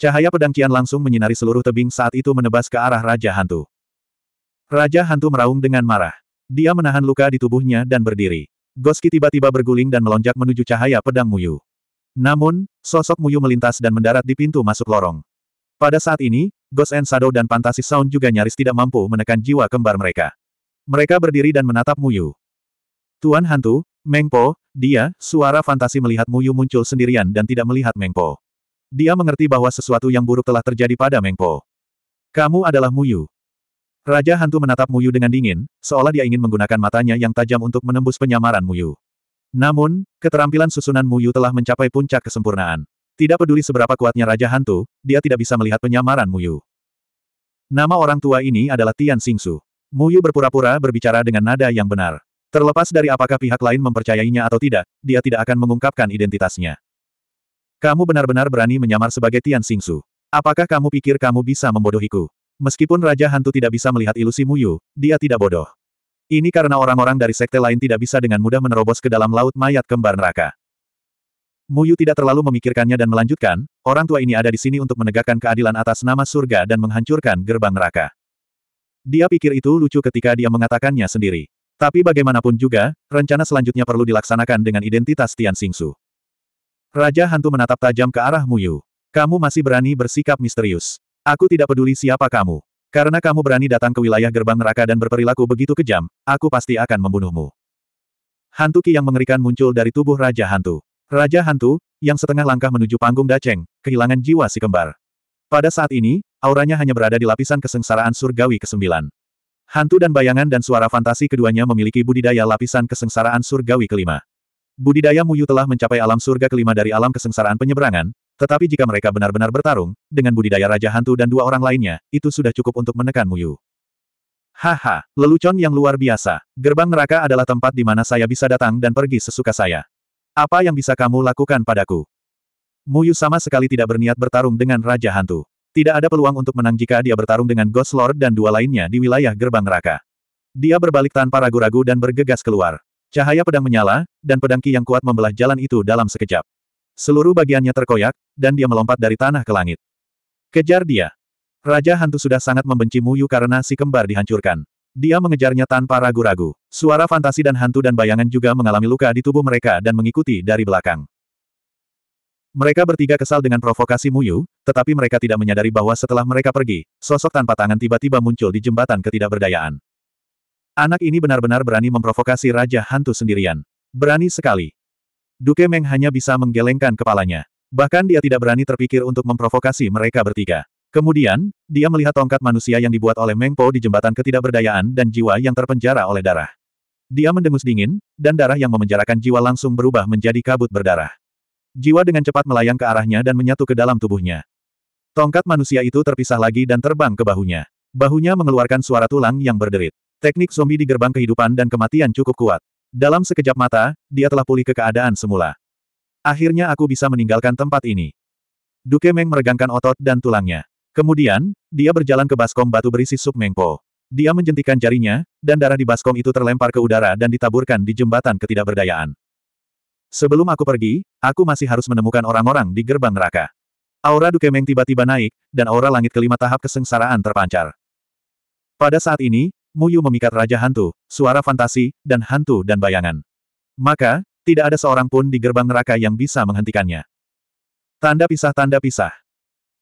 Cahaya pedang Qian langsung menyinari seluruh tebing saat itu menebas ke arah Raja Hantu. Raja Hantu meraung dengan marah. Dia menahan luka di tubuhnya dan berdiri. Goski tiba-tiba berguling dan melonjak menuju cahaya pedang Muyu. Namun, sosok Muyu melintas dan mendarat di pintu masuk lorong. Pada saat ini, Ghost and Shadow dan Fantasy Sound juga nyaris tidak mampu menekan jiwa kembar mereka. Mereka berdiri dan menatap Muyu. Tuan Hantu, Mengpo, dia, suara fantasi melihat Muyu muncul sendirian dan tidak melihat Mengpo. Dia mengerti bahwa sesuatu yang buruk telah terjadi pada Mengpo. Kamu adalah Muyu. Raja Hantu menatap Muyu dengan dingin, seolah dia ingin menggunakan matanya yang tajam untuk menembus penyamaran Muyu. Namun, keterampilan susunan Muyu telah mencapai puncak kesempurnaan. Tidak peduli seberapa kuatnya Raja Hantu, dia tidak bisa melihat penyamaran Muyu. Nama orang tua ini adalah Tian Xingsu. Muyu berpura-pura berbicara dengan nada yang benar. Terlepas dari apakah pihak lain mempercayainya atau tidak, dia tidak akan mengungkapkan identitasnya. Kamu benar-benar berani menyamar sebagai Tian Xingsu. Apakah kamu pikir kamu bisa membodohiku? Meskipun Raja Hantu tidak bisa melihat ilusi Muyu, dia tidak bodoh. Ini karena orang-orang dari sekte lain tidak bisa dengan mudah menerobos ke dalam laut mayat kembar neraka. Muyu tidak terlalu memikirkannya dan melanjutkan, orang tua ini ada di sini untuk menegakkan keadilan atas nama surga dan menghancurkan gerbang neraka. Dia pikir itu lucu ketika dia mengatakannya sendiri. Tapi bagaimanapun juga, rencana selanjutnya perlu dilaksanakan dengan identitas Tian Xingsu. Raja hantu menatap tajam ke arah Muyu. Kamu masih berani bersikap misterius. Aku tidak peduli siapa kamu. Karena kamu berani datang ke wilayah gerbang neraka dan berperilaku begitu kejam, aku pasti akan membunuhmu. Hantu Ki yang mengerikan muncul dari tubuh Raja Hantu. Raja Hantu, yang setengah langkah menuju panggung Daceng, kehilangan jiwa si kembar. Pada saat ini, auranya hanya berada di lapisan kesengsaraan surgawi ke-9. Hantu dan bayangan dan suara fantasi keduanya memiliki budidaya lapisan kesengsaraan surgawi kelima. Budidaya Muyu telah mencapai alam surga kelima dari alam kesengsaraan penyeberangan, tetapi jika mereka benar-benar bertarung, dengan budidaya Raja Hantu dan dua orang lainnya, itu sudah cukup untuk menekan Muyu. Haha, lelucon yang luar biasa. Gerbang neraka adalah tempat di mana saya bisa datang dan pergi sesuka saya. Apa yang bisa kamu lakukan padaku? Muyu sama sekali tidak berniat bertarung dengan Raja Hantu. Tidak ada peluang untuk menang jika dia bertarung dengan Ghost Lord dan dua lainnya di wilayah gerbang neraka. Dia berbalik tanpa ragu-ragu dan bergegas keluar. Cahaya pedang menyala, dan pedang ki yang kuat membelah jalan itu dalam sekejap. Seluruh bagiannya terkoyak, dan dia melompat dari tanah ke langit. Kejar dia. Raja Hantu sudah sangat membenci Muyu karena si kembar dihancurkan. Dia mengejarnya tanpa ragu-ragu. Suara fantasi dan hantu dan bayangan juga mengalami luka di tubuh mereka dan mengikuti dari belakang. Mereka bertiga kesal dengan provokasi Muyu, tetapi mereka tidak menyadari bahwa setelah mereka pergi, sosok tanpa tangan tiba-tiba muncul di jembatan ketidakberdayaan. Anak ini benar-benar berani memprovokasi Raja Hantu sendirian. Berani sekali. Duke Meng hanya bisa menggelengkan kepalanya. Bahkan dia tidak berani terpikir untuk memprovokasi mereka bertiga. Kemudian, dia melihat tongkat manusia yang dibuat oleh Meng Po di jembatan ketidakberdayaan dan jiwa yang terpenjara oleh darah. Dia mendengus dingin, dan darah yang memenjarakan jiwa langsung berubah menjadi kabut berdarah. Jiwa dengan cepat melayang ke arahnya dan menyatu ke dalam tubuhnya. Tongkat manusia itu terpisah lagi dan terbang ke bahunya. Bahunya mengeluarkan suara tulang yang berderit. Teknik zombie di gerbang kehidupan dan kematian cukup kuat. Dalam sekejap mata, dia telah pulih ke keadaan semula. Akhirnya aku bisa meninggalkan tempat ini. Duke Meng meregangkan otot dan tulangnya. Kemudian, dia berjalan ke baskom batu berisi sup Mengpo. Dia menjentikan jarinya, dan darah di baskom itu terlempar ke udara dan ditaburkan di jembatan ketidakberdayaan. Sebelum aku pergi, aku masih harus menemukan orang-orang di gerbang neraka. Aura Duke Meng tiba-tiba naik, dan aura langit kelima tahap kesengsaraan terpancar. Pada saat ini, Muyu memikat Raja Hantu, suara fantasi, dan hantu dan bayangan. Maka, tidak ada seorang pun di gerbang neraka yang bisa menghentikannya. Tanda pisah-tanda pisah.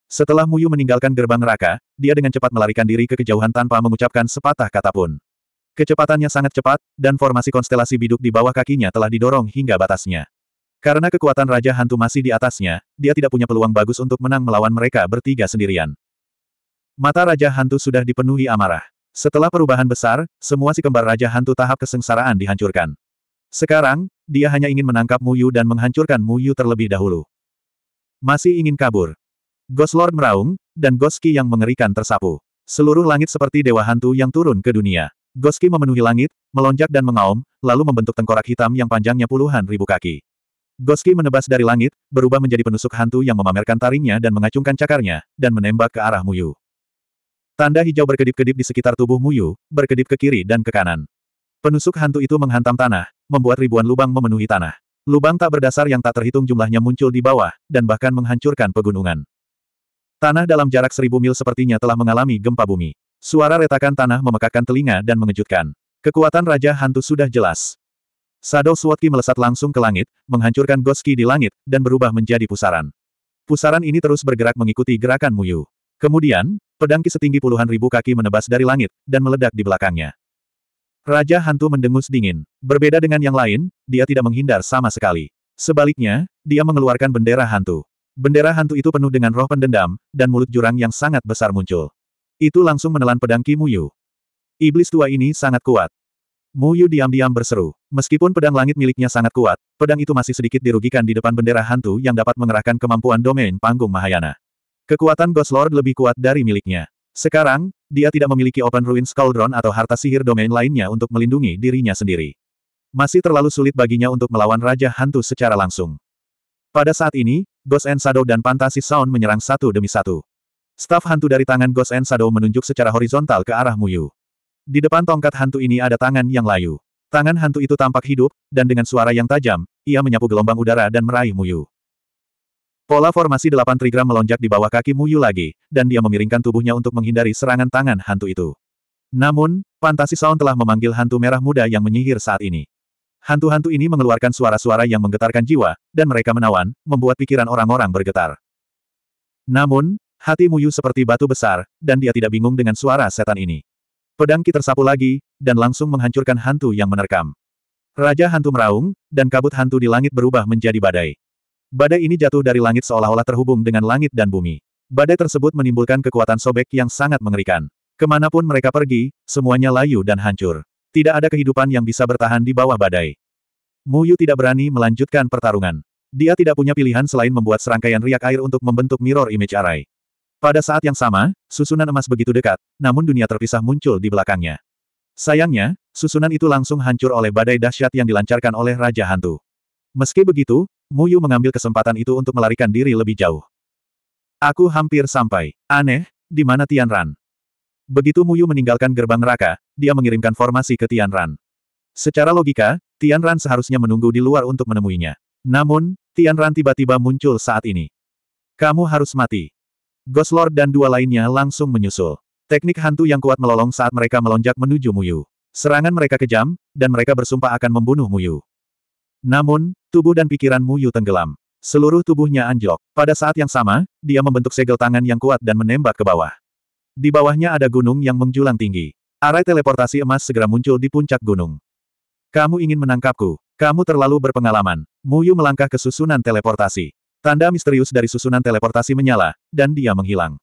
Setelah Muyu meninggalkan gerbang neraka, dia dengan cepat melarikan diri ke kejauhan tanpa mengucapkan sepatah kata pun. Kecepatannya sangat cepat, dan formasi konstelasi biduk di bawah kakinya telah didorong hingga batasnya. Karena kekuatan Raja Hantu masih di atasnya, dia tidak punya peluang bagus untuk menang melawan mereka bertiga sendirian. Mata Raja Hantu sudah dipenuhi amarah. Setelah perubahan besar, semua si kembar Raja Hantu tahap kesengsaraan dihancurkan. Sekarang, dia hanya ingin menangkap Muyu dan menghancurkan Muyu terlebih dahulu. Masih ingin kabur. Ghost Lord meraung, dan Goski yang mengerikan tersapu. Seluruh langit seperti dewa hantu yang turun ke dunia. Goski memenuhi langit, melonjak dan mengaum, lalu membentuk tengkorak hitam yang panjangnya puluhan ribu kaki. Goski menebas dari langit, berubah menjadi penusuk hantu yang memamerkan taringnya dan mengacungkan cakarnya, dan menembak ke arah Muyu. Tanda hijau berkedip-kedip di sekitar tubuh Muyu, berkedip ke kiri dan ke kanan. Penusuk hantu itu menghantam tanah, membuat ribuan lubang memenuhi tanah. Lubang tak berdasar yang tak terhitung jumlahnya muncul di bawah, dan bahkan menghancurkan pegunungan. Tanah dalam jarak seribu mil sepertinya telah mengalami gempa bumi. Suara retakan tanah memekakkan telinga dan mengejutkan. Kekuatan Raja Hantu sudah jelas. Sado Swordki melesat langsung ke langit, menghancurkan Goski di langit, dan berubah menjadi pusaran. Pusaran ini terus bergerak mengikuti gerakan Muyu. Kemudian, Pedang ki setinggi puluhan ribu kaki menebas dari langit, dan meledak di belakangnya. Raja hantu mendengus dingin. Berbeda dengan yang lain, dia tidak menghindar sama sekali. Sebaliknya, dia mengeluarkan bendera hantu. Bendera hantu itu penuh dengan roh pendendam, dan mulut jurang yang sangat besar muncul. Itu langsung menelan pedang Ki Muyu. Iblis tua ini sangat kuat. Muyu diam-diam berseru. Meskipun pedang langit miliknya sangat kuat, pedang itu masih sedikit dirugikan di depan bendera hantu yang dapat mengerahkan kemampuan domain panggung Mahayana. Kekuatan Ghost Lord lebih kuat dari miliknya. Sekarang, dia tidak memiliki Open Ruins Cauldron atau harta sihir domain lainnya untuk melindungi dirinya sendiri. Masih terlalu sulit baginya untuk melawan Raja Hantu secara langsung. Pada saat ini, Ghost and Shadow dan Fantasy Sound menyerang satu demi satu. Staf hantu dari tangan Ghost and Shadow menunjuk secara horizontal ke arah Muyu. Di depan tongkat hantu ini ada tangan yang layu. Tangan hantu itu tampak hidup, dan dengan suara yang tajam, ia menyapu gelombang udara dan meraih Muyu. Pola formasi delapan trigram melonjak di bawah kaki Muyu lagi, dan dia memiringkan tubuhnya untuk menghindari serangan tangan hantu itu. Namun, fantasi sound telah memanggil hantu merah muda yang menyihir saat ini. Hantu-hantu ini mengeluarkan suara-suara yang menggetarkan jiwa, dan mereka menawan, membuat pikiran orang-orang bergetar. Namun, hati Muyu seperti batu besar, dan dia tidak bingung dengan suara setan ini. Pedang Ki tersapu lagi, dan langsung menghancurkan hantu yang menerkam. Raja hantu meraung, dan kabut hantu di langit berubah menjadi badai. Badai ini jatuh dari langit seolah-olah terhubung dengan langit dan bumi. Badai tersebut menimbulkan kekuatan sobek yang sangat mengerikan. Kemanapun mereka pergi, semuanya layu dan hancur. Tidak ada kehidupan yang bisa bertahan di bawah badai. Mu Yu tidak berani melanjutkan pertarungan. Dia tidak punya pilihan selain membuat serangkaian riak air untuk membentuk mirror image array. Pada saat yang sama, susunan emas begitu dekat, namun dunia terpisah muncul di belakangnya. Sayangnya, susunan itu langsung hancur oleh badai dahsyat yang dilancarkan oleh Raja Hantu. Meski begitu, Muyu mengambil kesempatan itu untuk melarikan diri lebih jauh. Aku hampir sampai. Aneh, di mana Tian Ran? Begitu Muyu meninggalkan gerbang neraka, dia mengirimkan formasi ke Tian Ran. Secara logika, Tian Ran seharusnya menunggu di luar untuk menemuinya. Namun, Tian Ran tiba-tiba muncul saat ini. Kamu harus mati. Ghost Lord dan dua lainnya langsung menyusul. Teknik hantu yang kuat melolong saat mereka melonjak menuju Muyu. Serangan mereka kejam, dan mereka bersumpah akan membunuh Muyu. Namun, Tubuh dan pikiran Mu Yu tenggelam. Seluruh tubuhnya anjlok. Pada saat yang sama, dia membentuk segel tangan yang kuat dan menembak ke bawah. Di bawahnya ada gunung yang menjulang tinggi. Arai teleportasi emas segera muncul di puncak gunung. Kamu ingin menangkapku. Kamu terlalu berpengalaman. Muyu melangkah ke susunan teleportasi. Tanda misterius dari susunan teleportasi menyala, dan dia menghilang.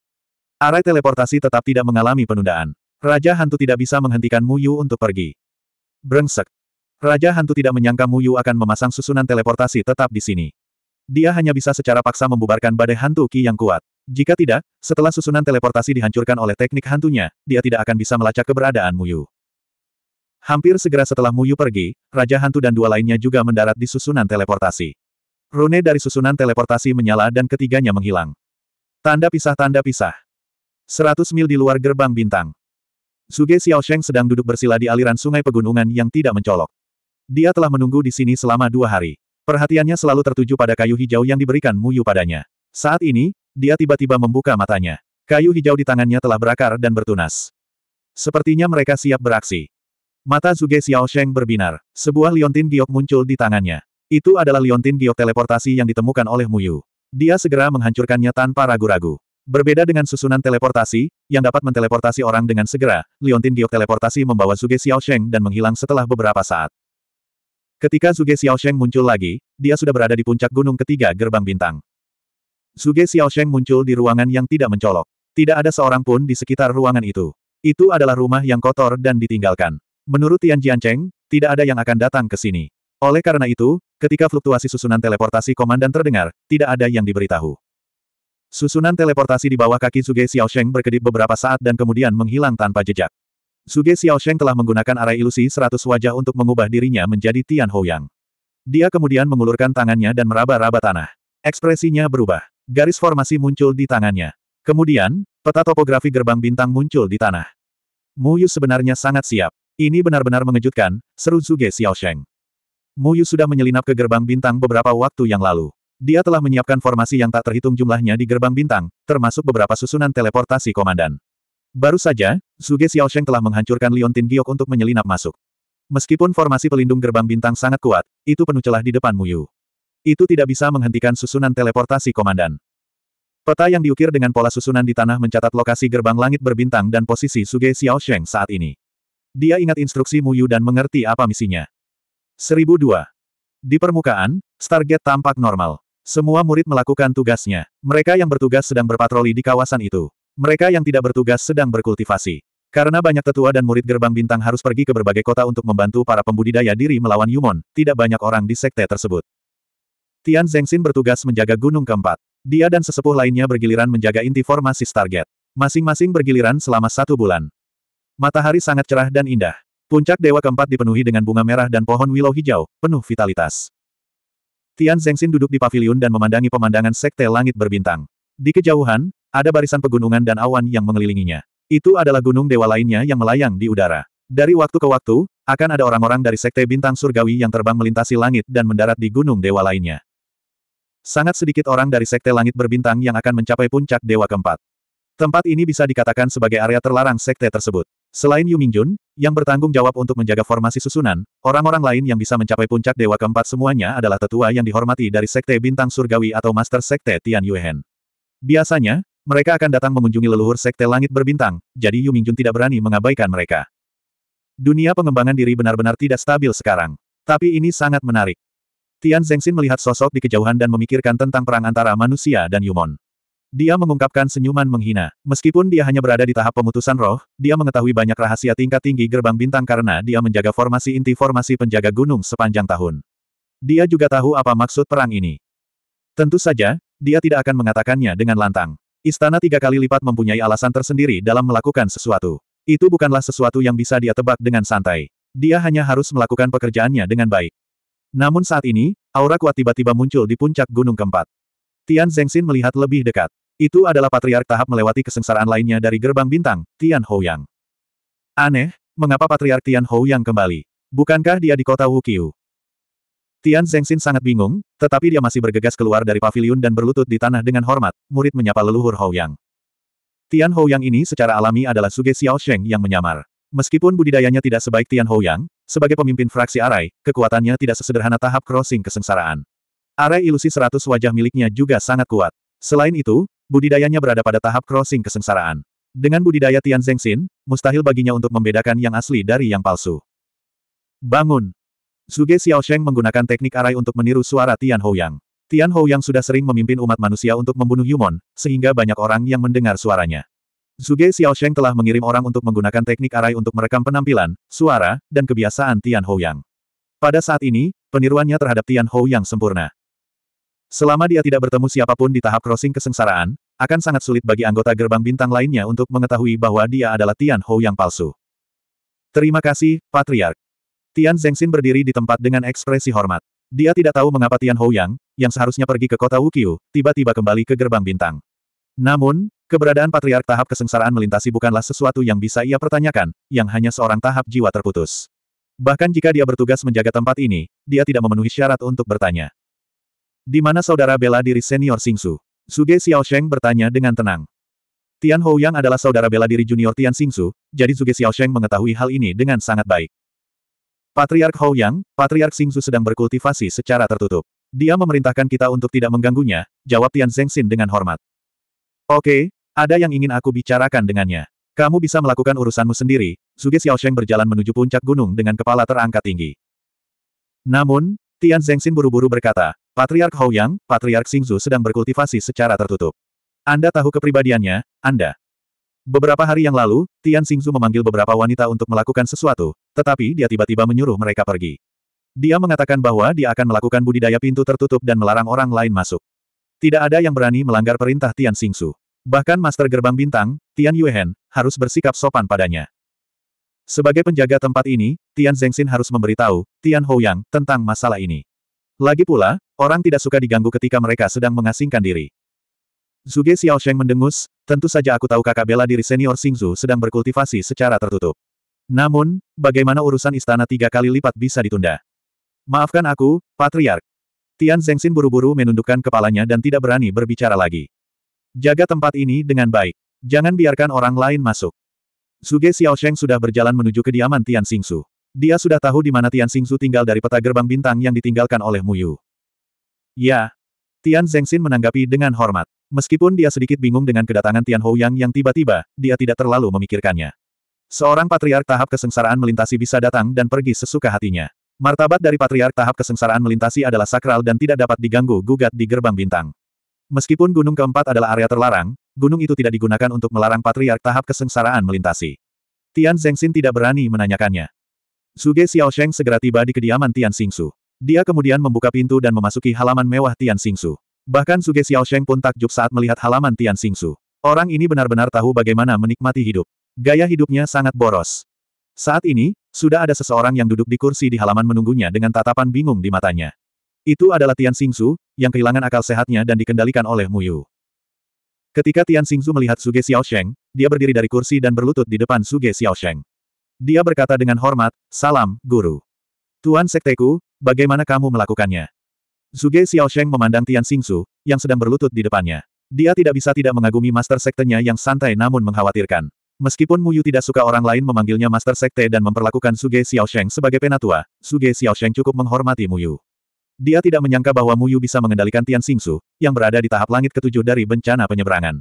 Arai teleportasi tetap tidak mengalami penundaan. Raja hantu tidak bisa menghentikan Muyu untuk pergi. Brengsek, Raja Hantu tidak menyangka Mu Yu akan memasang susunan teleportasi tetap di sini. Dia hanya bisa secara paksa membubarkan badai hantu Ki yang kuat. Jika tidak, setelah susunan teleportasi dihancurkan oleh teknik hantunya, dia tidak akan bisa melacak keberadaan Yu. Hampir segera setelah Yu pergi, Raja Hantu dan dua lainnya juga mendarat di susunan teleportasi. Rune dari susunan teleportasi menyala dan ketiganya menghilang. Tanda pisah-tanda pisah. 100 mil di luar gerbang bintang. Suge Sheng sedang duduk bersila di aliran sungai pegunungan yang tidak mencolok. Dia telah menunggu di sini selama dua hari. Perhatiannya selalu tertuju pada kayu hijau yang diberikan Muyu padanya. Saat ini, dia tiba-tiba membuka matanya. Kayu hijau di tangannya telah berakar dan bertunas. Sepertinya mereka siap beraksi. Mata Zuge Sheng berbinar. Sebuah liontin giok muncul di tangannya. Itu adalah liontin giok teleportasi yang ditemukan oleh Muyu. Dia segera menghancurkannya tanpa ragu-ragu. Berbeda dengan susunan teleportasi, yang dapat menteleportasi orang dengan segera, liontin giok teleportasi membawa Zuge Sheng dan menghilang setelah beberapa saat. Ketika Zuge Xiaosheng muncul lagi, dia sudah berada di puncak gunung ketiga gerbang bintang. Zuge Xiaosheng muncul di ruangan yang tidak mencolok. Tidak ada seorang pun di sekitar ruangan itu. Itu adalah rumah yang kotor dan ditinggalkan. Menurut Tian Jiancheng, tidak ada yang akan datang ke sini. Oleh karena itu, ketika fluktuasi susunan teleportasi komandan terdengar, tidak ada yang diberitahu. Susunan teleportasi di bawah kaki Zuge Xiaosheng berkedip beberapa saat dan kemudian menghilang tanpa jejak. Suge Xiao Sheng telah menggunakan arai ilusi seratus wajah untuk mengubah dirinya menjadi Tian Houyang. Dia kemudian mengulurkan tangannya dan meraba-raba tanah. Ekspresinya berubah. Garis formasi muncul di tangannya. Kemudian, peta topografi gerbang bintang muncul di tanah. Mu Yu sebenarnya sangat siap. Ini benar-benar mengejutkan, seru Suge Xiao Sheng. Mu Yu sudah menyelinap ke gerbang bintang beberapa waktu yang lalu. Dia telah menyiapkan formasi yang tak terhitung jumlahnya di gerbang bintang, termasuk beberapa susunan teleportasi komandan. Baru saja, Zuge Xiaosheng telah menghancurkan Liontin Giok untuk menyelinap masuk. Meskipun formasi pelindung gerbang bintang sangat kuat, itu penuh celah di depan Muyu. Itu tidak bisa menghentikan susunan teleportasi komandan. Peta yang diukir dengan pola susunan di tanah mencatat lokasi gerbang langit berbintang dan posisi Suge Xiaosheng saat ini. Dia ingat instruksi Muyu dan mengerti apa misinya. 1002. Di permukaan, Stargate tampak normal. Semua murid melakukan tugasnya. Mereka yang bertugas sedang berpatroli di kawasan itu. Mereka yang tidak bertugas sedang berkultivasi. Karena banyak tetua dan murid gerbang bintang harus pergi ke berbagai kota untuk membantu para pembudidaya diri melawan Yumon, tidak banyak orang di sekte tersebut. Tian Zhengxin bertugas menjaga gunung keempat. Dia dan sesepuh lainnya bergiliran menjaga inti formasi target. Masing-masing bergiliran selama satu bulan. Matahari sangat cerah dan indah. Puncak dewa keempat dipenuhi dengan bunga merah dan pohon willow hijau, penuh vitalitas. Tian Zhengxin duduk di pavilion dan memandangi pemandangan sekte langit berbintang. Di kejauhan, ada barisan pegunungan dan awan yang mengelilinginya. Itu adalah gunung dewa lainnya yang melayang di udara. Dari waktu ke waktu, akan ada orang-orang dari Sekte Bintang Surgawi yang terbang melintasi langit dan mendarat di gunung dewa lainnya. Sangat sedikit orang dari Sekte Langit Berbintang yang akan mencapai puncak dewa keempat. Tempat ini bisa dikatakan sebagai area terlarang sekte tersebut. Selain Yu Mingjun, yang bertanggung jawab untuk menjaga formasi susunan, orang-orang lain yang bisa mencapai puncak dewa keempat semuanya adalah tetua yang dihormati dari sekte bintang surgawi atau master sekte Tian Yuehen. Biasanya, mereka akan datang mengunjungi leluhur sekte langit berbintang, jadi Yu Mingjun tidak berani mengabaikan mereka. Dunia pengembangan diri benar-benar tidak stabil sekarang. Tapi ini sangat menarik. Tian Zhengxin melihat sosok di kejauhan dan memikirkan tentang perang antara manusia dan Yumon. Dia mengungkapkan senyuman menghina. Meskipun dia hanya berada di tahap pemutusan roh, dia mengetahui banyak rahasia tingkat tinggi gerbang bintang karena dia menjaga formasi inti formasi penjaga gunung sepanjang tahun. Dia juga tahu apa maksud perang ini. Tentu saja, dia tidak akan mengatakannya dengan lantang. Istana tiga kali lipat mempunyai alasan tersendiri dalam melakukan sesuatu. Itu bukanlah sesuatu yang bisa dia tebak dengan santai. Dia hanya harus melakukan pekerjaannya dengan baik. Namun saat ini, aura kuat tiba-tiba muncul di puncak gunung keempat. Tian Zhengxin melihat lebih dekat. Itu adalah patriark tahap melewati kesengsaraan lainnya dari gerbang bintang, Tian Houyang. Aneh, mengapa patriark Tian Houyang kembali? Bukankah dia di kota Wukiu? Tian Zhengxin sangat bingung, tetapi dia masih bergegas keluar dari pavilion dan berlutut di tanah dengan hormat, murid menyapa leluhur Hou Yang. Tian Hou Yang ini secara alami adalah Suge Xiao Sheng yang menyamar. Meskipun budidayanya tidak sebaik Tian Hou Yang, sebagai pemimpin fraksi Arai, kekuatannya tidak sesederhana tahap crossing kesengsaraan. Arai ilusi seratus wajah miliknya juga sangat kuat. Selain itu, budidayanya berada pada tahap crossing kesengsaraan. Dengan budidaya Tian Zhengxin, mustahil baginya untuk membedakan yang asli dari yang palsu. Bangun! Zuge Sheng menggunakan teknik arai untuk meniru suara Tian Houyang. Tian Houyang sudah sering memimpin umat manusia untuk membunuh Yumon, sehingga banyak orang yang mendengar suaranya. Zuge Sheng telah mengirim orang untuk menggunakan teknik arai untuk merekam penampilan, suara, dan kebiasaan Tian Houyang. Pada saat ini, peniruannya terhadap Tian Houyang sempurna. Selama dia tidak bertemu siapapun di tahap crossing kesengsaraan, akan sangat sulit bagi anggota gerbang bintang lainnya untuk mengetahui bahwa dia adalah Tian Hou yang palsu. Terima kasih, Patriark. Tian Zengxin berdiri di tempat dengan ekspresi hormat. Dia tidak tahu mengapa Tian Houyang, yang seharusnya pergi ke kota Wukiu, tiba-tiba kembali ke gerbang bintang. Namun, keberadaan patriark tahap kesengsaraan melintasi bukanlah sesuatu yang bisa ia pertanyakan, yang hanya seorang tahap jiwa terputus. Bahkan jika dia bertugas menjaga tempat ini, dia tidak memenuhi syarat untuk bertanya. Di mana saudara bela diri senior Singsu? Suge Xiaosheng bertanya dengan tenang. Tian Houyang adalah saudara bela diri junior Tian Xingsu, jadi Zuge Xiaosheng mengetahui hal ini dengan sangat baik. Patriark Hou Yang, Patriark Xingzu sedang berkultivasi secara tertutup. Dia memerintahkan kita untuk tidak mengganggunya, jawab Tian Zengxin dengan hormat. Oke, ada yang ingin aku bicarakan dengannya. Kamu bisa melakukan urusanmu sendiri, Zuge Xiaosheng berjalan menuju puncak gunung dengan kepala terangkat tinggi. Namun, Tian Zengxin buru-buru berkata, Patriark Hou Yang, Patriark Xingzu sedang berkultivasi secara tertutup. Anda tahu kepribadiannya, Anda. Beberapa hari yang lalu, Tian Xingzu memanggil beberapa wanita untuk melakukan sesuatu, tetapi dia tiba-tiba menyuruh mereka pergi. Dia mengatakan bahwa dia akan melakukan budidaya pintu tertutup dan melarang orang lain masuk. Tidak ada yang berani melanggar perintah Tian Xingsu. Bahkan Master Gerbang Bintang, Tian Yuehen, harus bersikap sopan padanya. Sebagai penjaga tempat ini, Tian Zhengxin harus memberitahu Tian Houyang tentang masalah ini. Lagi pula, orang tidak suka diganggu ketika mereka sedang mengasingkan diri. Zuge Xiaosheng mendengus, tentu saja aku tahu kakak bela diri senior Xingzu sedang berkultivasi secara tertutup. Namun, bagaimana urusan istana tiga kali lipat bisa ditunda? Maafkan aku, Patriark. Tian Zengxin buru-buru menundukkan kepalanya dan tidak berani berbicara lagi. Jaga tempat ini dengan baik. Jangan biarkan orang lain masuk. Suge Xiaosheng sudah berjalan menuju kediaman Tian Xingsu. Dia sudah tahu di mana Tian Xingsu tinggal dari peta gerbang bintang yang ditinggalkan oleh Muyu. Ya. Tian Zengxin menanggapi dengan hormat. Meskipun dia sedikit bingung dengan kedatangan Tian Houyang yang tiba-tiba, dia tidak terlalu memikirkannya. Seorang patriark tahap kesengsaraan melintasi bisa datang dan pergi sesuka hatinya. Martabat dari patriark tahap kesengsaraan melintasi adalah sakral dan tidak dapat diganggu gugat di gerbang bintang. Meskipun gunung keempat adalah area terlarang, gunung itu tidak digunakan untuk melarang patriark tahap kesengsaraan melintasi. Tian Zhengxin tidak berani menanyakannya. Suge Sheng segera tiba di kediaman Tian Xingsu. Dia kemudian membuka pintu dan memasuki halaman mewah Tian Xingsu. Bahkan Suge Sheng pun takjub saat melihat halaman Tian Xingsu. Orang ini benar-benar tahu bagaimana menikmati hidup. Gaya hidupnya sangat boros. Saat ini, sudah ada seseorang yang duduk di kursi di halaman menunggunya dengan tatapan bingung di matanya. Itu adalah Tian Xingzu, yang kehilangan akal sehatnya dan dikendalikan oleh Mu Yu. Ketika Tian Xingzu melihat Suge Sheng, dia berdiri dari kursi dan berlutut di depan Suge Sheng. Dia berkata dengan hormat, Salam, Guru. Tuan Sekteku, bagaimana kamu melakukannya? Suge Sheng memandang Tian Xingzu, yang sedang berlutut di depannya. Dia tidak bisa tidak mengagumi master sektenya yang santai namun mengkhawatirkan. Meskipun Mu Yu tidak suka orang lain memanggilnya Master Sekte dan memperlakukan Suge Sheng sebagai penatua, Suge Sheng cukup menghormati Mu Yu. Dia tidak menyangka bahwa Mu Yu bisa mengendalikan Tian Xingsu, yang berada di tahap langit ketujuh dari bencana penyeberangan.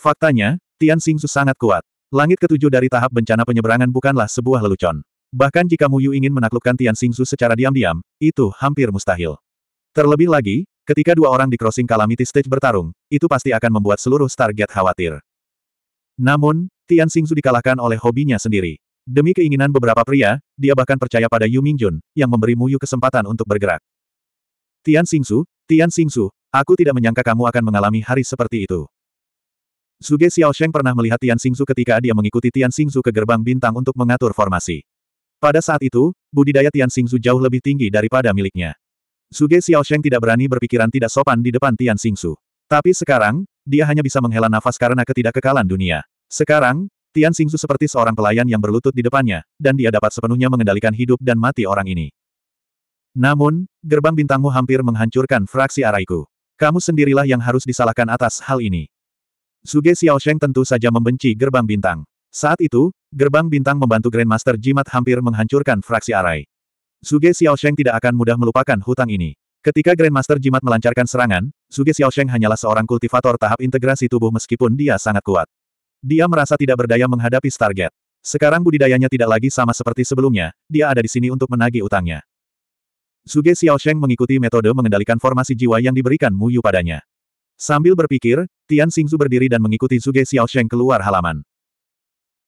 Faktanya, Tian Xingsu sangat kuat. Langit ketujuh dari tahap bencana penyeberangan bukanlah sebuah lelucon. Bahkan jika Mu Yu ingin menaklukkan Tian Xingsu secara diam-diam, itu hampir mustahil. Terlebih lagi, ketika dua orang di crossing Calamity Stage bertarung, itu pasti akan membuat seluruh target khawatir. Namun, Tian Xingzu dikalahkan oleh hobinya sendiri. Demi keinginan beberapa pria, dia bahkan percaya pada Yu Mingjun, yang memberi Muyu kesempatan untuk bergerak. Tian Xingzu, Tian Xingzu, aku tidak menyangka kamu akan mengalami hari seperti itu. Suge Sheng pernah melihat Tian Xingzu ketika dia mengikuti Tian Xingzu ke gerbang bintang untuk mengatur formasi. Pada saat itu, budidaya Tian Xingzu jauh lebih tinggi daripada miliknya. Suge Sheng tidak berani berpikiran tidak sopan di depan Tian Xingzu. Tapi sekarang, dia hanya bisa menghela nafas karena ketidakkekalan dunia. Sekarang, Tian Xingzu seperti seorang pelayan yang berlutut di depannya, dan dia dapat sepenuhnya mengendalikan hidup dan mati orang ini. Namun, gerbang bintangmu hampir menghancurkan fraksi araiku. Kamu sendirilah yang harus disalahkan atas hal ini. Suge Sheng tentu saja membenci gerbang bintang. Saat itu, gerbang bintang membantu Grandmaster Jimat hampir menghancurkan fraksi arai. Suge Sheng tidak akan mudah melupakan hutang ini. Ketika Grandmaster Jimat melancarkan serangan, Xiao Sheng hanyalah seorang kultivator tahap integrasi tubuh meskipun dia sangat kuat. Dia merasa tidak berdaya menghadapi target. Sekarang budidayanya tidak lagi sama seperti sebelumnya, dia ada di sini untuk menagih utangnya. Xiao Sheng mengikuti metode mengendalikan formasi jiwa yang diberikan Mu Yu padanya. Sambil berpikir, Tian Xingzu berdiri dan mengikuti Xiao Sheng keluar halaman.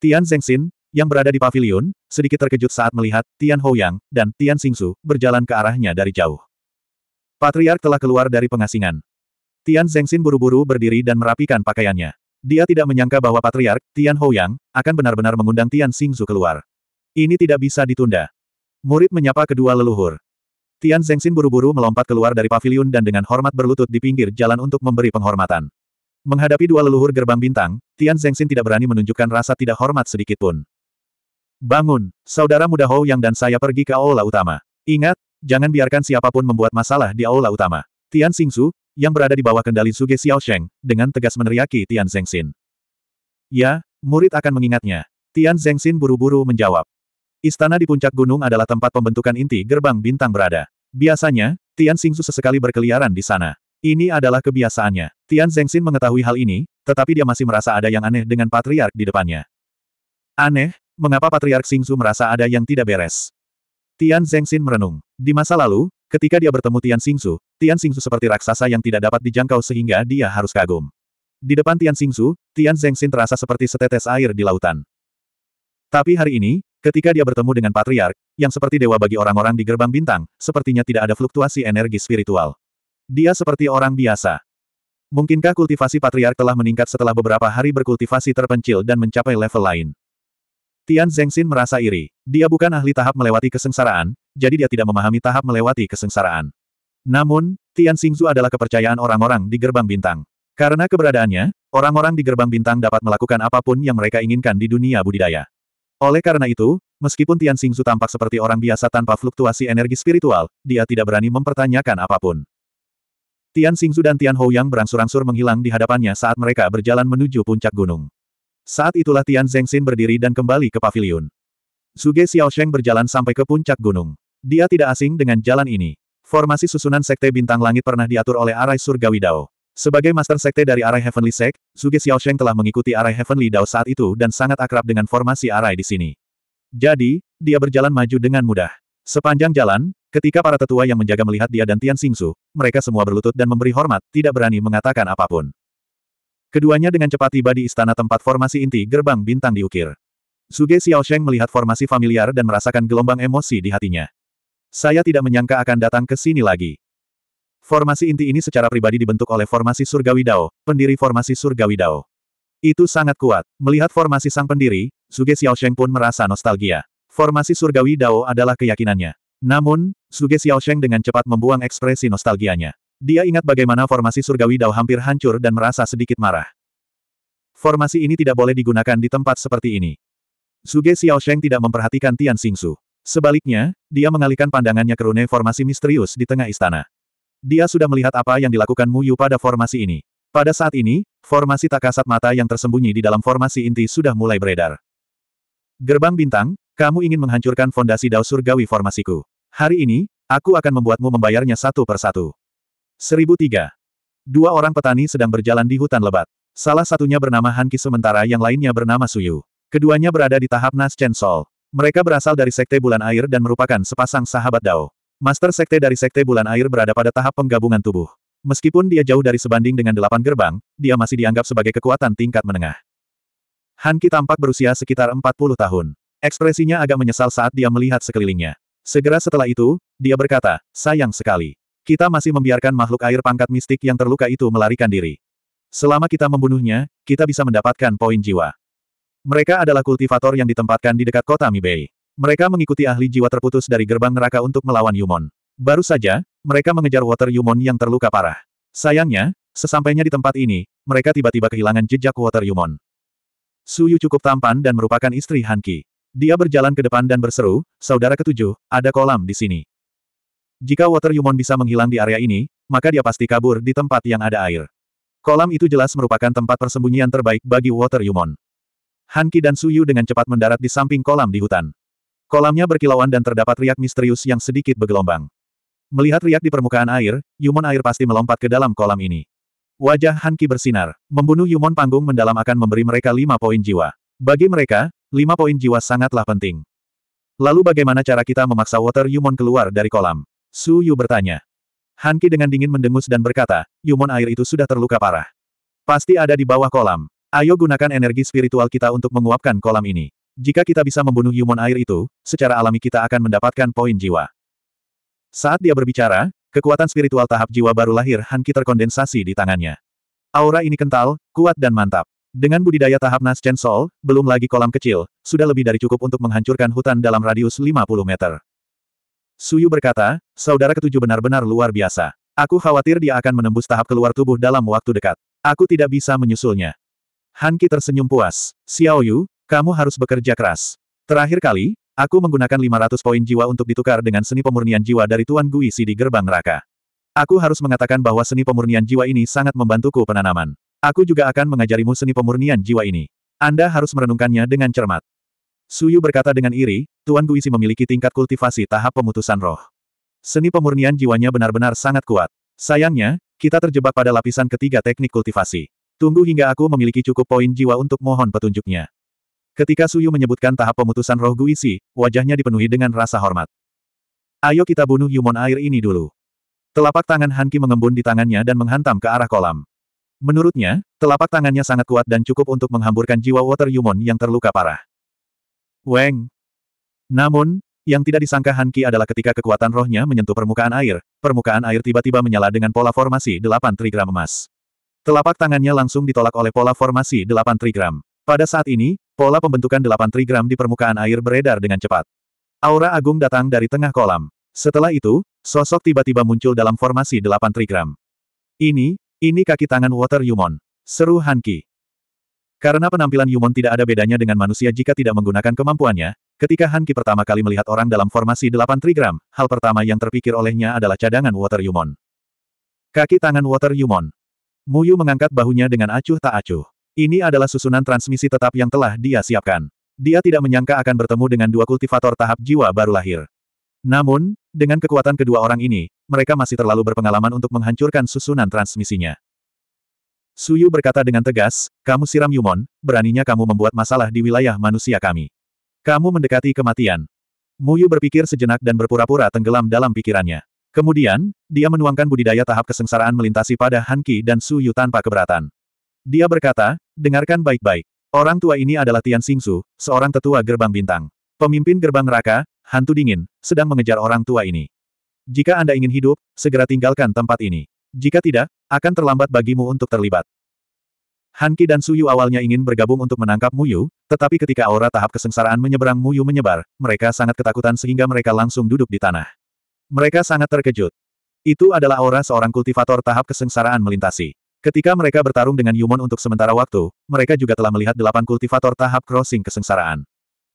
Tian Zhengxin, yang berada di pavilion, sedikit terkejut saat melihat Tian Houyang dan Tian Xingzu berjalan ke arahnya dari jauh. Patriark telah keluar dari pengasingan. Tian Zengxin buru-buru berdiri dan merapikan pakaiannya. Dia tidak menyangka bahwa Patriark, Tian Houyang, akan benar-benar mengundang Tian Xingzu keluar. Ini tidak bisa ditunda. Murid menyapa kedua leluhur. Tian Zengxin buru-buru melompat keluar dari pavilion dan dengan hormat berlutut di pinggir jalan untuk memberi penghormatan. Menghadapi dua leluhur gerbang bintang, Tian Zengxin tidak berani menunjukkan rasa tidak hormat sedikitpun. Bangun, saudara muda Hou Yang dan saya pergi ke aula utama. Ingat, jangan biarkan siapapun membuat masalah di aula utama. Tian Xingzu, yang berada di bawah kendali Suge Sheng, dengan tegas meneriaki Tian Zengxin. Ya, murid akan mengingatnya. Tian Zengxin buru-buru menjawab. Istana di puncak gunung adalah tempat pembentukan inti gerbang bintang berada. Biasanya, Tian Xingzu sesekali berkeliaran di sana. Ini adalah kebiasaannya. Tian Zengxin mengetahui hal ini, tetapi dia masih merasa ada yang aneh dengan patriark di depannya. Aneh, mengapa patriark Xingzu merasa ada yang tidak beres? Tian Zengxin merenung. Di masa lalu, ketika dia bertemu Tian Xingsu, Tian Xingsu seperti raksasa yang tidak dapat dijangkau sehingga dia harus kagum. Di depan Tian Xingsu, Tian Zengxin terasa seperti setetes air di lautan. Tapi hari ini, ketika dia bertemu dengan Patriark, yang seperti dewa bagi orang-orang di gerbang bintang, sepertinya tidak ada fluktuasi energi spiritual. Dia seperti orang biasa. Mungkinkah kultivasi Patriark telah meningkat setelah beberapa hari berkultivasi terpencil dan mencapai level lain? Tian Zengxin merasa iri. Dia bukan ahli tahap melewati kesengsaraan, jadi dia tidak memahami tahap melewati kesengsaraan. Namun, Tian Xingzu adalah kepercayaan orang-orang di gerbang bintang. Karena keberadaannya, orang-orang di gerbang bintang dapat melakukan apapun yang mereka inginkan di dunia budidaya. Oleh karena itu, meskipun Tian Xingzu tampak seperti orang biasa tanpa fluktuasi energi spiritual, dia tidak berani mempertanyakan apapun. Tian Xingzu dan Tian Houyang berangsur-angsur menghilang di hadapannya saat mereka berjalan menuju puncak gunung. Saat itulah Tian Zengxin berdiri dan kembali ke pavilion. Zuge Sheng berjalan sampai ke puncak gunung. Dia tidak asing dengan jalan ini. Formasi susunan Sekte Bintang Langit pernah diatur oleh Arai Surgawi Dao. Sebagai Master Sekte dari Arai Heavenly Sect, Zuge Sheng telah mengikuti Arai Heavenly Dao saat itu dan sangat akrab dengan formasi Arai di sini. Jadi, dia berjalan maju dengan mudah. Sepanjang jalan, ketika para tetua yang menjaga melihat dia dan Tian Xingsu, mereka semua berlutut dan memberi hormat, tidak berani mengatakan apapun. Keduanya dengan cepat tiba di istana tempat formasi inti gerbang bintang diukir. Xiao Sheng melihat formasi familiar dan merasakan gelombang emosi di hatinya. Saya tidak menyangka akan datang ke sini lagi. Formasi inti ini secara pribadi dibentuk oleh formasi surgawi Dao, pendiri formasi surgawi Dao. Itu sangat kuat. Melihat formasi sang pendiri, Xiao Sheng pun merasa nostalgia. Formasi surgawi Dao adalah keyakinannya. Namun, Xiao Sheng dengan cepat membuang ekspresi nostalgianya. Dia ingat bagaimana formasi surgawi Dao hampir hancur dan merasa sedikit marah. Formasi ini tidak boleh digunakan di tempat seperti ini. Suge Sheng tidak memperhatikan Tian Xingsu. Sebaliknya, dia mengalihkan pandangannya ke rune formasi misterius di tengah istana. Dia sudah melihat apa yang dilakukan Mu Yu pada formasi ini. Pada saat ini, formasi tak kasat mata yang tersembunyi di dalam formasi inti sudah mulai beredar. Gerbang bintang, kamu ingin menghancurkan fondasi Dao Surgawi formasiku. Hari ini, aku akan membuatmu membayarnya satu persatu. 1003. Dua orang petani sedang berjalan di hutan lebat. Salah satunya bernama Hanki sementara yang lainnya bernama Suyu. Keduanya berada di tahap Nas Chen Sol. Mereka berasal dari Sekte Bulan Air dan merupakan sepasang sahabat Dao. Master Sekte dari Sekte Bulan Air berada pada tahap penggabungan tubuh. Meskipun dia jauh dari sebanding dengan delapan gerbang, dia masih dianggap sebagai kekuatan tingkat menengah. Hanki tampak berusia sekitar 40 tahun. Ekspresinya agak menyesal saat dia melihat sekelilingnya. Segera setelah itu, dia berkata, sayang sekali. Kita masih membiarkan makhluk air pangkat mistik yang terluka itu melarikan diri. Selama kita membunuhnya, kita bisa mendapatkan poin jiwa. Mereka adalah kultivator yang ditempatkan di dekat kota Mibei. Mereka mengikuti ahli jiwa terputus dari gerbang neraka untuk melawan Yumon. Baru saja, mereka mengejar Water Yumon yang terluka parah. Sayangnya, sesampainya di tempat ini, mereka tiba-tiba kehilangan jejak Water Yumon. Suyu cukup tampan dan merupakan istri Hanki. Dia berjalan ke depan dan berseru, Saudara ketujuh, ada kolam di sini. Jika Water Yumon bisa menghilang di area ini, maka dia pasti kabur di tempat yang ada air. Kolam itu jelas merupakan tempat persembunyian terbaik bagi Water Yumon. Hanki dan Suyu dengan cepat mendarat di samping kolam di hutan. Kolamnya berkilauan dan terdapat riak misterius yang sedikit bergelombang. Melihat riak di permukaan air, Yumon air pasti melompat ke dalam kolam ini. Wajah Hanki bersinar. Membunuh Yumon panggung mendalam akan memberi mereka lima poin jiwa. Bagi mereka, lima poin jiwa sangatlah penting. Lalu bagaimana cara kita memaksa Water Yumon keluar dari kolam? Su Yu bertanya. Han Qi dengan dingin mendengus dan berkata, Yumon air itu sudah terluka parah. Pasti ada di bawah kolam. Ayo gunakan energi spiritual kita untuk menguapkan kolam ini. Jika kita bisa membunuh Yumon air itu, secara alami kita akan mendapatkan poin jiwa. Saat dia berbicara, kekuatan spiritual tahap jiwa baru lahir Han Hanki terkondensasi di tangannya. Aura ini kental, kuat dan mantap. Dengan budidaya tahap Naschen Sol, belum lagi kolam kecil, sudah lebih dari cukup untuk menghancurkan hutan dalam radius 50 meter. Suyu berkata, saudara ketujuh benar-benar luar biasa. Aku khawatir dia akan menembus tahap keluar tubuh dalam waktu dekat. Aku tidak bisa menyusulnya. Ki tersenyum puas. Xiao Yu, kamu harus bekerja keras. Terakhir kali, aku menggunakan 500 poin jiwa untuk ditukar dengan seni pemurnian jiwa dari Tuan Gui si di gerbang Raka. Aku harus mengatakan bahwa seni pemurnian jiwa ini sangat membantuku penanaman. Aku juga akan mengajarimu seni pemurnian jiwa ini. Anda harus merenungkannya dengan cermat. Suyu berkata dengan iri, Tuan Guisi memiliki tingkat kultivasi tahap pemutusan roh. Seni pemurnian jiwanya benar-benar sangat kuat. Sayangnya, kita terjebak pada lapisan ketiga teknik kultivasi. Tunggu hingga aku memiliki cukup poin jiwa untuk mohon petunjuknya. Ketika Suyu menyebutkan tahap pemutusan roh Guisi, wajahnya dipenuhi dengan rasa hormat. Ayo kita bunuh Yumon air ini dulu. Telapak tangan Hanki mengembun di tangannya dan menghantam ke arah kolam. Menurutnya, telapak tangannya sangat kuat dan cukup untuk menghamburkan jiwa Water Yumon yang terluka parah. Weng. Namun, yang tidak disangka Han Ki adalah ketika kekuatan rohnya menyentuh permukaan air, permukaan air tiba-tiba menyala dengan pola formasi delapan trigram emas. Telapak tangannya langsung ditolak oleh pola formasi delapan trigram. Pada saat ini, pola pembentukan delapan trigram di permukaan air beredar dengan cepat. Aura agung datang dari tengah kolam. Setelah itu, sosok tiba-tiba muncul dalam formasi delapan trigram. Ini, ini kaki tangan Water Yumon. Seru Han Ki. Karena penampilan Yumon tidak ada bedanya dengan manusia jika tidak menggunakan kemampuannya, ketika Han Qi pertama kali melihat orang dalam formasi delapan trigram, hal pertama yang terpikir olehnya adalah cadangan Water Yumon. Kaki tangan Water Yumon. Muyu mengangkat bahunya dengan acuh tak acuh. Ini adalah susunan transmisi tetap yang telah dia siapkan. Dia tidak menyangka akan bertemu dengan dua kultivator tahap jiwa baru lahir. Namun, dengan kekuatan kedua orang ini, mereka masih terlalu berpengalaman untuk menghancurkan susunan transmisinya. Suyu berkata dengan tegas, kamu siram Yumon, beraninya kamu membuat masalah di wilayah manusia kami. Kamu mendekati kematian. Muyu berpikir sejenak dan berpura-pura tenggelam dalam pikirannya. Kemudian, dia menuangkan budidaya tahap kesengsaraan melintasi pada Han Ki dan Suyu tanpa keberatan. Dia berkata, dengarkan baik-baik. Orang tua ini adalah Tian Xingsu, seorang tetua gerbang bintang. Pemimpin gerbang neraka, hantu dingin, sedang mengejar orang tua ini. Jika Anda ingin hidup, segera tinggalkan tempat ini. Jika tidak, akan terlambat bagimu untuk terlibat. Hanki dan Suyu awalnya ingin bergabung untuk menangkap Muyu, tetapi ketika aura tahap kesengsaraan menyeberang Muyu menyebar, mereka sangat ketakutan sehingga mereka langsung duduk di tanah. Mereka sangat terkejut. Itu adalah aura seorang kultivator tahap kesengsaraan melintasi. Ketika mereka bertarung dengan Yumon untuk sementara waktu, mereka juga telah melihat delapan kultivator tahap crossing kesengsaraan.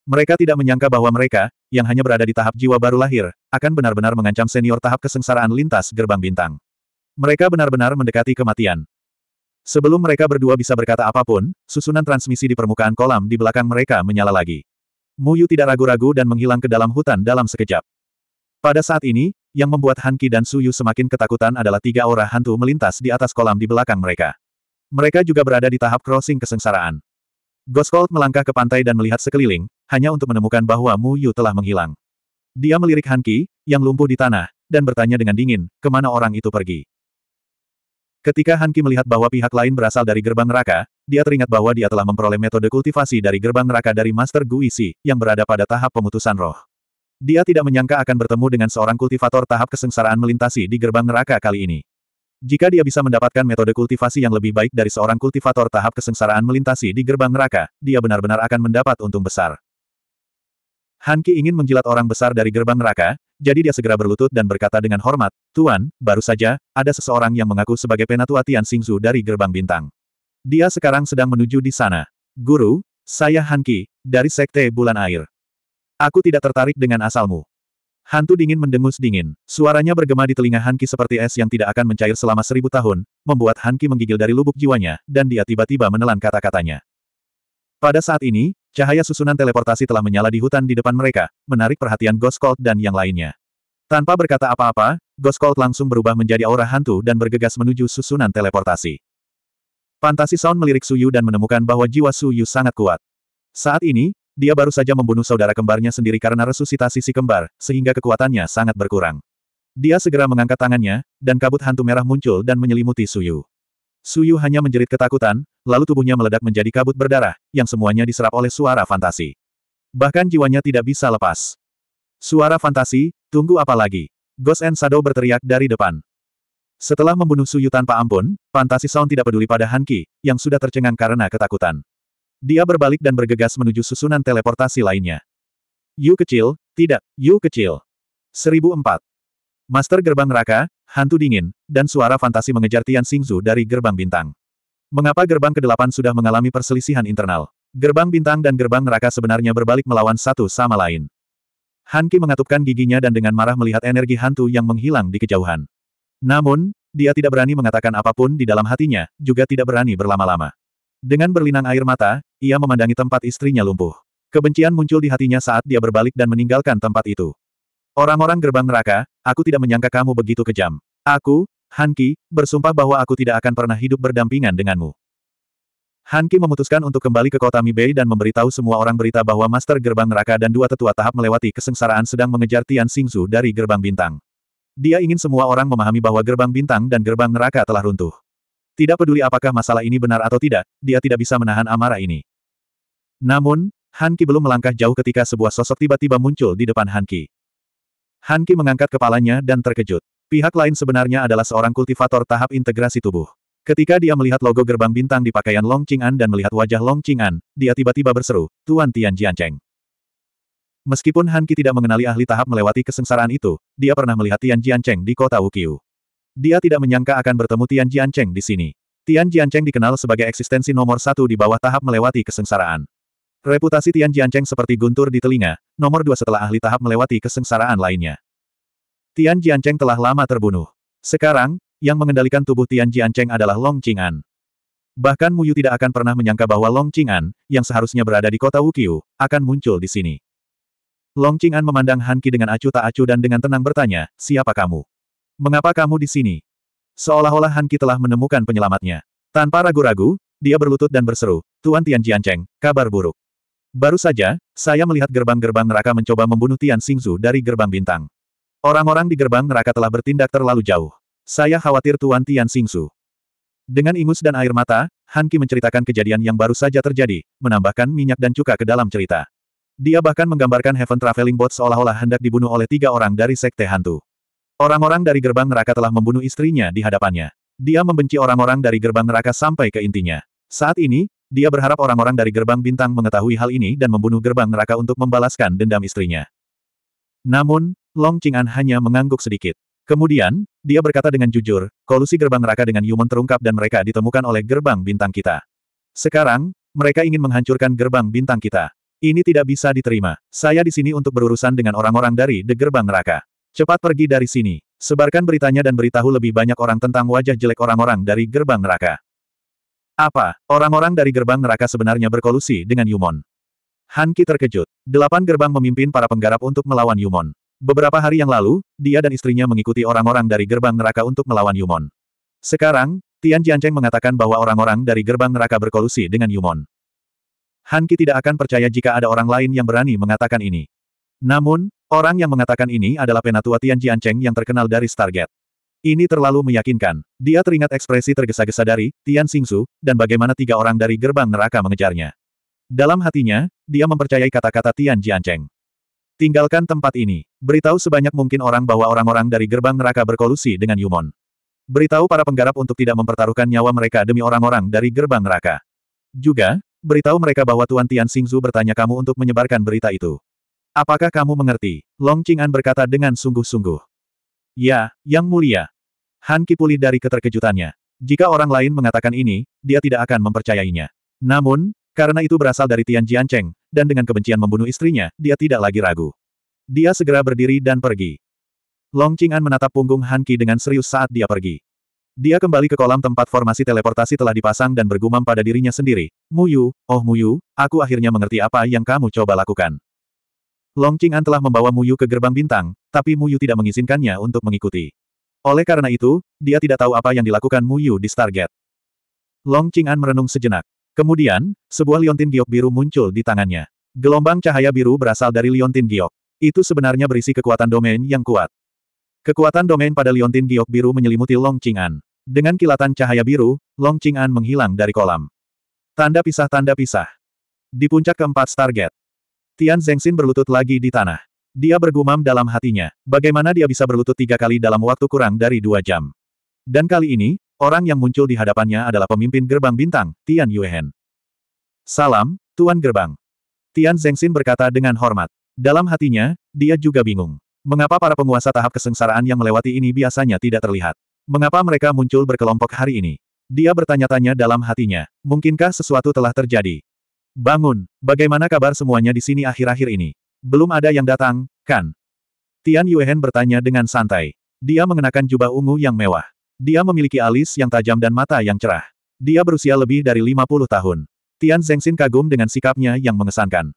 Mereka tidak menyangka bahwa mereka, yang hanya berada di tahap jiwa baru lahir, akan benar-benar mengancam senior tahap kesengsaraan lintas gerbang bintang. Mereka benar-benar mendekati kematian. Sebelum mereka berdua bisa berkata apapun, susunan transmisi di permukaan kolam di belakang mereka menyala lagi. Mu Yu tidak ragu-ragu dan menghilang ke dalam hutan dalam sekejap. Pada saat ini, yang membuat Hanki dan Su Yu semakin ketakutan adalah tiga aura hantu melintas di atas kolam di belakang mereka. Mereka juga berada di tahap crossing kesengsaraan. Goskold melangkah ke pantai dan melihat sekeliling, hanya untuk menemukan bahwa Mu Yu telah menghilang. Dia melirik Hanki, yang lumpuh di tanah, dan bertanya dengan dingin, kemana orang itu pergi. Ketika Han Ki melihat bahwa pihak lain berasal dari gerbang neraka, dia teringat bahwa dia telah memperoleh metode kultivasi dari gerbang neraka dari Master Guisi yang berada pada tahap pemutusan roh. Dia tidak menyangka akan bertemu dengan seorang kultivator tahap kesengsaraan melintasi di gerbang neraka kali ini. Jika dia bisa mendapatkan metode kultivasi yang lebih baik dari seorang kultivator tahap kesengsaraan melintasi di gerbang neraka, dia benar-benar akan mendapat untung besar. Han Ki ingin menjilat orang besar dari gerbang neraka, jadi dia segera berlutut dan berkata dengan hormat, Tuan, baru saja, ada seseorang yang mengaku sebagai penatua Tian Xingzu dari gerbang bintang. Dia sekarang sedang menuju di sana. Guru, saya Han Ki dari Sekte Bulan Air. Aku tidak tertarik dengan asalmu. Hantu dingin mendengus dingin. Suaranya bergema di telinga Hanki seperti es yang tidak akan mencair selama seribu tahun, membuat Hanki menggigil dari lubuk jiwanya, dan dia tiba-tiba menelan kata-katanya. Pada saat ini, Cahaya susunan teleportasi telah menyala di hutan di depan mereka, menarik perhatian Ghost Cult dan yang lainnya. Tanpa berkata apa-apa, Ghost Cult langsung berubah menjadi aura hantu dan bergegas menuju susunan teleportasi. Fantasi Sound melirik Suyu dan menemukan bahwa jiwa Suyu sangat kuat. Saat ini, dia baru saja membunuh saudara kembarnya sendiri karena resusitasi si kembar, sehingga kekuatannya sangat berkurang. Dia segera mengangkat tangannya, dan kabut hantu merah muncul dan menyelimuti Suyu. Suyu hanya menjerit ketakutan, lalu tubuhnya meledak menjadi kabut berdarah, yang semuanya diserap oleh suara fantasi. Bahkan jiwanya tidak bisa lepas. Suara fantasi, tunggu apa lagi? Ghost and Shadow berteriak dari depan. Setelah membunuh Suyu tanpa ampun, fantasi Sound tidak peduli pada Hanki, yang sudah tercengang karena ketakutan. Dia berbalik dan bergegas menuju susunan teleportasi lainnya. Yu kecil, tidak, Yu kecil. 1004. Master Gerbang raka, Hantu Dingin, dan suara fantasi mengejar Tian Xingzu dari Gerbang Bintang. Mengapa gerbang ke-8 sudah mengalami perselisihan internal? Gerbang bintang dan gerbang neraka sebenarnya berbalik melawan satu sama lain. Hanki mengatupkan giginya dan dengan marah melihat energi hantu yang menghilang di kejauhan. Namun, dia tidak berani mengatakan apapun di dalam hatinya, juga tidak berani berlama-lama. Dengan berlinang air mata, ia memandangi tempat istrinya lumpuh. Kebencian muncul di hatinya saat dia berbalik dan meninggalkan tempat itu. Orang-orang gerbang neraka, aku tidak menyangka kamu begitu kejam. Aku, Han Ki bersumpah bahwa aku tidak akan pernah hidup berdampingan denganmu. Han Ki memutuskan untuk kembali ke kota Mibei dan memberitahu semua orang berita bahwa Master Gerbang Neraka dan dua tetua tahap melewati kesengsaraan sedang mengejar Tian Xingzu dari Gerbang Bintang. Dia ingin semua orang memahami bahwa Gerbang Bintang dan Gerbang Neraka telah runtuh. Tidak peduli apakah masalah ini benar atau tidak, dia tidak bisa menahan amarah ini. Namun, Han Ki belum melangkah jauh ketika sebuah sosok tiba-tiba muncul di depan Han Ki. Han Ki mengangkat kepalanya dan terkejut. Pihak lain sebenarnya adalah seorang kultivator tahap integrasi tubuh. Ketika dia melihat logo gerbang bintang di pakaian Long Qing'an dan melihat wajah Long Qing'an, dia tiba-tiba berseru, Tuan Tian Jiancheng. Meskipun Han Qi tidak mengenali ahli tahap melewati kesengsaraan itu, dia pernah melihat Tian Jiancheng di kota Wukiu. Dia tidak menyangka akan bertemu Tian Jiancheng di sini. Tian Jiancheng dikenal sebagai eksistensi nomor satu di bawah tahap melewati kesengsaraan. Reputasi Tian Jiancheng seperti guntur di telinga, nomor dua setelah ahli tahap melewati kesengsaraan lainnya. Tian Jiancheng telah lama terbunuh. Sekarang, yang mengendalikan tubuh Tian Jiancheng adalah Long Qing'an. Bahkan Mu Yu tidak akan pernah menyangka bahwa Long Qing'an, yang seharusnya berada di kota Wukiu, akan muncul di sini. Long Qing'an memandang Han Qi dengan acuh tak acuh dan dengan tenang bertanya, siapa kamu? Mengapa kamu di sini? Seolah-olah Han Qi telah menemukan penyelamatnya. Tanpa ragu-ragu, dia berlutut dan berseru, Tuan Tian Jiancheng, kabar buruk. Baru saja, saya melihat gerbang-gerbang neraka mencoba membunuh Tian Xingzu dari gerbang bintang. Orang-orang di gerbang neraka telah bertindak terlalu jauh. Saya khawatir Tuan Tian Xingsu. Dengan ingus dan air mata, Han Qi menceritakan kejadian yang baru saja terjadi, menambahkan minyak dan cuka ke dalam cerita. Dia bahkan menggambarkan Heaven Traveling Boat seolah-olah hendak dibunuh oleh tiga orang dari sekte hantu. Orang-orang dari gerbang neraka telah membunuh istrinya di hadapannya. Dia membenci orang-orang dari gerbang neraka sampai ke intinya. Saat ini, dia berharap orang-orang dari gerbang bintang mengetahui hal ini dan membunuh gerbang neraka untuk membalaskan dendam istrinya. Namun, Long Qing'an hanya mengangguk sedikit. Kemudian, dia berkata dengan jujur, kolusi gerbang neraka dengan Yumon terungkap dan mereka ditemukan oleh gerbang bintang kita. Sekarang, mereka ingin menghancurkan gerbang bintang kita. Ini tidak bisa diterima. Saya di sini untuk berurusan dengan orang-orang dari The Gerbang Neraka. Cepat pergi dari sini. Sebarkan beritanya dan beritahu lebih banyak orang tentang wajah jelek orang-orang dari Gerbang Neraka. Apa, orang-orang dari Gerbang Neraka sebenarnya berkolusi dengan Yumon? Hanki terkejut. Delapan gerbang memimpin para penggarap untuk melawan Yumon. Beberapa hari yang lalu, dia dan istrinya mengikuti orang-orang dari gerbang neraka untuk melawan Yumon. Sekarang, Tian Jiancheng mengatakan bahwa orang-orang dari gerbang neraka berkolusi dengan Yumon. Han Qi tidak akan percaya jika ada orang lain yang berani mengatakan ini. Namun, orang yang mengatakan ini adalah penatua Tian Jiancheng yang terkenal dari Stargate. Ini terlalu meyakinkan. Dia teringat ekspresi tergesa-gesa dari Tian Xingsu, dan bagaimana tiga orang dari gerbang neraka mengejarnya. Dalam hatinya, dia mempercayai kata-kata Tian Jiancheng. Tinggalkan tempat ini. Beritahu sebanyak mungkin orang bahwa orang-orang dari gerbang neraka berkolusi dengan Yumon. Beritahu para penggarap untuk tidak mempertaruhkan nyawa mereka demi orang-orang dari gerbang neraka. Juga, beritahu mereka bahwa Tuan Tian Xingzu bertanya kamu untuk menyebarkan berita itu. Apakah kamu mengerti? Long Qing'an berkata dengan sungguh-sungguh. Ya, Yang Mulia. Han Kipuli dari keterkejutannya. Jika orang lain mengatakan ini, dia tidak akan mempercayainya. Namun, karena itu berasal dari Tian Jiancheng, dan dengan kebencian membunuh istrinya, dia tidak lagi ragu. Dia segera berdiri dan pergi. Long Qing'an menatap punggung Han Qi dengan serius saat dia pergi. Dia kembali ke kolam tempat formasi teleportasi telah dipasang dan bergumam pada dirinya sendiri. Muyu, oh Muyu, aku akhirnya mengerti apa yang kamu coba lakukan. Long Qing'an telah membawa Muyu ke gerbang bintang, tapi Muyu tidak mengizinkannya untuk mengikuti. Oleh karena itu, dia tidak tahu apa yang dilakukan Muyu di Stargate. Long Qing'an merenung sejenak. Kemudian, sebuah liontin giok biru muncul di tangannya. Gelombang cahaya biru berasal dari liontin giok. Itu sebenarnya berisi kekuatan domain yang kuat. Kekuatan domain pada liontin giok biru menyelimuti Long Qing'an. Dengan kilatan cahaya biru, Long Qing'an menghilang dari kolam. Tanda pisah-tanda pisah. Di puncak keempat target. Tian Zhengxin berlutut lagi di tanah. Dia bergumam dalam hatinya, bagaimana dia bisa berlutut tiga kali dalam waktu kurang dari dua jam. Dan kali ini, Orang yang muncul di hadapannya adalah pemimpin gerbang bintang, Tian Yuehen. Salam, Tuan Gerbang. Tian Zengxin berkata dengan hormat. Dalam hatinya, dia juga bingung. Mengapa para penguasa tahap kesengsaraan yang melewati ini biasanya tidak terlihat? Mengapa mereka muncul berkelompok hari ini? Dia bertanya-tanya dalam hatinya, mungkinkah sesuatu telah terjadi? Bangun, bagaimana kabar semuanya di sini akhir-akhir ini? Belum ada yang datang, kan? Tian Yuehen bertanya dengan santai. Dia mengenakan jubah ungu yang mewah. Dia memiliki alis yang tajam dan mata yang cerah. Dia berusia lebih dari 50 tahun. Tian Zhengxin kagum dengan sikapnya yang mengesankan.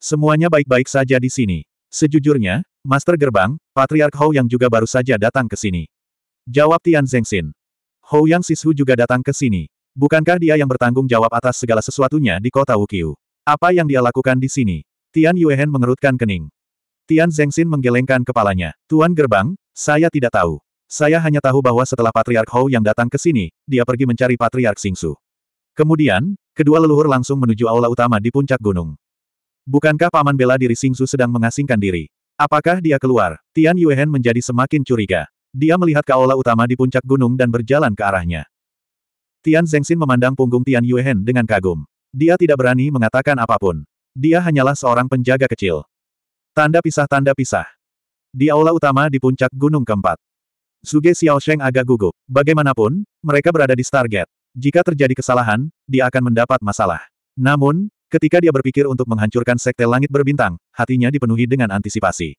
Semuanya baik-baik saja di sini. Sejujurnya, Master Gerbang, Patriark Hou yang juga baru saja datang ke sini. Jawab Tian Zhengxin. Hou Yang Sishu juga datang ke sini. Bukankah dia yang bertanggung jawab atas segala sesuatunya di kota Wukiu? Apa yang dia lakukan di sini? Tian Yuehen mengerutkan kening. Tian Zhengxin menggelengkan kepalanya. Tuan Gerbang, saya tidak tahu. Saya hanya tahu bahwa setelah Patriark Hou yang datang ke sini, dia pergi mencari Patriark Singsu. Kemudian, kedua leluhur langsung menuju aula utama di puncak gunung. Bukankah paman bela diri Singsu sedang mengasingkan diri? Apakah dia keluar? Tian Yuehen menjadi semakin curiga. Dia melihat ke aula utama di puncak gunung dan berjalan ke arahnya. Tian Zhengxin memandang punggung Tian Yuehen dengan kagum. Dia tidak berani mengatakan apapun. Dia hanyalah seorang penjaga kecil. Tanda pisah-tanda pisah. Di aula utama di puncak gunung keempat, Zuge Sheng agak gugup. Bagaimanapun, mereka berada di Stargate. Jika terjadi kesalahan, dia akan mendapat masalah. Namun, ketika dia berpikir untuk menghancurkan sekte langit berbintang, hatinya dipenuhi dengan antisipasi.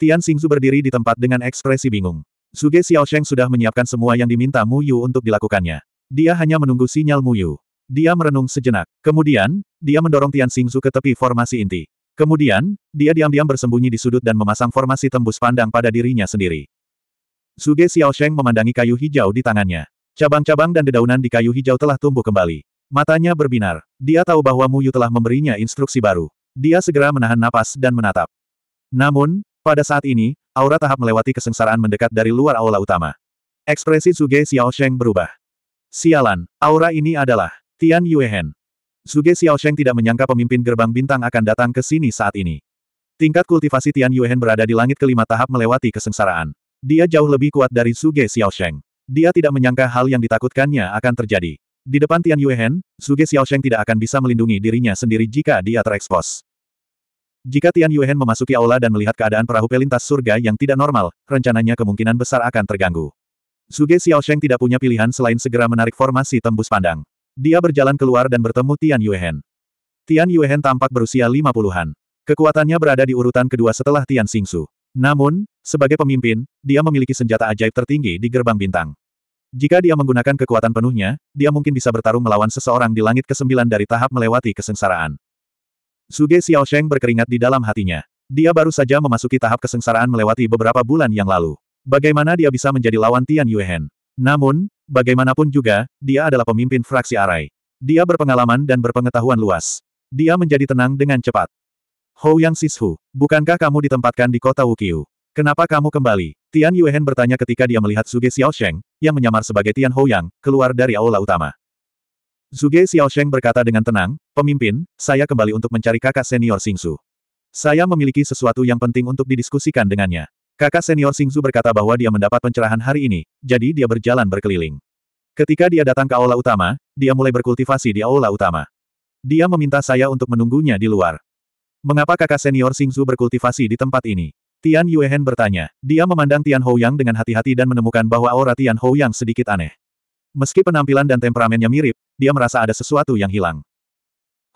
Tian Xingzu berdiri di tempat dengan ekspresi bingung. Zuge Sheng sudah menyiapkan semua yang diminta Mu Yu untuk dilakukannya. Dia hanya menunggu sinyal Mu Yu. Dia merenung sejenak. Kemudian, dia mendorong Tian Xingzu ke tepi formasi inti. Kemudian, dia diam-diam bersembunyi di sudut dan memasang formasi tembus pandang pada dirinya sendiri. Suge Xiao Sheng memandangi kayu hijau di tangannya. Cabang-cabang dan dedaunan di kayu hijau telah tumbuh kembali. Matanya berbinar. Dia tahu bahwa Mu Yu telah memberinya instruksi baru. Dia segera menahan napas dan menatap. Namun, pada saat ini, aura tahap melewati kesengsaraan mendekat dari luar aula utama. Ekspresi Suge Xiao Sheng berubah. Sialan, aura ini adalah Tian Yuehen. Suge Xiao Sheng tidak menyangka pemimpin gerbang bintang akan datang ke sini saat ini. Tingkat kultivasi Tian Yuehen berada di langit kelima tahap melewati kesengsaraan. Dia jauh lebih kuat dari Suge Xiaosheng. Dia tidak menyangka hal yang ditakutkannya akan terjadi. Di depan Tian Yuehen, Suge Xiaosheng tidak akan bisa melindungi dirinya sendiri jika dia terekspos. Jika Tian Yuehen memasuki aula dan melihat keadaan perahu pelintas surga yang tidak normal, rencananya kemungkinan besar akan terganggu. Suge Xiaosheng tidak punya pilihan selain segera menarik formasi tembus pandang. Dia berjalan keluar dan bertemu Tian Yuehen. Tian Yuehen tampak berusia lima puluhan. Kekuatannya berada di urutan kedua setelah Tian Xingsu. Namun, sebagai pemimpin, dia memiliki senjata ajaib tertinggi di gerbang bintang. Jika dia menggunakan kekuatan penuhnya, dia mungkin bisa bertarung melawan seseorang di langit kesembilan dari tahap melewati kesengsaraan. Suge Sheng berkeringat di dalam hatinya. Dia baru saja memasuki tahap kesengsaraan melewati beberapa bulan yang lalu. Bagaimana dia bisa menjadi lawan Tian Yuehen? Namun, bagaimanapun juga, dia adalah pemimpin fraksi Arai. Dia berpengalaman dan berpengetahuan luas. Dia menjadi tenang dengan cepat. Hou Yang Sishu, bukankah kamu ditempatkan di kota Wukiu? Kenapa kamu kembali? Tian Yuehen bertanya ketika dia melihat Zuge Sheng yang menyamar sebagai Tian Hou Yang, keluar dari aula utama. Zuge Sheng berkata dengan tenang, Pemimpin, saya kembali untuk mencari kakak senior Singsu. Saya memiliki sesuatu yang penting untuk didiskusikan dengannya. Kakak senior Singsu berkata bahwa dia mendapat pencerahan hari ini, jadi dia berjalan berkeliling. Ketika dia datang ke aula utama, dia mulai berkultivasi di aula utama. Dia meminta saya untuk menunggunya di luar. Mengapa kakak senior Xingzu berkultivasi di tempat ini? Tian Yuehen bertanya. Dia memandang Tian Houyang dengan hati-hati dan menemukan bahwa aura Tian Houyang sedikit aneh. Meski penampilan dan temperamennya mirip, dia merasa ada sesuatu yang hilang.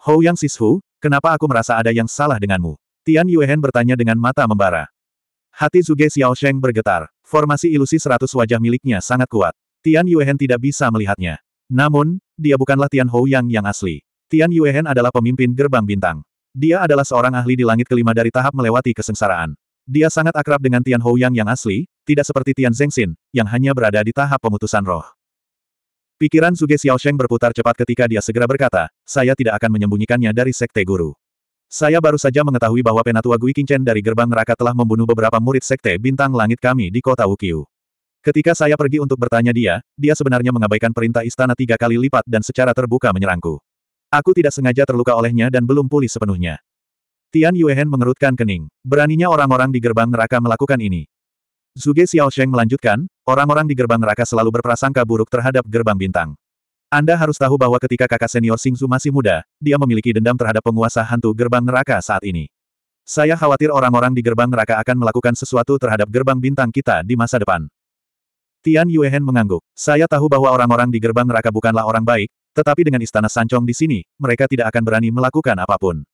Houyang Sishu, kenapa aku merasa ada yang salah denganmu? Tian Yuehen bertanya dengan mata membara. Hati Zuge Sheng bergetar. Formasi ilusi seratus wajah miliknya sangat kuat. Tian Yuehen tidak bisa melihatnya. Namun, dia bukanlah Tian Houyang yang asli. Tian Yuehen adalah pemimpin gerbang bintang. Dia adalah seorang ahli di langit kelima dari tahap melewati kesengsaraan. Dia sangat akrab dengan Tian Houyang yang asli, tidak seperti Tian Zengxin, yang hanya berada di tahap pemutusan roh. Pikiran Suge Sheng berputar cepat ketika dia segera berkata, saya tidak akan menyembunyikannya dari sekte guru. Saya baru saja mengetahui bahwa penatua Gui Qingchen dari gerbang neraka telah membunuh beberapa murid sekte bintang langit kami di kota Wukiu. Ketika saya pergi untuk bertanya dia, dia sebenarnya mengabaikan perintah istana tiga kali lipat dan secara terbuka menyerangku. Aku tidak sengaja terluka olehnya dan belum pulih sepenuhnya. Tian Yuehen mengerutkan kening. Beraninya orang-orang di gerbang neraka melakukan ini. Zuge Sheng melanjutkan, orang-orang di gerbang neraka selalu berprasangka buruk terhadap gerbang bintang. Anda harus tahu bahwa ketika kakak senior Singzu masih muda, dia memiliki dendam terhadap penguasa hantu gerbang neraka saat ini. Saya khawatir orang-orang di gerbang neraka akan melakukan sesuatu terhadap gerbang bintang kita di masa depan. Tian Yuehen mengangguk. Saya tahu bahwa orang-orang di gerbang neraka bukanlah orang baik, tetapi dengan istana Sancong di sini, mereka tidak akan berani melakukan apapun.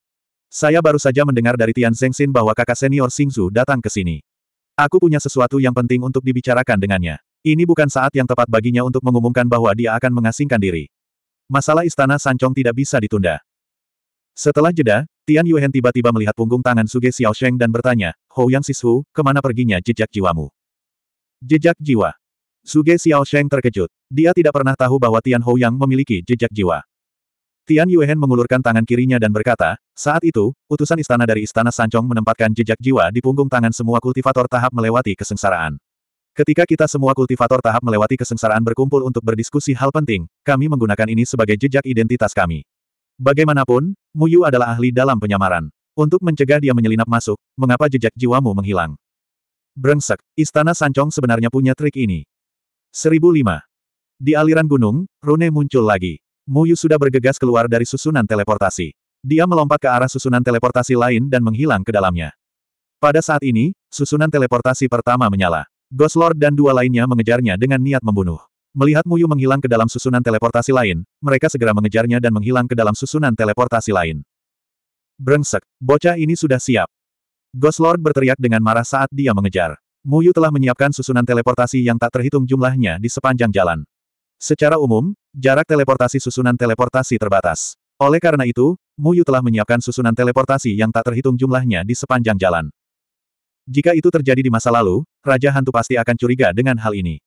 Saya baru saja mendengar dari Tian Zengxin bahwa kakak senior Xingzu datang ke sini. Aku punya sesuatu yang penting untuk dibicarakan dengannya. Ini bukan saat yang tepat baginya untuk mengumumkan bahwa dia akan mengasingkan diri. Masalah istana Sancong tidak bisa ditunda. Setelah jeda, Tian Yuhen tiba-tiba melihat punggung tangan Suge Xiaosheng dan bertanya, Hou Yang Sishu, kemana perginya jejak jiwamu? Jejak jiwa. Suge Xiao Sheng terkejut. Dia tidak pernah tahu bahwa Tian Hou Yang memiliki jejak jiwa. Tian Yuehen mengulurkan tangan kirinya dan berkata, saat itu, utusan istana dari istana Sancong menempatkan jejak jiwa di punggung tangan semua kultivator tahap melewati kesengsaraan. Ketika kita semua kultivator tahap melewati kesengsaraan berkumpul untuk berdiskusi hal penting, kami menggunakan ini sebagai jejak identitas kami. Bagaimanapun, Mu Yu adalah ahli dalam penyamaran. Untuk mencegah dia menyelinap masuk, mengapa jejak jiwamu menghilang? Brengsek, istana Sancong sebenarnya punya trik ini. 1005. Di aliran gunung, Rune muncul lagi. Muyu sudah bergegas keluar dari susunan teleportasi. Dia melompat ke arah susunan teleportasi lain dan menghilang ke dalamnya. Pada saat ini, susunan teleportasi pertama menyala. Ghost Lord dan dua lainnya mengejarnya dengan niat membunuh. Melihat Muyu menghilang ke dalam susunan teleportasi lain, mereka segera mengejarnya dan menghilang ke dalam susunan teleportasi lain. Brengsek, bocah ini sudah siap. Ghost Lord berteriak dengan marah saat dia mengejar. Mu Yu telah menyiapkan susunan teleportasi yang tak terhitung jumlahnya di sepanjang jalan. Secara umum, jarak teleportasi susunan teleportasi terbatas. Oleh karena itu, Mu Yu telah menyiapkan susunan teleportasi yang tak terhitung jumlahnya di sepanjang jalan. Jika itu terjadi di masa lalu, Raja Hantu pasti akan curiga dengan hal ini.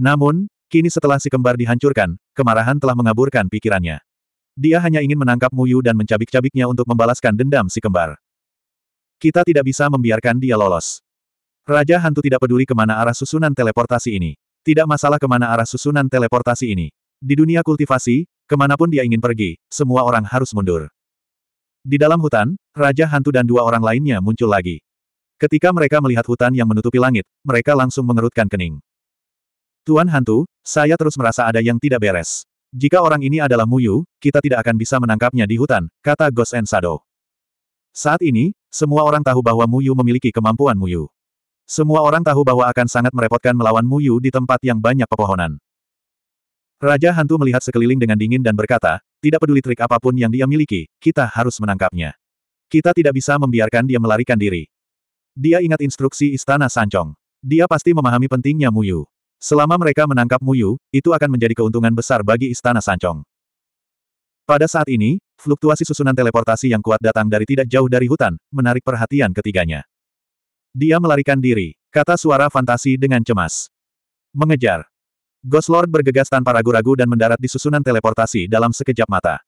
Namun, kini setelah si kembar dihancurkan, kemarahan telah mengaburkan pikirannya. Dia hanya ingin menangkap Mu Yu dan mencabik-cabiknya untuk membalaskan dendam si kembar. Kita tidak bisa membiarkan dia lolos. Raja Hantu tidak peduli kemana arah susunan teleportasi ini. Tidak masalah kemana arah susunan teleportasi ini. Di dunia kultivasi, kemanapun dia ingin pergi, semua orang harus mundur. Di dalam hutan, Raja Hantu dan dua orang lainnya muncul lagi. Ketika mereka melihat hutan yang menutupi langit, mereka langsung mengerutkan kening. Tuan Hantu, saya terus merasa ada yang tidak beres. Jika orang ini adalah Muyu, kita tidak akan bisa menangkapnya di hutan, kata Ghost and Shadow. Saat ini, semua orang tahu bahwa Muyu memiliki kemampuan Muyu. Semua orang tahu bahwa akan sangat merepotkan melawan Muyu di tempat yang banyak pepohonan. Raja Hantu melihat sekeliling dengan dingin dan berkata, tidak peduli trik apapun yang dia miliki, kita harus menangkapnya. Kita tidak bisa membiarkan dia melarikan diri. Dia ingat instruksi Istana Sancong. Dia pasti memahami pentingnya Muyu. Selama mereka menangkap Muyu, itu akan menjadi keuntungan besar bagi Istana Sancong. Pada saat ini, fluktuasi susunan teleportasi yang kuat datang dari tidak jauh dari hutan, menarik perhatian ketiganya. Dia melarikan diri, kata suara fantasi dengan cemas. Mengejar. Ghost Lord bergegas tanpa ragu-ragu dan mendarat di susunan teleportasi dalam sekejap mata.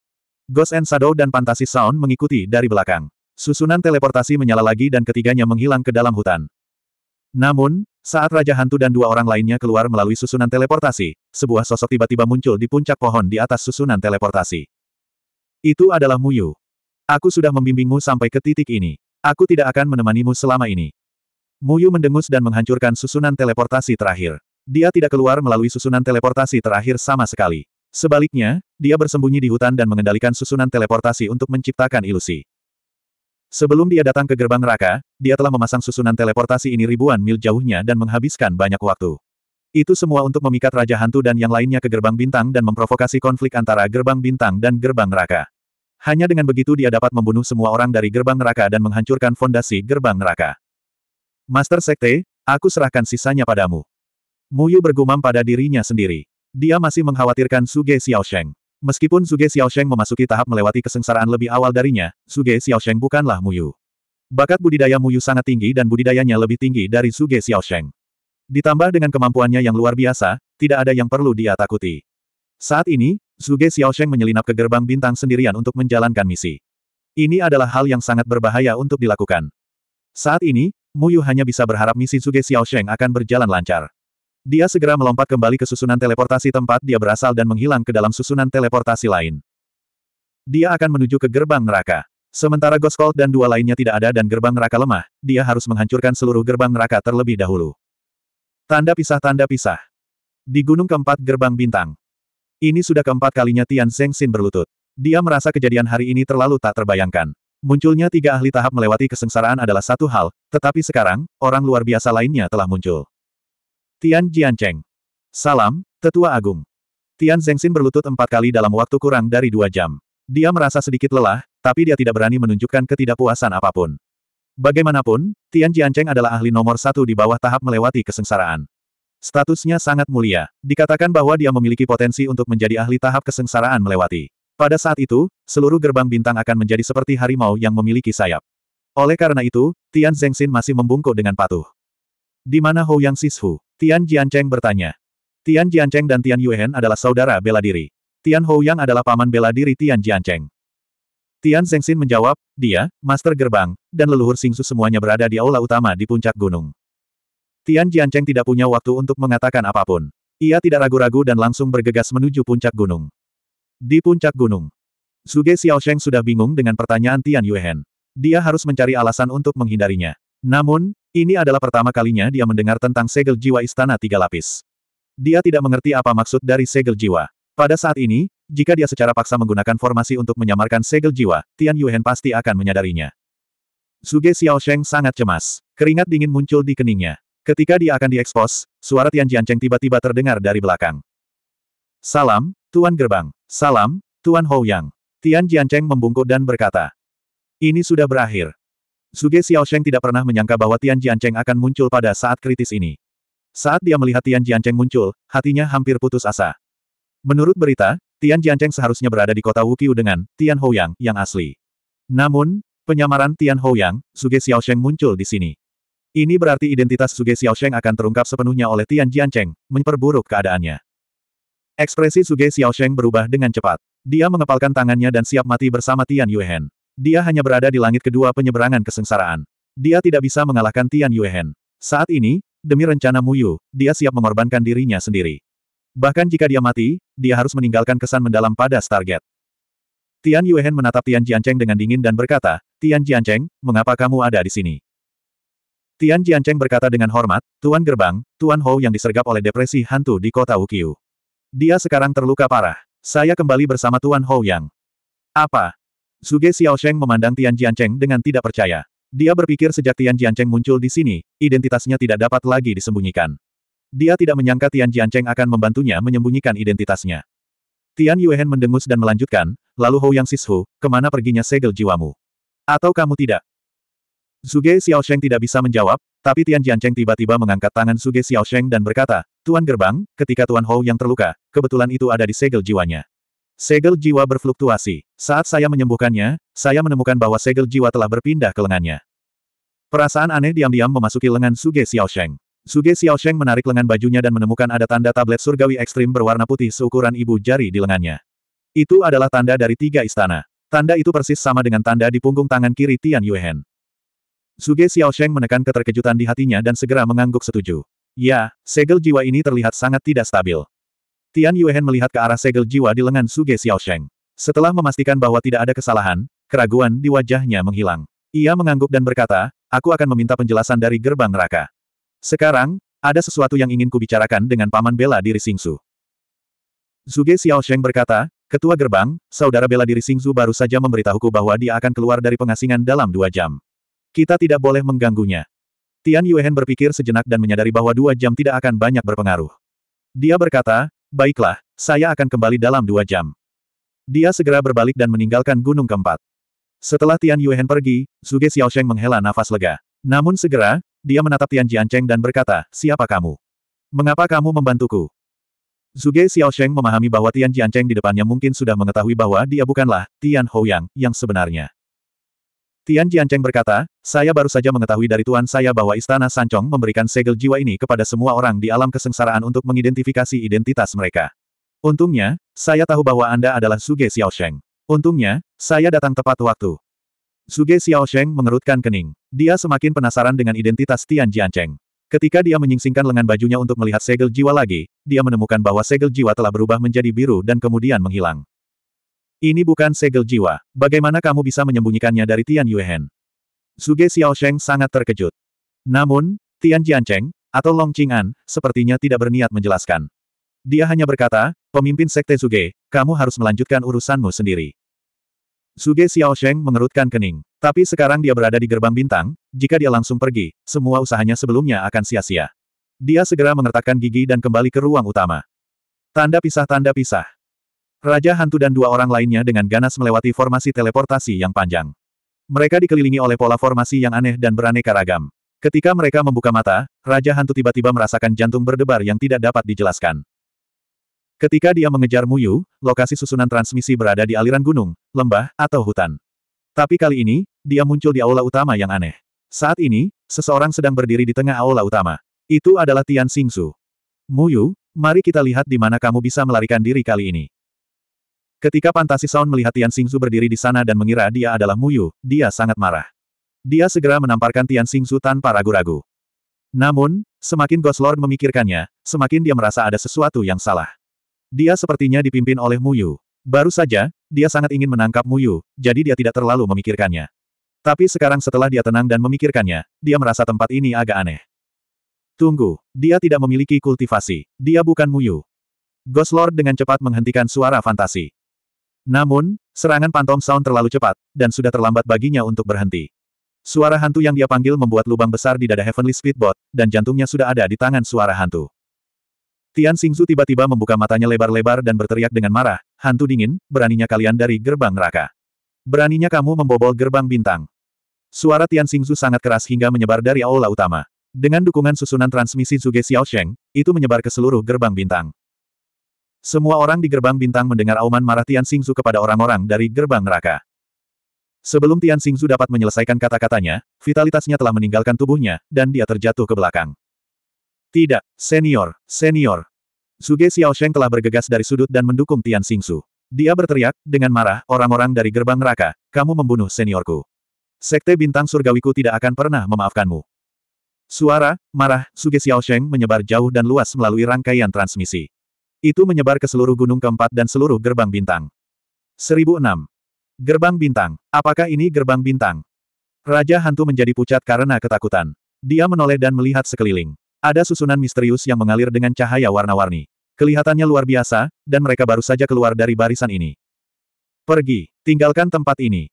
Ghost and Shadow dan Fantasi Sound mengikuti dari belakang. Susunan teleportasi menyala lagi dan ketiganya menghilang ke dalam hutan. Namun, saat Raja Hantu dan dua orang lainnya keluar melalui susunan teleportasi, sebuah sosok tiba-tiba muncul di puncak pohon di atas susunan teleportasi. Itu adalah Muyu. Aku sudah membimbingmu sampai ke titik ini. Aku tidak akan menemanimu selama ini. Muyu mendengus dan menghancurkan susunan teleportasi terakhir. Dia tidak keluar melalui susunan teleportasi terakhir sama sekali. Sebaliknya, dia bersembunyi di hutan dan mengendalikan susunan teleportasi untuk menciptakan ilusi. Sebelum dia datang ke gerbang neraka, dia telah memasang susunan teleportasi ini ribuan mil jauhnya dan menghabiskan banyak waktu. Itu semua untuk memikat Raja Hantu dan yang lainnya ke gerbang bintang dan memprovokasi konflik antara gerbang bintang dan gerbang neraka. Hanya dengan begitu dia dapat membunuh semua orang dari gerbang neraka dan menghancurkan fondasi gerbang neraka. Master Sekte, aku serahkan sisanya padamu. Muyu bergumam pada dirinya sendiri. Dia masih mengkhawatirkan Suge Xiaosheng. Meskipun Suge Xiaosheng memasuki tahap melewati kesengsaraan lebih awal darinya, Suge Xiaosheng bukanlah Muyu. Bakat budidaya Muyu sangat tinggi dan budidayanya lebih tinggi dari Suge Xiaosheng. Ditambah dengan kemampuannya yang luar biasa, tidak ada yang perlu dia takuti. Saat ini, Suge Xiaosheng menyelinap ke gerbang bintang sendirian untuk menjalankan misi. Ini adalah hal yang sangat berbahaya untuk dilakukan. Saat ini, Muyu hanya bisa berharap misi Suge Sheng akan berjalan lancar. Dia segera melompat kembali ke susunan teleportasi tempat dia berasal dan menghilang ke dalam susunan teleportasi lain. Dia akan menuju ke gerbang neraka. Sementara Cold dan dua lainnya tidak ada dan gerbang neraka lemah, dia harus menghancurkan seluruh gerbang neraka terlebih dahulu. Tanda pisah-tanda pisah. Di gunung keempat gerbang bintang. Ini sudah keempat kalinya Tian Zhengxin berlutut. Dia merasa kejadian hari ini terlalu tak terbayangkan. Munculnya tiga ahli tahap melewati kesengsaraan adalah satu hal, tetapi sekarang, orang luar biasa lainnya telah muncul. Tian Jiancheng. Salam, Tetua Agung. Tian Zhengxin berlutut empat kali dalam waktu kurang dari dua jam. Dia merasa sedikit lelah, tapi dia tidak berani menunjukkan ketidakpuasan apapun. Bagaimanapun, Tian Jiancheng adalah ahli nomor satu di bawah tahap melewati kesengsaraan. Statusnya sangat mulia. Dikatakan bahwa dia memiliki potensi untuk menjadi ahli tahap kesengsaraan melewati. Pada saat itu, seluruh gerbang bintang akan menjadi seperti harimau yang memiliki sayap. Oleh karena itu, Tian Zengxin masih membungkuk dengan patuh. Di mana Hou Yang Sishu? Tian Jiancheng bertanya. Tian Jiancheng dan Tian Yuehen adalah saudara bela diri. Tian Hou Yang adalah paman bela diri Tian Jiancheng. Tian Zengxin menjawab, dia, Master Gerbang, dan leluhur Singsu semuanya berada di aula utama di puncak gunung. Tian Jiancheng tidak punya waktu untuk mengatakan apapun. Ia tidak ragu-ragu dan langsung bergegas menuju puncak gunung. Di puncak gunung. Xiao Xiaosheng sudah bingung dengan pertanyaan Tian Yuehen. Dia harus mencari alasan untuk menghindarinya. Namun, ini adalah pertama kalinya dia mendengar tentang segel jiwa istana tiga lapis. Dia tidak mengerti apa maksud dari segel jiwa. Pada saat ini, jika dia secara paksa menggunakan formasi untuk menyamarkan segel jiwa, Tian Yuehen pasti akan menyadarinya. Xiao Xiaosheng sangat cemas. Keringat dingin muncul di keningnya. Ketika dia akan diekspos, suara Tian Jiancheng tiba-tiba terdengar dari belakang. Salam, Tuan Gerbang. Salam, Tuan Hou Tian Jiancheng membungkuk dan berkata. Ini sudah berakhir. Suge Xiaosheng tidak pernah menyangka bahwa Tian Jiancheng akan muncul pada saat kritis ini. Saat dia melihat Tian Jiancheng muncul, hatinya hampir putus asa. Menurut berita, Tian Jiancheng seharusnya berada di kota Wukiu dengan Tian Hou Yang asli. Namun, penyamaran Tian Hou Yang, Suge Xiaosheng muncul di sini. Ini berarti identitas Suge Xiaosheng akan terungkap sepenuhnya oleh Tian Jiancheng, memperburuk keadaannya. Ekspresi Suge Xiao Sheng berubah dengan cepat. Dia mengepalkan tangannya dan siap mati bersama Tian Yuehen. Dia hanya berada di langit kedua penyeberangan kesengsaraan. Dia tidak bisa mengalahkan Tian Yuehen. Saat ini, demi rencana Muyu, dia siap mengorbankan dirinya sendiri. Bahkan jika dia mati, dia harus meninggalkan kesan mendalam pada target. Tian Yuehen menatap Tian Jiancheng dengan dingin dan berkata, Tian Jiancheng, mengapa kamu ada di sini? Tian Jiancheng berkata dengan hormat, Tuan Gerbang, Tuan Hou yang disergap oleh depresi hantu di kota Wukiu. Dia sekarang terluka parah. Saya kembali bersama Tuan Hou Yang. Apa? Xiao Xiaosheng memandang Tian Jiancheng dengan tidak percaya. Dia berpikir sejak Tian Jiancheng muncul di sini, identitasnya tidak dapat lagi disembunyikan. Dia tidak menyangka Tian Jiancheng akan membantunya menyembunyikan identitasnya. Tian Yuehen mendengus dan melanjutkan, lalu Hou Yang Sishu, kemana perginya segel jiwamu? Atau kamu tidak? Zuge Xiaosheng tidak bisa menjawab, tapi Tian Jiancheng tiba-tiba mengangkat tangan Suge Sheng dan berkata, Tuan Gerbang, ketika Tuan Hou yang terluka, kebetulan itu ada di segel jiwanya. Segel jiwa berfluktuasi. Saat saya menyembuhkannya, saya menemukan bahwa segel jiwa telah berpindah ke lengannya. Perasaan aneh diam-diam memasuki lengan Suge Xiaosheng. Suge Sheng menarik lengan bajunya dan menemukan ada tanda tablet surgawi ekstrim berwarna putih seukuran ibu jari di lengannya. Itu adalah tanda dari tiga istana. Tanda itu persis sama dengan tanda di punggung tangan kiri Tian Yuehen. Zuge Xiaosheng menekan keterkejutan di hatinya dan segera mengangguk setuju. Ya, segel jiwa ini terlihat sangat tidak stabil. Tian Yuehen melihat ke arah segel jiwa di lengan Suge Xiaosheng. Setelah memastikan bahwa tidak ada kesalahan, keraguan di wajahnya menghilang. Ia mengangguk dan berkata, aku akan meminta penjelasan dari gerbang neraka. Sekarang, ada sesuatu yang ingin kubicarakan dengan paman bela diri Singsu. Zuge Xiaosheng berkata, ketua gerbang, saudara bela diri Singsu baru saja memberitahuku bahwa dia akan keluar dari pengasingan dalam dua jam. Kita tidak boleh mengganggunya. Tian Yuehen berpikir sejenak dan menyadari bahwa dua jam tidak akan banyak berpengaruh. Dia berkata, baiklah, saya akan kembali dalam dua jam. Dia segera berbalik dan meninggalkan gunung keempat. Setelah Tian Yuehen pergi, Xiao Sheng menghela nafas lega. Namun segera, dia menatap Tian Jiancheng dan berkata, siapa kamu? Mengapa kamu membantuku? Zuge Sheng memahami bahwa Tian Jiancheng di depannya mungkin sudah mengetahui bahwa dia bukanlah Tian Houyang yang sebenarnya. Tian Jiancheng berkata, saya baru saja mengetahui dari tuan saya bahwa Istana Sancong memberikan segel jiwa ini kepada semua orang di alam kesengsaraan untuk mengidentifikasi identitas mereka. Untungnya, saya tahu bahwa Anda adalah Suge Xiaosheng. Untungnya, saya datang tepat waktu. Suge Xiaosheng mengerutkan kening. Dia semakin penasaran dengan identitas Tian Jiancheng. Ketika dia menyingsingkan lengan bajunya untuk melihat segel jiwa lagi, dia menemukan bahwa segel jiwa telah berubah menjadi biru dan kemudian menghilang. Ini bukan segel jiwa. Bagaimana kamu bisa menyembunyikannya dari Tian Yuehen? Suge Sheng sangat terkejut. Namun, Tian Jiancheng, atau Long Qing'an, sepertinya tidak berniat menjelaskan. Dia hanya berkata, pemimpin Sekte Suge, kamu harus melanjutkan urusanmu sendiri. Suge Sheng mengerutkan kening. Tapi sekarang dia berada di gerbang bintang, jika dia langsung pergi, semua usahanya sebelumnya akan sia-sia. Dia segera mengertakkan gigi dan kembali ke ruang utama. Tanda pisah-tanda pisah. Raja Hantu dan dua orang lainnya dengan ganas melewati formasi teleportasi yang panjang. Mereka dikelilingi oleh pola formasi yang aneh dan beraneka ragam. Ketika mereka membuka mata, Raja Hantu tiba-tiba merasakan jantung berdebar yang tidak dapat dijelaskan. Ketika dia mengejar Muyu, lokasi susunan transmisi berada di aliran gunung, lembah, atau hutan. Tapi kali ini, dia muncul di aula utama yang aneh. Saat ini, seseorang sedang berdiri di tengah aula utama. Itu adalah Tian Xingsu. Muyu, mari kita lihat di mana kamu bisa melarikan diri kali ini. Ketika Fantasi Sound melihat Tian Xingzu berdiri di sana dan mengira dia adalah Muyu, dia sangat marah. Dia segera menamparkan Tian Xingzu tanpa ragu-ragu. Namun, semakin Ghost Lord memikirkannya, semakin dia merasa ada sesuatu yang salah. Dia sepertinya dipimpin oleh Muyu. Baru saja, dia sangat ingin menangkap Muyu, jadi dia tidak terlalu memikirkannya. Tapi sekarang setelah dia tenang dan memikirkannya, dia merasa tempat ini agak aneh. Tunggu, dia tidak memiliki kultivasi, dia bukan Muyu. Ghost Lord dengan cepat menghentikan suara fantasi. Namun, serangan Phantom Sound terlalu cepat, dan sudah terlambat baginya untuk berhenti. Suara hantu yang dia panggil membuat lubang besar di dada Heavenly Speedbot, dan jantungnya sudah ada di tangan suara hantu. Tian Xingzu tiba-tiba membuka matanya lebar-lebar dan berteriak dengan marah, hantu dingin, beraninya kalian dari gerbang neraka. Beraninya kamu membobol gerbang bintang. Suara Tian Xingzu sangat keras hingga menyebar dari aula utama. Dengan dukungan susunan transmisi Zuge Xiaosheng, itu menyebar ke seluruh gerbang bintang. Semua orang di gerbang bintang mendengar auman marah Tian Xingzu kepada orang-orang dari gerbang neraka. Sebelum Tian Xingzu dapat menyelesaikan kata-katanya, vitalitasnya telah meninggalkan tubuhnya, dan dia terjatuh ke belakang. Tidak, senior, senior. Suge Xiaosheng telah bergegas dari sudut dan mendukung Tian Xingzu. Dia berteriak, dengan marah, orang-orang dari gerbang neraka, kamu membunuh seniorku. Sekte bintang surgawiku tidak akan pernah memaafkanmu. Suara, marah, Suge Xiaosheng menyebar jauh dan luas melalui rangkaian transmisi. Itu menyebar ke seluruh gunung keempat dan seluruh gerbang bintang. 1006. Gerbang bintang. Apakah ini gerbang bintang? Raja hantu menjadi pucat karena ketakutan. Dia menoleh dan melihat sekeliling. Ada susunan misterius yang mengalir dengan cahaya warna-warni. Kelihatannya luar biasa, dan mereka baru saja keluar dari barisan ini. Pergi, tinggalkan tempat ini.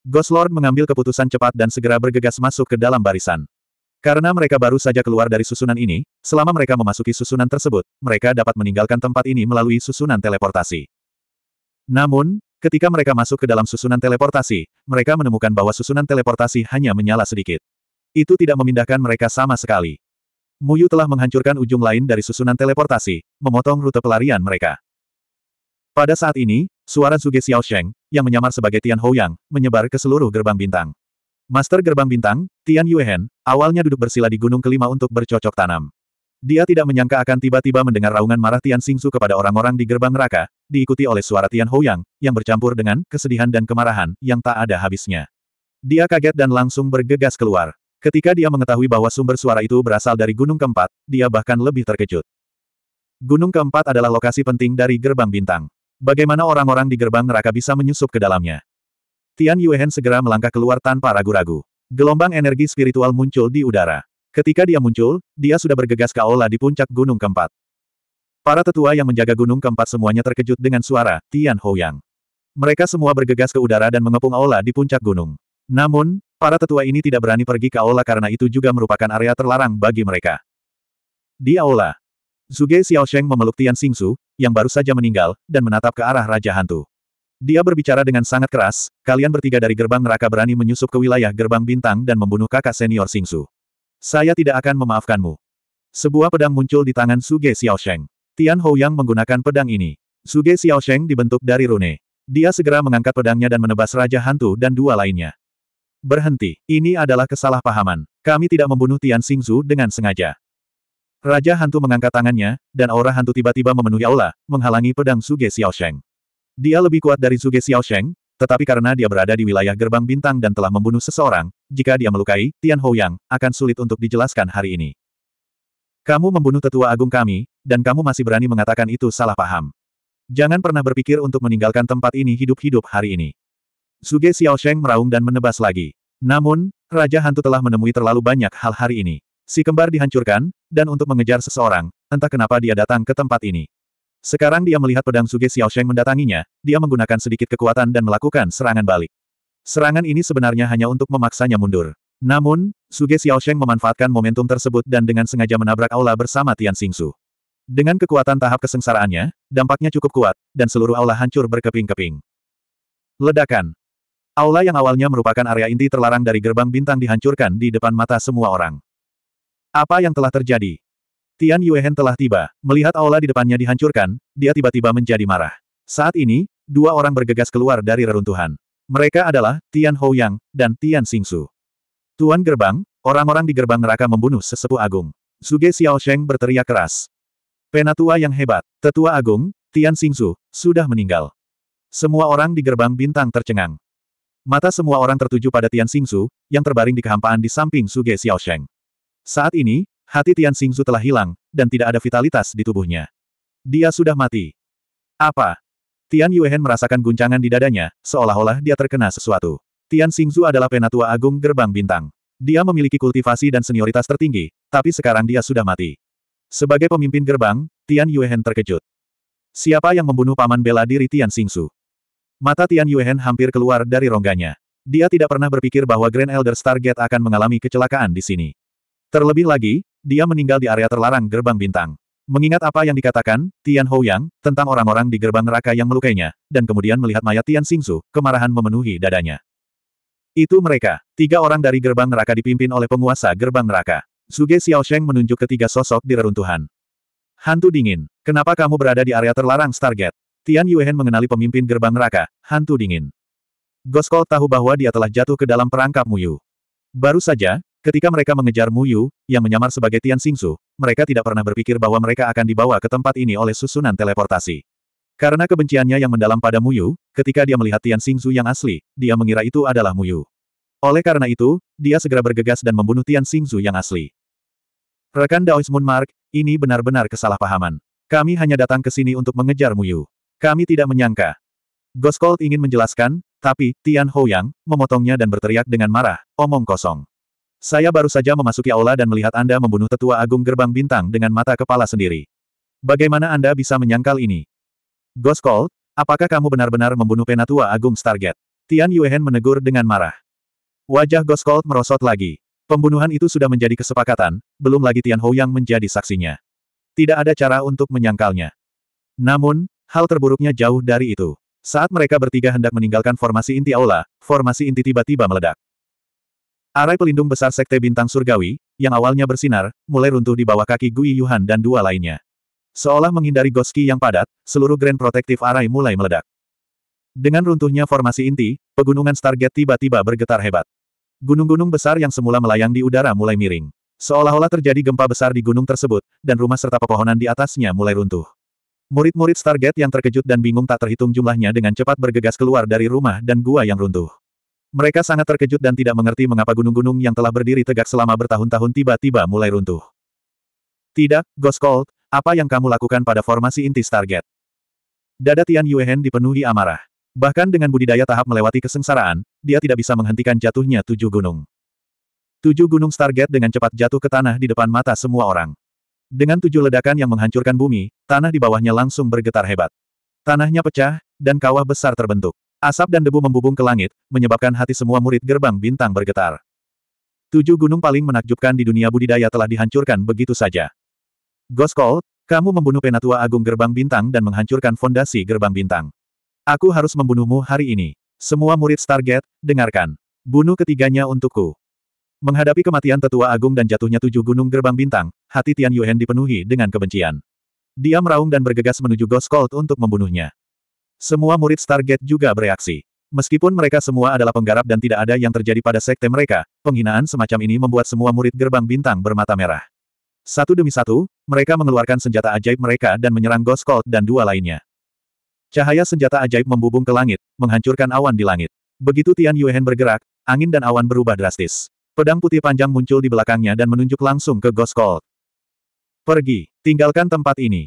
Ghost Lord mengambil keputusan cepat dan segera bergegas masuk ke dalam barisan. Karena mereka baru saja keluar dari susunan ini, selama mereka memasuki susunan tersebut, mereka dapat meninggalkan tempat ini melalui susunan teleportasi. Namun, ketika mereka masuk ke dalam susunan teleportasi, mereka menemukan bahwa susunan teleportasi hanya menyala sedikit. Itu tidak memindahkan mereka sama sekali. Muyu telah menghancurkan ujung lain dari susunan teleportasi, memotong rute pelarian mereka. Pada saat ini, suara Zuge Sheng yang menyamar sebagai Tian Houyang, menyebar ke seluruh gerbang bintang. Master Gerbang Bintang, Tian Yuehen, awalnya duduk bersila di gunung kelima untuk bercocok tanam. Dia tidak menyangka akan tiba-tiba mendengar raungan marah Tian Xingsu kepada orang-orang di gerbang neraka, diikuti oleh suara Tian Houyang, yang bercampur dengan kesedihan dan kemarahan yang tak ada habisnya. Dia kaget dan langsung bergegas keluar. Ketika dia mengetahui bahwa sumber suara itu berasal dari gunung keempat, dia bahkan lebih terkejut. Gunung keempat adalah lokasi penting dari gerbang bintang. Bagaimana orang-orang di gerbang neraka bisa menyusup ke dalamnya? Tian Yuehen segera melangkah keluar tanpa ragu-ragu. Gelombang energi spiritual muncul di udara. Ketika dia muncul, dia sudah bergegas ke aula di puncak gunung keempat. Para tetua yang menjaga gunung keempat semuanya terkejut dengan suara Tian Houyang. Mereka semua bergegas ke udara dan mengepung aula di puncak gunung. Namun, para tetua ini tidak berani pergi ke aula karena itu juga merupakan area terlarang bagi mereka. Di aula, Zuge Xiaosheng memeluk Tian Xingsu, yang baru saja meninggal, dan menatap ke arah Raja Hantu. Dia berbicara dengan sangat keras, kalian bertiga dari gerbang neraka berani menyusup ke wilayah gerbang bintang dan membunuh kakak senior Singsu. Saya tidak akan memaafkanmu. Sebuah pedang muncul di tangan Suge Xiaosheng. Tian Hou Yang menggunakan pedang ini. Suge Xiaosheng dibentuk dari rune. Dia segera mengangkat pedangnya dan menebas Raja Hantu dan dua lainnya. Berhenti, ini adalah kesalahpahaman. Kami tidak membunuh Tian Xingzu dengan sengaja. Raja Hantu mengangkat tangannya, dan aura hantu tiba-tiba memenuhi aula, menghalangi pedang Suge Xiaosheng. Dia lebih kuat dari Zuge Sheng, tetapi karena dia berada di wilayah gerbang bintang dan telah membunuh seseorang, jika dia melukai Tian Hou akan sulit untuk dijelaskan hari ini. Kamu membunuh tetua agung kami, dan kamu masih berani mengatakan itu salah paham. Jangan pernah berpikir untuk meninggalkan tempat ini hidup-hidup hari ini. Suge Sheng meraung dan menebas lagi. Namun, Raja Hantu telah menemui terlalu banyak hal hari ini. Si kembar dihancurkan, dan untuk mengejar seseorang, entah kenapa dia datang ke tempat ini. Sekarang dia melihat pedang Suge Sheng mendatanginya, dia menggunakan sedikit kekuatan dan melakukan serangan balik. Serangan ini sebenarnya hanya untuk memaksanya mundur. Namun, Suge Sheng memanfaatkan momentum tersebut dan dengan sengaja menabrak aula bersama Tian Xingsu. Dengan kekuatan tahap kesengsaraannya, dampaknya cukup kuat, dan seluruh aula hancur berkeping-keping. Ledakan. Aula yang awalnya merupakan area inti terlarang dari gerbang bintang dihancurkan di depan mata semua orang. Apa yang telah terjadi? Tian Yuehen telah tiba. Melihat aula di depannya dihancurkan, dia tiba-tiba menjadi marah. Saat ini, dua orang bergegas keluar dari reruntuhan. Mereka adalah Tian Houyang dan Tian Xingsu. Tuan gerbang, orang-orang di gerbang neraka membunuh sesepuh agung. Suge Sheng berteriak keras. Penatua yang hebat, tetua agung, Tian Xingsu, sudah meninggal. Semua orang di gerbang bintang tercengang. Mata semua orang tertuju pada Tian Xingsu, yang terbaring di kehampaan di samping Suge Sheng. Saat ini, Hati Tian Xingzu telah hilang, dan tidak ada vitalitas di tubuhnya. Dia sudah mati. Apa? Tian Yuehen merasakan guncangan di dadanya, seolah-olah dia terkena sesuatu. Tian Xingzu adalah penatua agung gerbang bintang. Dia memiliki kultivasi dan senioritas tertinggi, tapi sekarang dia sudah mati. Sebagai pemimpin gerbang, Tian Yuehen terkejut. Siapa yang membunuh paman bela diri Tian Xingzu? Mata Tian Yuehen hampir keluar dari rongganya. Dia tidak pernah berpikir bahwa Grand Elder Stargate akan mengalami kecelakaan di sini. Terlebih lagi, dia meninggal di area terlarang gerbang bintang. Mengingat apa yang dikatakan, Tian Houyang, tentang orang-orang di gerbang neraka yang melukainya, dan kemudian melihat mayat Tian Xingsu, kemarahan memenuhi dadanya. Itu mereka, tiga orang dari gerbang neraka dipimpin oleh penguasa gerbang neraka. Suge Sheng menunjuk ketiga sosok di reruntuhan. Hantu dingin, kenapa kamu berada di area terlarang Stargate? Tian Yuehen mengenali pemimpin gerbang neraka, hantu dingin. Goskol tahu bahwa dia telah jatuh ke dalam perangkap Muyu. Baru saja, Ketika mereka mengejar Mu Yu, yang menyamar sebagai Tian Xingsu, mereka tidak pernah berpikir bahwa mereka akan dibawa ke tempat ini oleh susunan teleportasi. Karena kebenciannya yang mendalam pada Mu Yu, ketika dia melihat Tian Xingsu yang asli, dia mengira itu adalah Mu Yu. Oleh karena itu, dia segera bergegas dan membunuh Tian Xingsu yang asli. Rekan Daois Mark, ini benar-benar kesalahpahaman. Kami hanya datang ke sini untuk mengejar Mu Yu. Kami tidak menyangka. Ghost ingin menjelaskan, tapi Tian Houyang memotongnya dan berteriak dengan marah, omong kosong. Saya baru saja memasuki aula dan melihat Anda membunuh tetua agung gerbang bintang dengan mata kepala sendiri. Bagaimana Anda bisa menyangkal ini? Ghost Cold, apakah kamu benar-benar membunuh penatua agung Stargate? Tian Yuehen menegur dengan marah. Wajah Ghost Cold merosot lagi. Pembunuhan itu sudah menjadi kesepakatan, belum lagi Tian Hou menjadi saksinya. Tidak ada cara untuk menyangkalnya. Namun, hal terburuknya jauh dari itu. Saat mereka bertiga hendak meninggalkan formasi inti aula, formasi inti tiba-tiba meledak. Arai pelindung besar Sekte Bintang Surgawi, yang awalnya bersinar, mulai runtuh di bawah kaki Gui Yuhan dan dua lainnya. Seolah menghindari goski yang padat, seluruh Grand Protective Arai mulai meledak. Dengan runtuhnya formasi inti, pegunungan Stargate tiba-tiba bergetar hebat. Gunung-gunung besar yang semula melayang di udara mulai miring. Seolah-olah terjadi gempa besar di gunung tersebut, dan rumah serta pepohonan di atasnya mulai runtuh. Murid-murid Stargate yang terkejut dan bingung tak terhitung jumlahnya dengan cepat bergegas keluar dari rumah dan gua yang runtuh. Mereka sangat terkejut dan tidak mengerti mengapa gunung-gunung yang telah berdiri tegak selama bertahun-tahun tiba-tiba mulai runtuh. Tidak, Ghost Cold, apa yang kamu lakukan pada formasi inti target? Dada Tian Yuehen dipenuhi amarah. Bahkan dengan budidaya tahap melewati kesengsaraan, dia tidak bisa menghentikan jatuhnya tujuh gunung. Tujuh gunung target dengan cepat jatuh ke tanah di depan mata semua orang. Dengan tujuh ledakan yang menghancurkan bumi, tanah di bawahnya langsung bergetar hebat. Tanahnya pecah, dan kawah besar terbentuk. Asap dan debu membubung ke langit, menyebabkan hati semua murid gerbang bintang bergetar. Tujuh gunung paling menakjubkan di dunia budidaya telah dihancurkan begitu saja. Goskol, kamu membunuh Penatua Agung Gerbang Bintang dan menghancurkan fondasi Gerbang Bintang. Aku harus membunuhmu hari ini. Semua murid Stargate, dengarkan. Bunuh ketiganya untukku. Menghadapi kematian Tetua Agung dan jatuhnya tujuh gunung Gerbang Bintang, hati Tian Yuhen dipenuhi dengan kebencian. Dia meraung dan bergegas menuju Goskold untuk membunuhnya. Semua murid Stargate juga bereaksi. Meskipun mereka semua adalah penggarap dan tidak ada yang terjadi pada sekte mereka, penghinaan semacam ini membuat semua murid gerbang bintang bermata merah. Satu demi satu, mereka mengeluarkan senjata ajaib mereka dan menyerang Ghost Cult dan dua lainnya. Cahaya senjata ajaib membubung ke langit, menghancurkan awan di langit. Begitu Tian Yuehen bergerak, angin dan awan berubah drastis. Pedang putih panjang muncul di belakangnya dan menunjuk langsung ke Ghost Cult. Pergi, tinggalkan tempat ini.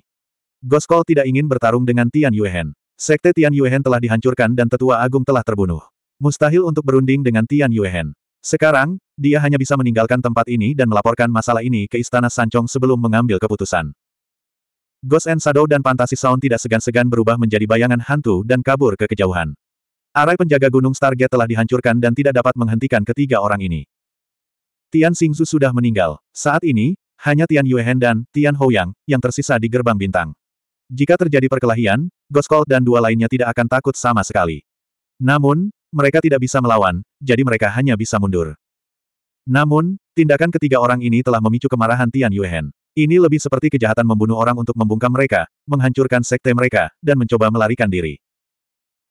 Ghost Cult tidak ingin bertarung dengan Tian Yuehen. Sekte Tian Yuehen telah dihancurkan dan tetua agung telah terbunuh. Mustahil untuk berunding dengan Tian Yuehen. Sekarang, dia hanya bisa meninggalkan tempat ini dan melaporkan masalah ini ke Istana Sancong sebelum mengambil keputusan. Ghost and Shadow dan Fantasy Sound tidak segan-segan berubah menjadi bayangan hantu dan kabur ke kejauhan. Arai penjaga gunung Stargate telah dihancurkan dan tidak dapat menghentikan ketiga orang ini. Tian Xingzu sudah meninggal. Saat ini, hanya Tian Yuehen dan Tian Houyang yang tersisa di gerbang bintang. Jika terjadi perkelahian, Goskol dan dua lainnya tidak akan takut sama sekali. Namun, mereka tidak bisa melawan, jadi mereka hanya bisa mundur. Namun, tindakan ketiga orang ini telah memicu kemarahan Tian Yuehen. Ini lebih seperti kejahatan membunuh orang untuk membungkam mereka, menghancurkan sekte mereka, dan mencoba melarikan diri.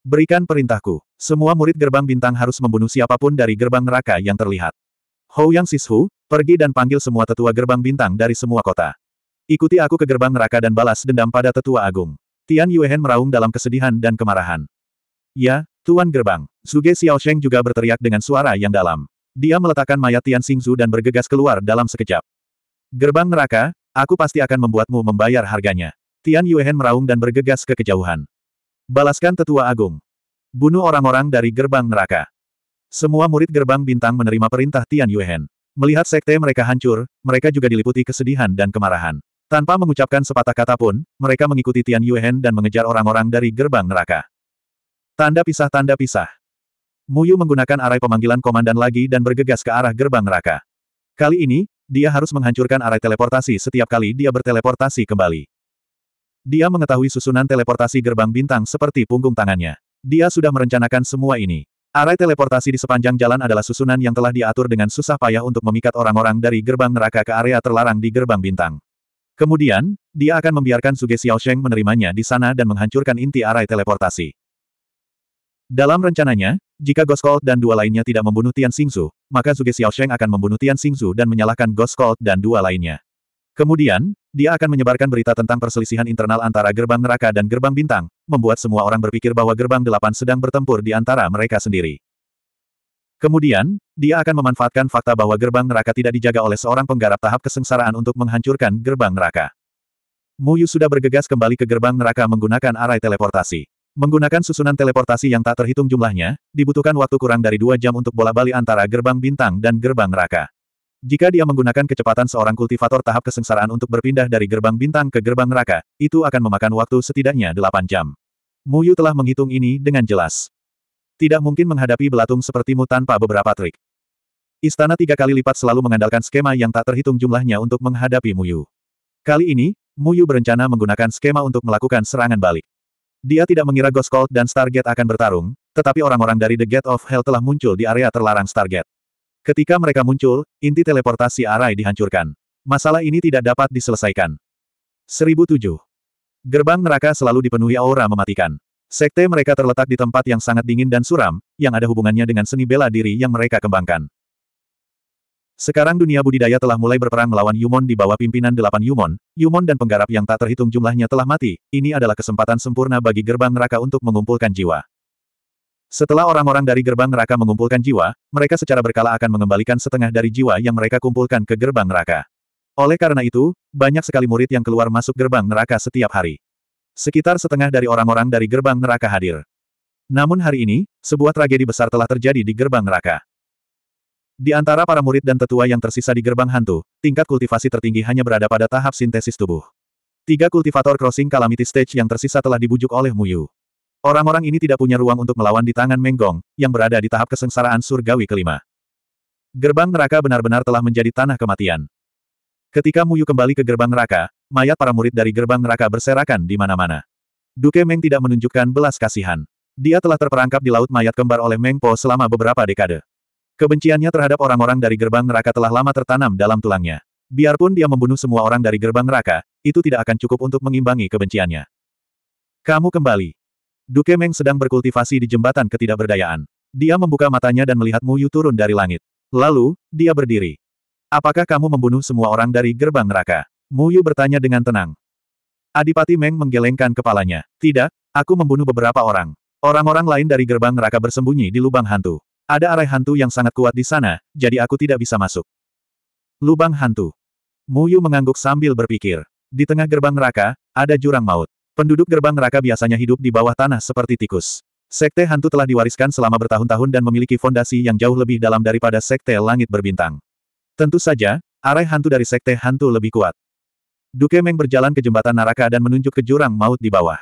Berikan perintahku. Semua murid gerbang bintang harus membunuh siapapun dari gerbang neraka yang terlihat. Hou Yang Sishu, pergi dan panggil semua tetua gerbang bintang dari semua kota. Ikuti aku ke gerbang neraka dan balas dendam pada tetua agung. Tian Yuehen meraung dalam kesedihan dan kemarahan. Ya, Tuan Gerbang. Xiao Sheng juga berteriak dengan suara yang dalam. Dia meletakkan mayat Tian Xingzu dan bergegas keluar dalam sekejap. Gerbang neraka, aku pasti akan membuatmu membayar harganya. Tian Yuehen meraung dan bergegas ke kejauhan. Balaskan tetua agung. Bunuh orang-orang dari gerbang neraka. Semua murid gerbang bintang menerima perintah Tian Yuehen. Melihat sekte mereka hancur, mereka juga diliputi kesedihan dan kemarahan. Tanpa mengucapkan sepatah kata pun, mereka mengikuti Tian Yuehen dan mengejar orang-orang dari gerbang neraka. Tanda pisah tanda pisah. Muyu menggunakan arai pemanggilan komandan lagi dan bergegas ke arah gerbang neraka. Kali ini, dia harus menghancurkan arai teleportasi setiap kali dia berteleportasi kembali. Dia mengetahui susunan teleportasi gerbang bintang seperti punggung tangannya. Dia sudah merencanakan semua ini. Arai teleportasi di sepanjang jalan adalah susunan yang telah diatur dengan susah payah untuk memikat orang-orang dari gerbang neraka ke area terlarang di gerbang bintang. Kemudian, dia akan membiarkan Suge Sheng menerimanya di sana dan menghancurkan inti arai teleportasi. Dalam rencananya, jika Ghost dan dua lainnya tidak membunuh Tian Xingzu, maka Suge Sheng akan membunuh Tian Xingzu dan menyalahkan Ghost dan dua lainnya. Kemudian, dia akan menyebarkan berita tentang perselisihan internal antara gerbang neraka dan gerbang bintang, membuat semua orang berpikir bahwa gerbang delapan sedang bertempur di antara mereka sendiri. Kemudian, dia akan memanfaatkan fakta bahwa gerbang neraka tidak dijaga oleh seorang penggarap tahap kesengsaraan untuk menghancurkan gerbang neraka. Muyu sudah bergegas kembali ke gerbang neraka menggunakan arai teleportasi. Menggunakan susunan teleportasi yang tak terhitung jumlahnya, dibutuhkan waktu kurang dari dua jam untuk bola-balik antara gerbang bintang dan gerbang neraka. Jika dia menggunakan kecepatan seorang kultivator tahap kesengsaraan untuk berpindah dari gerbang bintang ke gerbang neraka, itu akan memakan waktu setidaknya delapan jam. Muyu telah menghitung ini dengan jelas. Tidak mungkin menghadapi belatung sepertimu tanpa beberapa trik. Istana tiga kali lipat selalu mengandalkan skema yang tak terhitung jumlahnya untuk menghadapi Muyu. Kali ini, Muyu berencana menggunakan skema untuk melakukan serangan balik. Dia tidak mengira Ghost Cult dan Stargate akan bertarung, tetapi orang-orang dari The Gate of Hell telah muncul di area terlarang Stargate. Ketika mereka muncul, inti teleportasi Arai dihancurkan. Masalah ini tidak dapat diselesaikan. 1007. Gerbang neraka selalu dipenuhi aura mematikan. Sekte mereka terletak di tempat yang sangat dingin dan suram, yang ada hubungannya dengan seni bela diri yang mereka kembangkan. Sekarang dunia budidaya telah mulai berperang melawan Yumon di bawah pimpinan delapan Yumon, Yumon dan penggarap yang tak terhitung jumlahnya telah mati, ini adalah kesempatan sempurna bagi gerbang neraka untuk mengumpulkan jiwa. Setelah orang-orang dari gerbang neraka mengumpulkan jiwa, mereka secara berkala akan mengembalikan setengah dari jiwa yang mereka kumpulkan ke gerbang neraka. Oleh karena itu, banyak sekali murid yang keluar masuk gerbang neraka setiap hari. Sekitar setengah dari orang-orang dari gerbang neraka hadir. Namun hari ini, sebuah tragedi besar telah terjadi di gerbang neraka. Di antara para murid dan tetua yang tersisa di gerbang hantu, tingkat kultivasi tertinggi hanya berada pada tahap sintesis tubuh. Tiga kultivator crossing calamity stage yang tersisa telah dibujuk oleh Muyu. Orang-orang ini tidak punya ruang untuk melawan di tangan Menggong, yang berada di tahap kesengsaraan surgawi kelima. Gerbang neraka benar-benar telah menjadi tanah kematian. Ketika Muyu kembali ke gerbang neraka, mayat para murid dari gerbang neraka berserakan di mana-mana. Duke Meng tidak menunjukkan belas kasihan. Dia telah terperangkap di laut mayat kembar oleh Meng Po selama beberapa dekade. Kebenciannya terhadap orang-orang dari gerbang neraka telah lama tertanam dalam tulangnya. Biarpun dia membunuh semua orang dari gerbang neraka, itu tidak akan cukup untuk mengimbangi kebenciannya. Kamu kembali. Duke Meng sedang berkultivasi di jembatan ketidakberdayaan. Dia membuka matanya dan melihat Mu Yu turun dari langit. Lalu, dia berdiri. Apakah kamu membunuh semua orang dari gerbang neraka? Muyu bertanya dengan tenang. Adipati Meng menggelengkan kepalanya. Tidak, aku membunuh beberapa orang. Orang-orang lain dari gerbang neraka bersembunyi di lubang hantu. Ada arai hantu yang sangat kuat di sana, jadi aku tidak bisa masuk. Lubang hantu. Muyu mengangguk sambil berpikir. Di tengah gerbang neraka, ada jurang maut. Penduduk gerbang neraka biasanya hidup di bawah tanah seperti tikus. Sekte hantu telah diwariskan selama bertahun-tahun dan memiliki fondasi yang jauh lebih dalam daripada sekte langit berbintang. Tentu saja, arai hantu dari sekte hantu lebih kuat. Duke Meng berjalan ke jembatan neraka dan menunjuk ke jurang maut di bawah.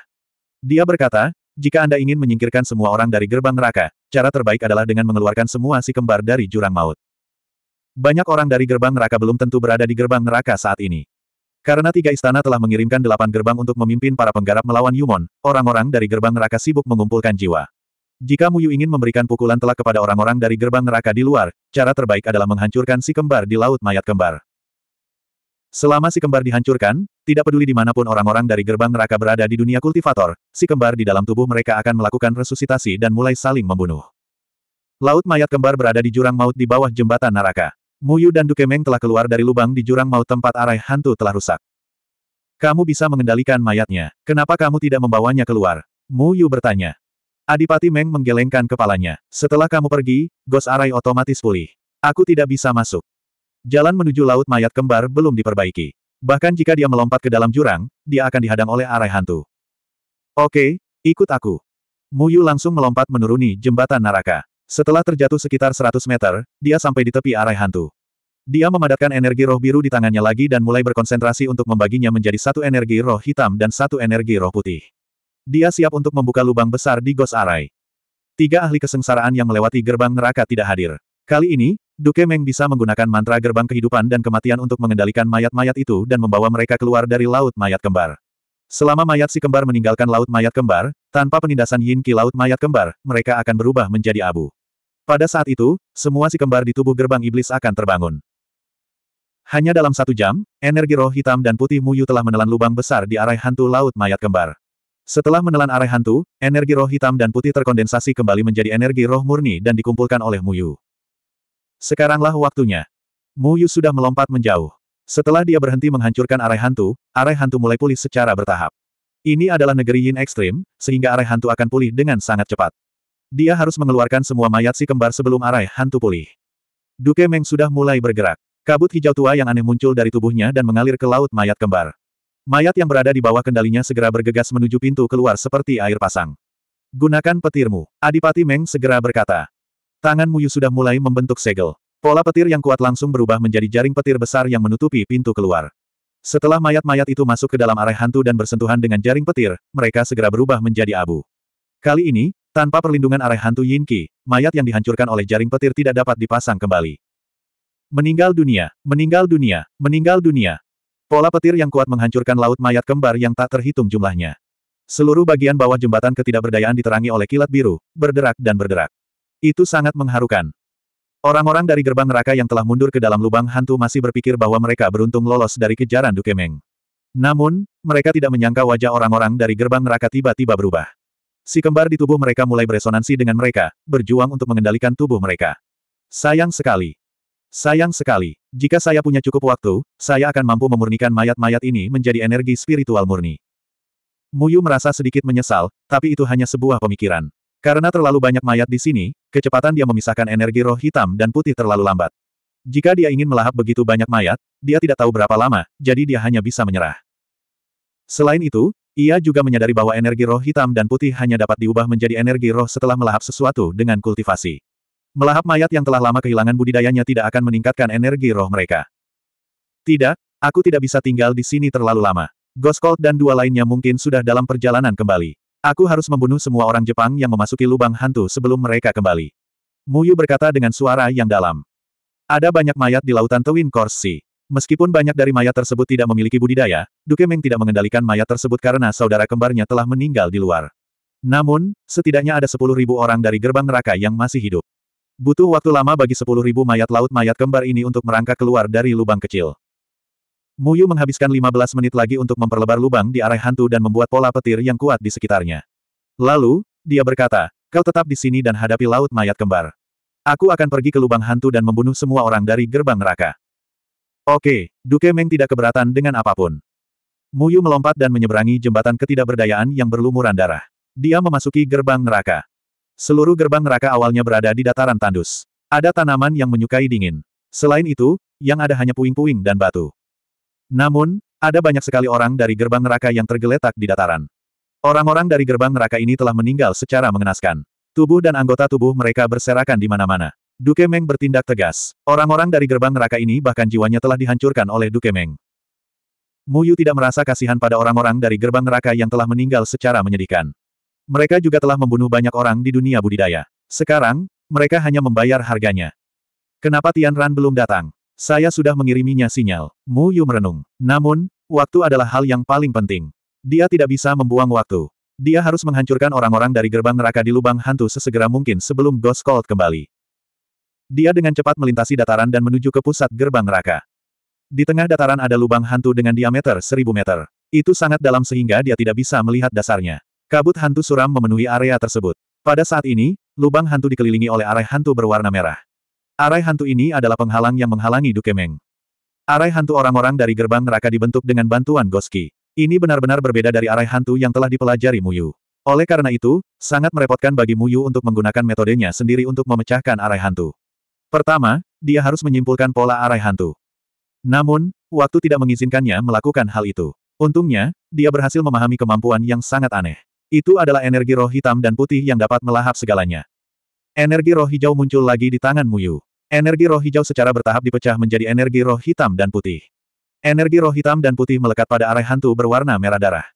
Dia berkata, jika Anda ingin menyingkirkan semua orang dari gerbang neraka, cara terbaik adalah dengan mengeluarkan semua si kembar dari jurang maut. Banyak orang dari gerbang neraka belum tentu berada di gerbang neraka saat ini. Karena tiga istana telah mengirimkan delapan gerbang untuk memimpin para penggarap melawan Yumon, orang-orang dari gerbang neraka sibuk mengumpulkan jiwa. Jika Muyu ingin memberikan pukulan telak kepada orang-orang dari gerbang neraka di luar, cara terbaik adalah menghancurkan si kembar di Laut Mayat Kembar. Selama si kembar dihancurkan, tidak peduli di dimanapun orang-orang dari gerbang neraka berada di dunia kultivator, si kembar di dalam tubuh mereka akan melakukan resusitasi dan mulai saling membunuh. Laut mayat kembar berada di jurang maut di bawah jembatan neraka. Muyu dan Dukemeng telah keluar dari lubang di jurang maut tempat arai hantu telah rusak. Kamu bisa mengendalikan mayatnya. Kenapa kamu tidak membawanya keluar? Muyu bertanya. Adipati Meng menggelengkan kepalanya. Setelah kamu pergi, Gos Arai otomatis pulih. Aku tidak bisa masuk. Jalan menuju laut mayat kembar belum diperbaiki. Bahkan jika dia melompat ke dalam jurang, dia akan dihadang oleh arai hantu. Oke, ikut aku. Muyu langsung melompat menuruni jembatan naraka. Setelah terjatuh sekitar 100 meter, dia sampai di tepi arai hantu. Dia memadatkan energi roh biru di tangannya lagi dan mulai berkonsentrasi untuk membaginya menjadi satu energi roh hitam dan satu energi roh putih. Dia siap untuk membuka lubang besar di gos arai. Tiga ahli kesengsaraan yang melewati gerbang neraka tidak hadir. Kali ini, Duke Meng bisa menggunakan mantra gerbang kehidupan dan kematian untuk mengendalikan mayat-mayat itu dan membawa mereka keluar dari laut mayat kembar. Selama mayat si kembar meninggalkan laut mayat kembar, tanpa penindasan yin ki laut mayat kembar, mereka akan berubah menjadi abu. Pada saat itu, semua si kembar di tubuh gerbang iblis akan terbangun. Hanya dalam satu jam, energi roh hitam dan putih Muyu telah menelan lubang besar di arah hantu laut mayat kembar. Setelah menelan arah hantu, energi roh hitam dan putih terkondensasi kembali menjadi energi roh murni dan dikumpulkan oleh Muyu. Sekaranglah waktunya. Mu Yu sudah melompat menjauh. Setelah dia berhenti menghancurkan arai hantu, arai hantu mulai pulih secara bertahap. Ini adalah negeri Yin ekstrim, sehingga arai hantu akan pulih dengan sangat cepat. Dia harus mengeluarkan semua mayat si kembar sebelum arai hantu pulih. Duke Meng sudah mulai bergerak. Kabut hijau tua yang aneh muncul dari tubuhnya dan mengalir ke laut mayat kembar. Mayat yang berada di bawah kendalinya segera bergegas menuju pintu keluar seperti air pasang. Gunakan petirmu, Adipati Meng segera berkata. Tangan Muyu sudah mulai membentuk segel. Pola petir yang kuat langsung berubah menjadi jaring petir besar yang menutupi pintu keluar. Setelah mayat-mayat itu masuk ke dalam arah hantu dan bersentuhan dengan jaring petir, mereka segera berubah menjadi abu. Kali ini, tanpa perlindungan arah hantu Yin Qi, mayat yang dihancurkan oleh jaring petir tidak dapat dipasang kembali. Meninggal dunia, meninggal dunia, meninggal dunia. Pola petir yang kuat menghancurkan laut mayat kembar yang tak terhitung jumlahnya. Seluruh bagian bawah jembatan ketidakberdayaan diterangi oleh kilat biru, berderak dan berderak. Itu sangat mengharukan. Orang-orang dari gerbang neraka yang telah mundur ke dalam lubang hantu masih berpikir bahwa mereka beruntung lolos dari kejaran Dukemeng. Namun, mereka tidak menyangka wajah orang-orang dari gerbang neraka tiba-tiba berubah. Si kembar di tubuh mereka mulai beresonansi dengan mereka, berjuang untuk mengendalikan tubuh mereka. Sayang sekali. Sayang sekali. Jika saya punya cukup waktu, saya akan mampu memurnikan mayat-mayat ini menjadi energi spiritual murni. Muyu merasa sedikit menyesal, tapi itu hanya sebuah pemikiran. Karena terlalu banyak mayat di sini, kecepatan dia memisahkan energi roh hitam dan putih terlalu lambat. Jika dia ingin melahap begitu banyak mayat, dia tidak tahu berapa lama, jadi dia hanya bisa menyerah. Selain itu, ia juga menyadari bahwa energi roh hitam dan putih hanya dapat diubah menjadi energi roh setelah melahap sesuatu dengan kultivasi. Melahap mayat yang telah lama kehilangan budidayanya tidak akan meningkatkan energi roh mereka. Tidak, aku tidak bisa tinggal di sini terlalu lama. Goskold dan dua lainnya mungkin sudah dalam perjalanan kembali. Aku harus membunuh semua orang Jepang yang memasuki lubang hantu sebelum mereka kembali. Muyu berkata dengan suara yang dalam. Ada banyak mayat di lautan Twin Corsi. Meskipun banyak dari mayat tersebut tidak memiliki budidaya, Duke Meng tidak mengendalikan mayat tersebut karena saudara kembarnya telah meninggal di luar. Namun, setidaknya ada 10.000 orang dari gerbang neraka yang masih hidup. Butuh waktu lama bagi 10.000 mayat laut mayat kembar ini untuk merangkak keluar dari lubang kecil. Muyu menghabiskan 15 menit lagi untuk memperlebar lubang di arah hantu dan membuat pola petir yang kuat di sekitarnya. Lalu, dia berkata, kau tetap di sini dan hadapi laut mayat kembar. Aku akan pergi ke lubang hantu dan membunuh semua orang dari gerbang neraka. Oke, Duke Meng tidak keberatan dengan apapun. Muyu melompat dan menyeberangi jembatan ketidakberdayaan yang berlumuran darah. Dia memasuki gerbang neraka. Seluruh gerbang neraka awalnya berada di dataran tandus. Ada tanaman yang menyukai dingin. Selain itu, yang ada hanya puing-puing dan batu. Namun, ada banyak sekali orang dari gerbang neraka yang tergeletak di dataran. Orang-orang dari gerbang neraka ini telah meninggal secara mengenaskan. Tubuh dan anggota tubuh mereka berserakan di mana-mana. Duke Meng bertindak tegas. Orang-orang dari gerbang neraka ini bahkan jiwanya telah dihancurkan oleh Duke Meng. Mu Yu tidak merasa kasihan pada orang-orang dari gerbang neraka yang telah meninggal secara menyedihkan. Mereka juga telah membunuh banyak orang di dunia budidaya. Sekarang, mereka hanya membayar harganya. Kenapa Tian Ran belum datang? Saya sudah mengiriminya sinyal. Mu Yu merenung. Namun, waktu adalah hal yang paling penting. Dia tidak bisa membuang waktu. Dia harus menghancurkan orang-orang dari gerbang neraka di lubang hantu sesegera mungkin sebelum Ghost Cold kembali. Dia dengan cepat melintasi dataran dan menuju ke pusat gerbang neraka. Di tengah dataran ada lubang hantu dengan diameter seribu meter. Itu sangat dalam sehingga dia tidak bisa melihat dasarnya. Kabut hantu suram memenuhi area tersebut. Pada saat ini, lubang hantu dikelilingi oleh arah hantu berwarna merah. Arai hantu ini adalah penghalang yang menghalangi Dukemeng. Arai hantu orang-orang dari gerbang neraka dibentuk dengan bantuan Goski. Ini benar-benar berbeda dari arai hantu yang telah dipelajari Muyu. Oleh karena itu, sangat merepotkan bagi Muyu untuk menggunakan metodenya sendiri untuk memecahkan arai hantu. Pertama, dia harus menyimpulkan pola arai hantu. Namun, waktu tidak mengizinkannya melakukan hal itu. Untungnya, dia berhasil memahami kemampuan yang sangat aneh. Itu adalah energi roh hitam dan putih yang dapat melahap segalanya. Energi roh hijau muncul lagi di tangan Muyu. Energi roh hijau secara bertahap dipecah menjadi energi roh hitam dan putih. Energi roh hitam dan putih melekat pada arai hantu berwarna merah darah.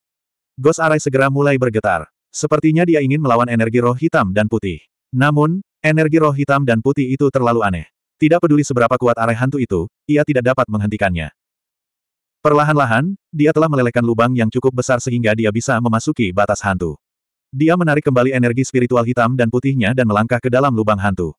Gos arai segera mulai bergetar. Sepertinya dia ingin melawan energi roh hitam dan putih. Namun, energi roh hitam dan putih itu terlalu aneh. Tidak peduli seberapa kuat arai hantu itu, ia tidak dapat menghentikannya. Perlahan-lahan, dia telah melelehkan lubang yang cukup besar sehingga dia bisa memasuki batas hantu. Dia menarik kembali energi spiritual hitam dan putihnya dan melangkah ke dalam lubang hantu.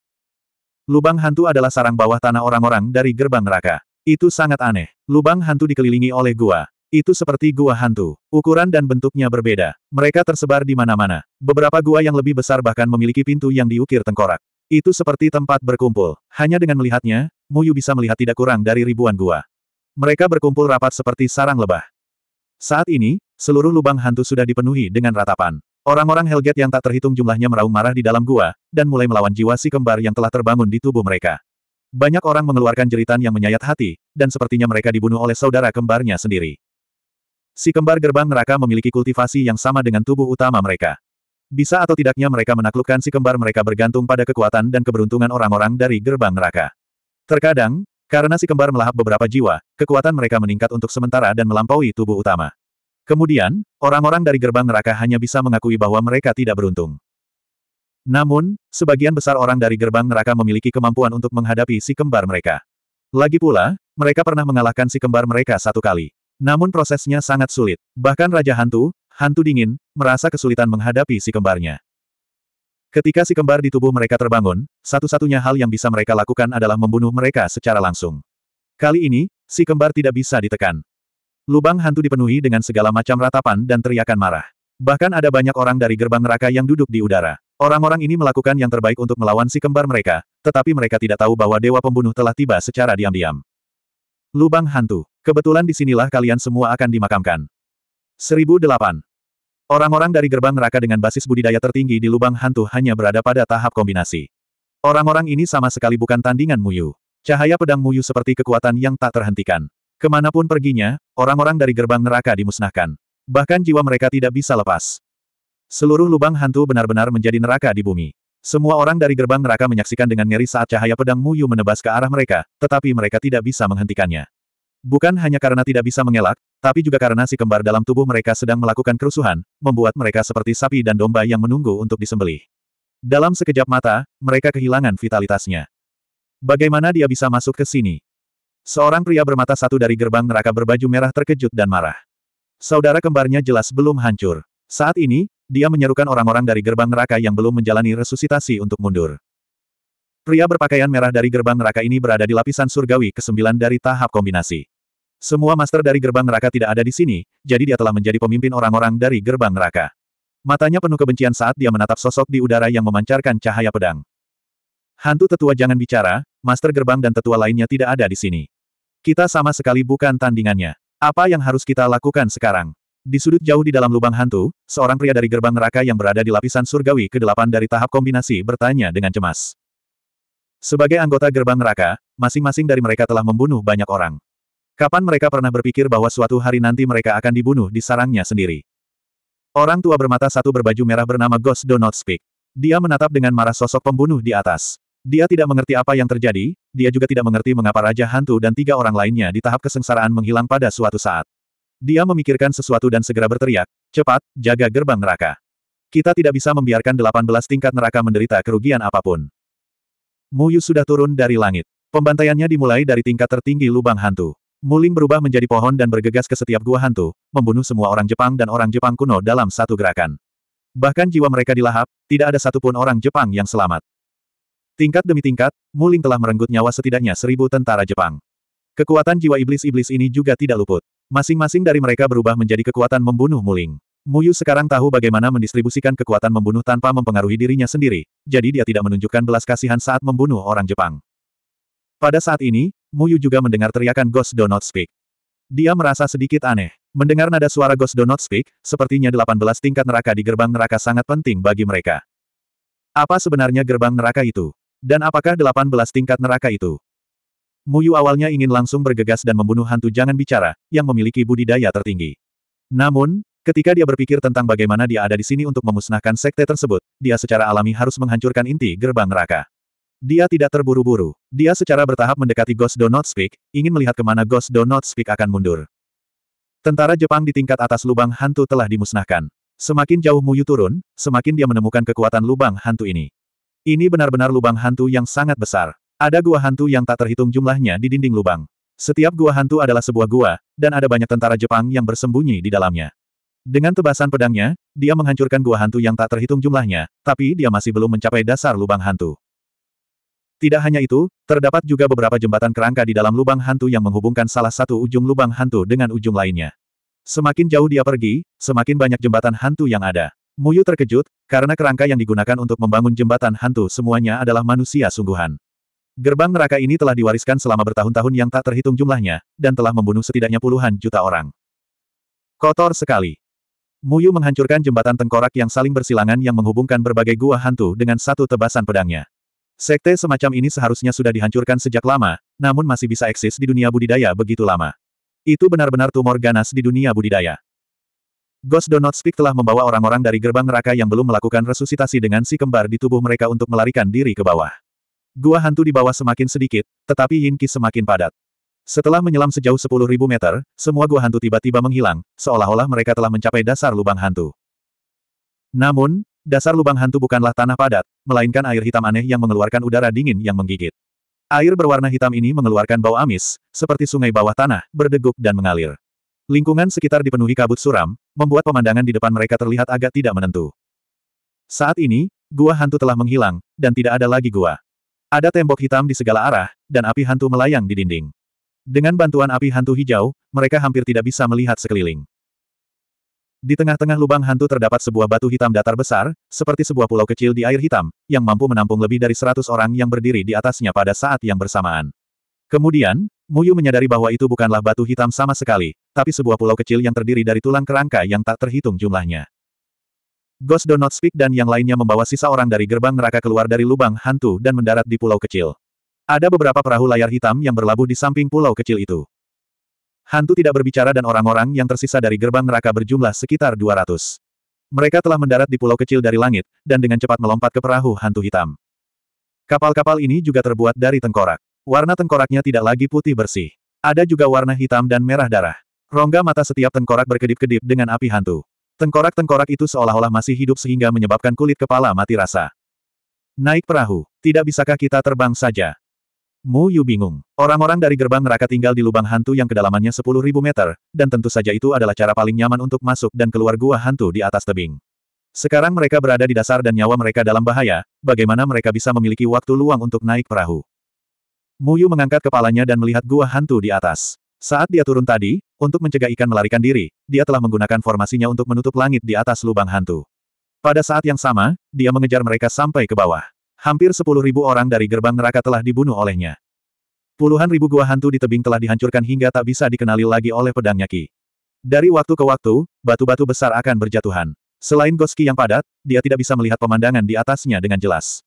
Lubang hantu adalah sarang bawah tanah orang-orang dari gerbang neraka. Itu sangat aneh. Lubang hantu dikelilingi oleh gua. Itu seperti gua hantu. Ukuran dan bentuknya berbeda. Mereka tersebar di mana-mana. Beberapa gua yang lebih besar bahkan memiliki pintu yang diukir tengkorak. Itu seperti tempat berkumpul. Hanya dengan melihatnya, Muyu bisa melihat tidak kurang dari ribuan gua. Mereka berkumpul rapat seperti sarang lebah. Saat ini, seluruh lubang hantu sudah dipenuhi dengan ratapan. Orang-orang Hellgate yang tak terhitung jumlahnya meraung marah di dalam gua, dan mulai melawan jiwa si kembar yang telah terbangun di tubuh mereka. Banyak orang mengeluarkan jeritan yang menyayat hati, dan sepertinya mereka dibunuh oleh saudara kembarnya sendiri. Si kembar gerbang neraka memiliki kultivasi yang sama dengan tubuh utama mereka. Bisa atau tidaknya mereka menaklukkan si kembar mereka bergantung pada kekuatan dan keberuntungan orang-orang dari gerbang neraka. Terkadang, karena si kembar melahap beberapa jiwa, kekuatan mereka meningkat untuk sementara dan melampaui tubuh utama. Kemudian, orang-orang dari gerbang neraka hanya bisa mengakui bahwa mereka tidak beruntung. Namun, sebagian besar orang dari gerbang neraka memiliki kemampuan untuk menghadapi si kembar mereka. Lagi pula, mereka pernah mengalahkan si kembar mereka satu kali. Namun prosesnya sangat sulit. Bahkan Raja Hantu, Hantu Dingin, merasa kesulitan menghadapi si kembarnya. Ketika si kembar di tubuh mereka terbangun, satu-satunya hal yang bisa mereka lakukan adalah membunuh mereka secara langsung. Kali ini, si kembar tidak bisa ditekan. Lubang hantu dipenuhi dengan segala macam ratapan dan teriakan marah. Bahkan ada banyak orang dari gerbang neraka yang duduk di udara. Orang-orang ini melakukan yang terbaik untuk melawan si kembar mereka, tetapi mereka tidak tahu bahwa Dewa Pembunuh telah tiba secara diam-diam. Lubang hantu. Kebetulan disinilah kalian semua akan dimakamkan. 1008. Orang-orang dari gerbang neraka dengan basis budidaya tertinggi di lubang hantu hanya berada pada tahap kombinasi. Orang-orang ini sama sekali bukan tandingan Muyu. Cahaya pedang Muyu seperti kekuatan yang tak terhentikan. Kemanapun perginya, orang-orang dari gerbang neraka dimusnahkan. Bahkan jiwa mereka tidak bisa lepas. Seluruh lubang hantu benar-benar menjadi neraka di bumi. Semua orang dari gerbang neraka menyaksikan dengan ngeri saat cahaya pedang Muyu menebas ke arah mereka, tetapi mereka tidak bisa menghentikannya. Bukan hanya karena tidak bisa mengelak, tapi juga karena si kembar dalam tubuh mereka sedang melakukan kerusuhan, membuat mereka seperti sapi dan domba yang menunggu untuk disembelih. Dalam sekejap mata, mereka kehilangan vitalitasnya. Bagaimana dia bisa masuk ke sini? Seorang pria bermata satu dari gerbang neraka berbaju merah terkejut dan marah. Saudara kembarnya jelas belum hancur. Saat ini, dia menyerukan orang-orang dari gerbang neraka yang belum menjalani resusitasi untuk mundur. Pria berpakaian merah dari gerbang neraka ini berada di lapisan surgawi ke-9 dari tahap kombinasi. Semua master dari gerbang neraka tidak ada di sini, jadi dia telah menjadi pemimpin orang-orang dari gerbang neraka. Matanya penuh kebencian saat dia menatap sosok di udara yang memancarkan cahaya pedang. Hantu tetua jangan bicara, master gerbang dan tetua lainnya tidak ada di sini. Kita sama sekali bukan tandingannya. Apa yang harus kita lakukan sekarang? Di sudut jauh di dalam lubang hantu, seorang pria dari gerbang neraka yang berada di lapisan surgawi ke-8 dari tahap kombinasi bertanya dengan cemas. Sebagai anggota gerbang neraka, masing-masing dari mereka telah membunuh banyak orang. Kapan mereka pernah berpikir bahwa suatu hari nanti mereka akan dibunuh di sarangnya sendiri? Orang tua bermata satu berbaju merah bernama Ghost Do Not Speak. Dia menatap dengan marah sosok pembunuh di atas. Dia tidak mengerti apa yang terjadi, dia juga tidak mengerti mengapa Raja Hantu dan tiga orang lainnya di tahap kesengsaraan menghilang pada suatu saat. Dia memikirkan sesuatu dan segera berteriak, cepat, jaga gerbang neraka. Kita tidak bisa membiarkan 18 tingkat neraka menderita kerugian apapun. Muyu sudah turun dari langit. Pembantaiannya dimulai dari tingkat tertinggi lubang hantu. Muling berubah menjadi pohon dan bergegas ke setiap gua hantu, membunuh semua orang Jepang dan orang Jepang kuno dalam satu gerakan. Bahkan jiwa mereka dilahap, tidak ada satupun orang Jepang yang selamat. Tingkat demi tingkat, Muling telah merenggut nyawa setidaknya seribu tentara Jepang. Kekuatan jiwa iblis-iblis ini juga tidak luput. Masing-masing dari mereka berubah menjadi kekuatan membunuh Muling. Muyu sekarang tahu bagaimana mendistribusikan kekuatan membunuh tanpa mempengaruhi dirinya sendiri, jadi dia tidak menunjukkan belas kasihan saat membunuh orang Jepang. Pada saat ini, Muyu juga mendengar teriakan Ghost Do Not Speak. Dia merasa sedikit aneh. Mendengar nada suara Ghost Do Not Speak, sepertinya 18 tingkat neraka di gerbang neraka sangat penting bagi mereka. Apa sebenarnya gerbang neraka itu? Dan apakah 18 tingkat neraka itu? Muyu awalnya ingin langsung bergegas dan membunuh hantu jangan bicara, yang memiliki budidaya tertinggi. Namun, ketika dia berpikir tentang bagaimana dia ada di sini untuk memusnahkan sekte tersebut, dia secara alami harus menghancurkan inti gerbang neraka. Dia tidak terburu-buru. Dia secara bertahap mendekati Ghost Do Not Speak, ingin melihat kemana Ghost Do Not Speak akan mundur. Tentara Jepang di tingkat atas lubang hantu telah dimusnahkan. Semakin jauh Muyu turun, semakin dia menemukan kekuatan lubang hantu ini. Ini benar-benar lubang hantu yang sangat besar. Ada gua hantu yang tak terhitung jumlahnya di dinding lubang. Setiap gua hantu adalah sebuah gua, dan ada banyak tentara Jepang yang bersembunyi di dalamnya. Dengan tebasan pedangnya, dia menghancurkan gua hantu yang tak terhitung jumlahnya, tapi dia masih belum mencapai dasar lubang hantu. Tidak hanya itu, terdapat juga beberapa jembatan kerangka di dalam lubang hantu yang menghubungkan salah satu ujung lubang hantu dengan ujung lainnya. Semakin jauh dia pergi, semakin banyak jembatan hantu yang ada. Muyu terkejut, karena kerangka yang digunakan untuk membangun jembatan hantu semuanya adalah manusia sungguhan. Gerbang neraka ini telah diwariskan selama bertahun-tahun yang tak terhitung jumlahnya, dan telah membunuh setidaknya puluhan juta orang. Kotor sekali. Muyu menghancurkan jembatan tengkorak yang saling bersilangan yang menghubungkan berbagai gua hantu dengan satu tebasan pedangnya. Sekte semacam ini seharusnya sudah dihancurkan sejak lama, namun masih bisa eksis di dunia budidaya begitu lama. Itu benar-benar tumor ganas di dunia budidaya. Ghost Do Not Speak telah membawa orang-orang dari gerbang neraka yang belum melakukan resusitasi dengan si kembar di tubuh mereka untuk melarikan diri ke bawah. Gua hantu di bawah semakin sedikit, tetapi Yin Qi semakin padat. Setelah menyelam sejauh 10.000 meter, semua gua hantu tiba-tiba menghilang, seolah-olah mereka telah mencapai dasar lubang hantu. Namun, dasar lubang hantu bukanlah tanah padat, melainkan air hitam aneh yang mengeluarkan udara dingin yang menggigit. Air berwarna hitam ini mengeluarkan bau amis, seperti sungai bawah tanah, berdegup dan mengalir. Lingkungan sekitar dipenuhi kabut suram, membuat pemandangan di depan mereka terlihat agak tidak menentu. Saat ini, gua hantu telah menghilang, dan tidak ada lagi gua. Ada tembok hitam di segala arah, dan api hantu melayang di dinding. Dengan bantuan api hantu hijau, mereka hampir tidak bisa melihat sekeliling. Di tengah-tengah lubang hantu terdapat sebuah batu hitam datar besar, seperti sebuah pulau kecil di air hitam, yang mampu menampung lebih dari seratus orang yang berdiri di atasnya pada saat yang bersamaan. Kemudian, Muyu menyadari bahwa itu bukanlah batu hitam sama sekali, tapi sebuah pulau kecil yang terdiri dari tulang kerangka yang tak terhitung jumlahnya. Ghost Do Not Speak dan yang lainnya membawa sisa orang dari gerbang neraka keluar dari lubang hantu dan mendarat di pulau kecil. Ada beberapa perahu layar hitam yang berlabuh di samping pulau kecil itu. Hantu tidak berbicara dan orang-orang yang tersisa dari gerbang neraka berjumlah sekitar 200. Mereka telah mendarat di pulau kecil dari langit, dan dengan cepat melompat ke perahu hantu hitam. Kapal-kapal ini juga terbuat dari tengkorak. Warna tengkoraknya tidak lagi putih bersih. Ada juga warna hitam dan merah darah. Rongga mata setiap tengkorak berkedip-kedip dengan api hantu. Tengkorak-tengkorak itu seolah-olah masih hidup sehingga menyebabkan kulit kepala mati rasa. Naik perahu, tidak bisakah kita terbang saja? Mu Yu bingung. Orang-orang dari gerbang neraka tinggal di lubang hantu yang kedalamannya 10.000 meter, dan tentu saja itu adalah cara paling nyaman untuk masuk dan keluar gua hantu di atas tebing. Sekarang mereka berada di dasar dan nyawa mereka dalam bahaya, bagaimana mereka bisa memiliki waktu luang untuk naik perahu? Muyu mengangkat kepalanya dan melihat gua hantu di atas. Saat dia turun tadi, untuk mencegah ikan melarikan diri, dia telah menggunakan formasinya untuk menutup langit di atas lubang hantu. Pada saat yang sama, dia mengejar mereka sampai ke bawah. Hampir sepuluh ribu orang dari gerbang neraka telah dibunuh olehnya. Puluhan ribu gua hantu di tebing telah dihancurkan hingga tak bisa dikenali lagi oleh pedangnya Ki. Dari waktu ke waktu, batu-batu besar akan berjatuhan. Selain Goski yang padat, dia tidak bisa melihat pemandangan di atasnya dengan jelas.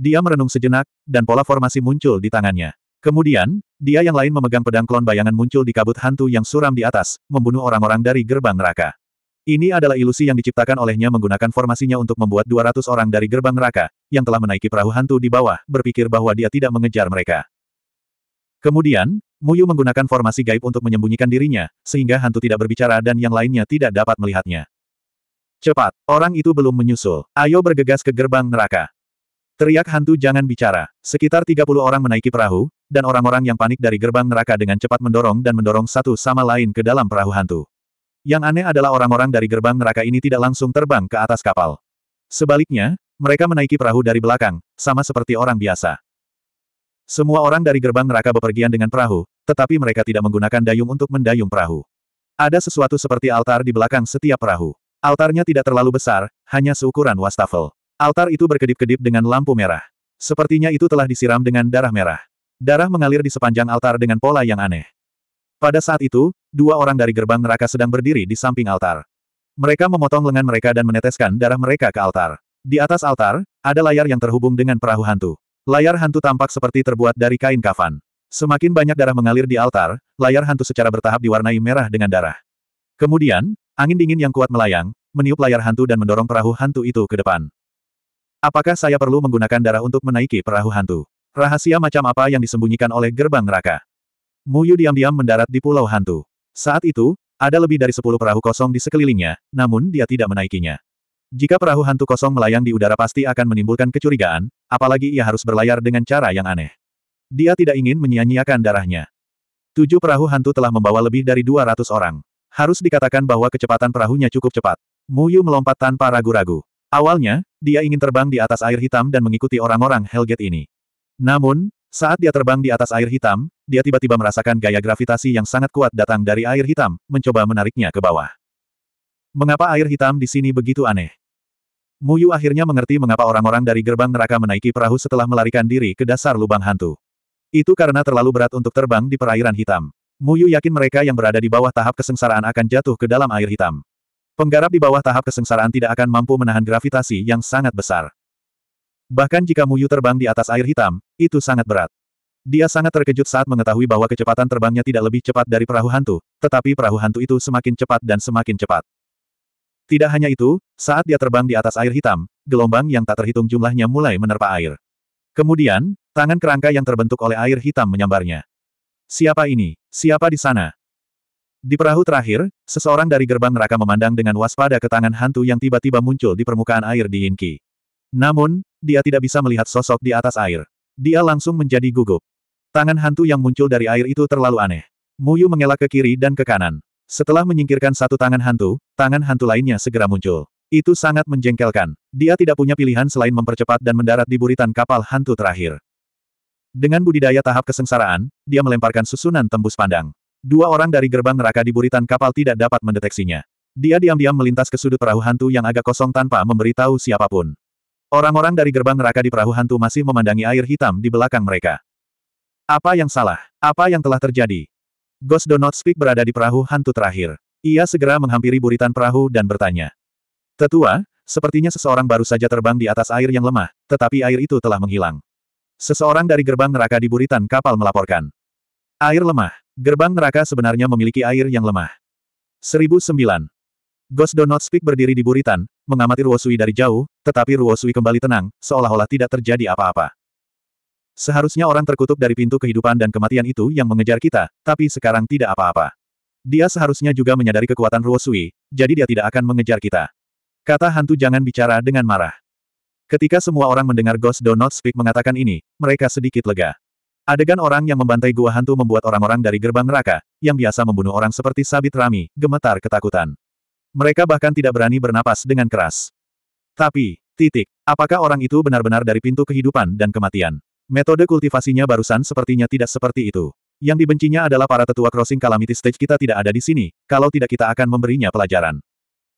Dia merenung sejenak, dan pola formasi muncul di tangannya. Kemudian, dia yang lain memegang pedang klon bayangan muncul di kabut hantu yang suram di atas, membunuh orang-orang dari gerbang neraka. Ini adalah ilusi yang diciptakan olehnya menggunakan formasinya untuk membuat 200 orang dari gerbang neraka, yang telah menaiki perahu hantu di bawah, berpikir bahwa dia tidak mengejar mereka. Kemudian, Muyu menggunakan formasi gaib untuk menyembunyikan dirinya, sehingga hantu tidak berbicara dan yang lainnya tidak dapat melihatnya. Cepat, orang itu belum menyusul. Ayo bergegas ke gerbang neraka. Teriak hantu jangan bicara. Sekitar 30 orang menaiki perahu, dan orang-orang yang panik dari gerbang neraka dengan cepat mendorong dan mendorong satu sama lain ke dalam perahu hantu. Yang aneh adalah orang-orang dari gerbang neraka ini tidak langsung terbang ke atas kapal. Sebaliknya, mereka menaiki perahu dari belakang, sama seperti orang biasa. Semua orang dari gerbang neraka bepergian dengan perahu, tetapi mereka tidak menggunakan dayung untuk mendayung perahu. Ada sesuatu seperti altar di belakang setiap perahu. Altarnya tidak terlalu besar, hanya seukuran wastafel. Altar itu berkedip-kedip dengan lampu merah. Sepertinya itu telah disiram dengan darah merah. Darah mengalir di sepanjang altar dengan pola yang aneh. Pada saat itu, dua orang dari gerbang neraka sedang berdiri di samping altar. Mereka memotong lengan mereka dan meneteskan darah mereka ke altar. Di atas altar, ada layar yang terhubung dengan perahu hantu. Layar hantu tampak seperti terbuat dari kain kafan. Semakin banyak darah mengalir di altar, layar hantu secara bertahap diwarnai merah dengan darah. Kemudian, angin dingin yang kuat melayang, meniup layar hantu dan mendorong perahu hantu itu ke depan. Apakah saya perlu menggunakan darah untuk menaiki perahu hantu? Rahasia macam apa yang disembunyikan oleh gerbang neraka? Muyu diam-diam mendarat di pulau hantu. Saat itu, ada lebih dari sepuluh perahu kosong di sekelilingnya, namun dia tidak menaikinya. Jika perahu hantu kosong melayang di udara pasti akan menimbulkan kecurigaan, apalagi ia harus berlayar dengan cara yang aneh. Dia tidak ingin menyia-nyiakan darahnya. Tujuh perahu hantu telah membawa lebih dari 200 orang. Harus dikatakan bahwa kecepatan perahunya cukup cepat. Muyu melompat tanpa ragu-ragu. Awalnya, dia ingin terbang di atas air hitam dan mengikuti orang-orang Hellgate ini. Namun, saat dia terbang di atas air hitam, dia tiba-tiba merasakan gaya gravitasi yang sangat kuat datang dari air hitam, mencoba menariknya ke bawah. Mengapa air hitam di sini begitu aneh? Muyu akhirnya mengerti mengapa orang-orang dari gerbang neraka menaiki perahu setelah melarikan diri ke dasar lubang hantu. Itu karena terlalu berat untuk terbang di perairan hitam. Muyu yakin mereka yang berada di bawah tahap kesengsaraan akan jatuh ke dalam air hitam. Penggarap di bawah tahap kesengsaraan tidak akan mampu menahan gravitasi yang sangat besar. Bahkan jika Muyu terbang di atas air hitam, itu sangat berat. Dia sangat terkejut saat mengetahui bahwa kecepatan terbangnya tidak lebih cepat dari perahu hantu, tetapi perahu hantu itu semakin cepat dan semakin cepat. Tidak hanya itu, saat dia terbang di atas air hitam, gelombang yang tak terhitung jumlahnya mulai menerpa air. Kemudian, tangan kerangka yang terbentuk oleh air hitam menyambarnya. Siapa ini? Siapa di sana? Di perahu terakhir, seseorang dari gerbang neraka memandang dengan waspada ke tangan hantu yang tiba-tiba muncul di permukaan air di Yinki. Namun, dia tidak bisa melihat sosok di atas air. Dia langsung menjadi gugup. Tangan hantu yang muncul dari air itu terlalu aneh. Muyu mengelak ke kiri dan ke kanan. Setelah menyingkirkan satu tangan hantu, tangan hantu lainnya segera muncul. Itu sangat menjengkelkan. Dia tidak punya pilihan selain mempercepat dan mendarat di buritan kapal hantu terakhir. Dengan budidaya tahap kesengsaraan, dia melemparkan susunan tembus pandang. Dua orang dari gerbang neraka di buritan kapal tidak dapat mendeteksinya. Dia diam-diam melintas ke sudut perahu hantu yang agak kosong tanpa memberitahu siapapun. Orang-orang dari gerbang neraka di perahu hantu masih memandangi air hitam di belakang mereka. Apa yang salah? Apa yang telah terjadi? Ghost Do Not Speak berada di perahu hantu terakhir. Ia segera menghampiri buritan perahu dan bertanya. Tetua, sepertinya seseorang baru saja terbang di atas air yang lemah, tetapi air itu telah menghilang. Seseorang dari gerbang neraka di buritan kapal melaporkan. Air lemah. Gerbang neraka sebenarnya memiliki air yang lemah. 1009. Ghost Do Not Speak berdiri di buritan, mengamati Ruosui dari jauh, tetapi Ruosui kembali tenang, seolah-olah tidak terjadi apa-apa. Seharusnya orang terkutuk dari pintu kehidupan dan kematian itu yang mengejar kita, tapi sekarang tidak apa-apa. Dia seharusnya juga menyadari kekuatan Ruosui, jadi dia tidak akan mengejar kita. Kata hantu jangan bicara dengan marah. Ketika semua orang mendengar Ghost Do Not Speak mengatakan ini, mereka sedikit lega. Adegan orang yang membantai gua hantu membuat orang-orang dari gerbang neraka, yang biasa membunuh orang seperti sabit rami, gemetar ketakutan. Mereka bahkan tidak berani bernapas dengan keras. Tapi, titik, apakah orang itu benar-benar dari pintu kehidupan dan kematian? Metode kultivasinya barusan sepertinya tidak seperti itu. Yang dibencinya adalah para tetua crossing calamity stage kita tidak ada di sini, kalau tidak kita akan memberinya pelajaran.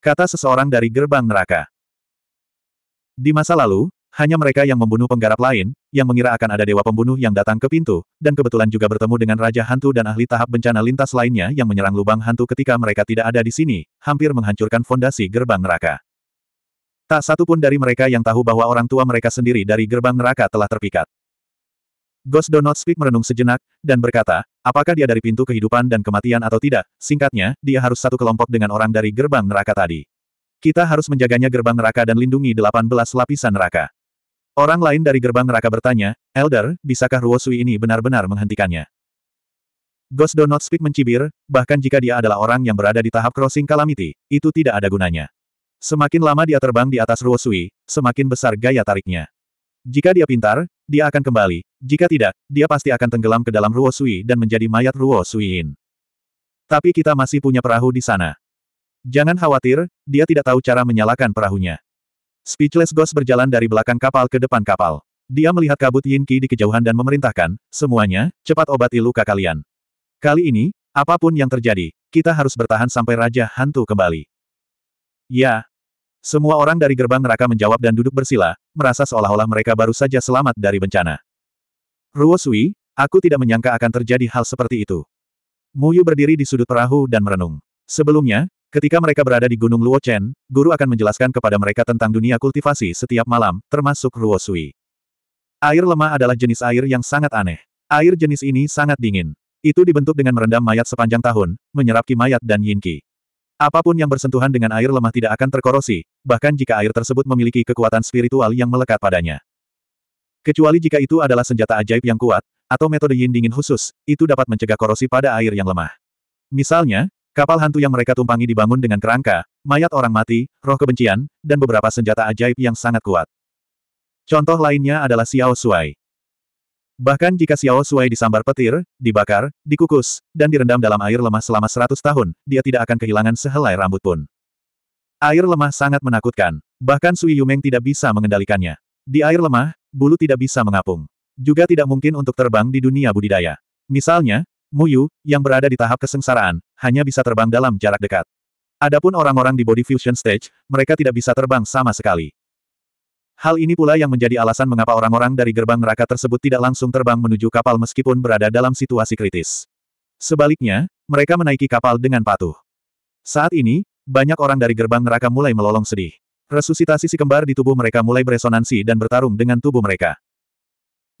Kata seseorang dari gerbang neraka. Di masa lalu, hanya mereka yang membunuh penggarap lain, yang mengira akan ada dewa pembunuh yang datang ke pintu, dan kebetulan juga bertemu dengan Raja Hantu dan ahli tahap bencana lintas lainnya yang menyerang lubang hantu ketika mereka tidak ada di sini, hampir menghancurkan fondasi gerbang neraka. Tak satu pun dari mereka yang tahu bahwa orang tua mereka sendiri dari gerbang neraka telah terpikat. Ghost Do Not Speak merenung sejenak, dan berkata, apakah dia dari pintu kehidupan dan kematian atau tidak, singkatnya, dia harus satu kelompok dengan orang dari gerbang neraka tadi. Kita harus menjaganya gerbang neraka dan lindungi 18 lapisan neraka. Orang lain dari gerbang neraka bertanya, Elder, bisakah Ruo ini benar-benar menghentikannya? Ghost Do Not Speak mencibir, bahkan jika dia adalah orang yang berada di tahap crossing calamity, itu tidak ada gunanya. Semakin lama dia terbang di atas Ruo semakin besar gaya tariknya. Jika dia pintar, dia akan kembali. Jika tidak, dia pasti akan tenggelam ke dalam Ruo dan menjadi mayat Ruo Suiin. Tapi kita masih punya perahu di sana. Jangan khawatir, dia tidak tahu cara menyalakan perahunya. Speechless Ghost berjalan dari belakang kapal ke depan kapal. Dia melihat kabut Yin Qi di kejauhan dan memerintahkan, semuanya, cepat obati luka kalian. Kali ini, apapun yang terjadi, kita harus bertahan sampai Raja Hantu kembali. Ya. Semua orang dari gerbang neraka menjawab dan duduk bersila, merasa seolah-olah mereka baru saja selamat dari bencana. Ruo Sui, aku tidak menyangka akan terjadi hal seperti itu. Muyu berdiri di sudut perahu dan merenung. Sebelumnya, Ketika mereka berada di Gunung Luochen, guru akan menjelaskan kepada mereka tentang dunia kultivasi setiap malam, termasuk Ruosui. Air lemah adalah jenis air yang sangat aneh. Air jenis ini sangat dingin. Itu dibentuk dengan merendam mayat sepanjang tahun, menyerap ki mayat dan yin ki. Apapun yang bersentuhan dengan air lemah tidak akan terkorosi, bahkan jika air tersebut memiliki kekuatan spiritual yang melekat padanya. Kecuali jika itu adalah senjata ajaib yang kuat, atau metode yin dingin khusus, itu dapat mencegah korosi pada air yang lemah. Misalnya, Kapal hantu yang mereka tumpangi dibangun dengan kerangka, mayat orang mati, roh kebencian, dan beberapa senjata ajaib yang sangat kuat. Contoh lainnya adalah Xiao Suai. Bahkan jika Xiao Suai disambar petir, dibakar, dikukus, dan direndam dalam air lemah selama seratus tahun, dia tidak akan kehilangan sehelai rambut pun. Air lemah sangat menakutkan. Bahkan Sui Yumeng tidak bisa mengendalikannya. Di air lemah, bulu tidak bisa mengapung. Juga tidak mungkin untuk terbang di dunia budidaya. Misalnya, Muyu, yang berada di tahap kesengsaraan, hanya bisa terbang dalam jarak dekat. Adapun orang-orang di body fusion stage, mereka tidak bisa terbang sama sekali. Hal ini pula yang menjadi alasan mengapa orang-orang dari gerbang neraka tersebut tidak langsung terbang menuju kapal meskipun berada dalam situasi kritis. Sebaliknya, mereka menaiki kapal dengan patuh. Saat ini, banyak orang dari gerbang neraka mulai melolong sedih. Resusitasi si kembar di tubuh mereka mulai beresonansi dan bertarung dengan tubuh mereka.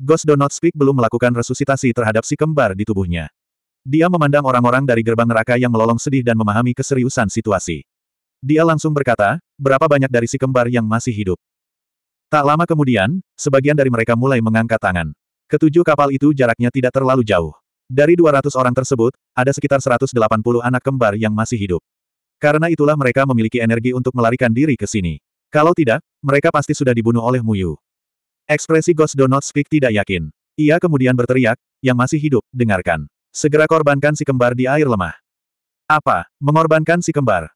Ghost Do Not Speak belum melakukan resusitasi terhadap si kembar di tubuhnya. Dia memandang orang-orang dari gerbang neraka yang melolong sedih dan memahami keseriusan situasi. Dia langsung berkata, berapa banyak dari si kembar yang masih hidup? Tak lama kemudian, sebagian dari mereka mulai mengangkat tangan. Ketujuh kapal itu jaraknya tidak terlalu jauh. Dari 200 orang tersebut, ada sekitar 180 anak kembar yang masih hidup. Karena itulah mereka memiliki energi untuk melarikan diri ke sini. Kalau tidak, mereka pasti sudah dibunuh oleh Muyu. Ekspresi Ghost Do Not Speak tidak yakin. Ia kemudian berteriak, yang masih hidup, dengarkan. Segera korbankan si kembar di air lemah. Apa? Mengorbankan si kembar.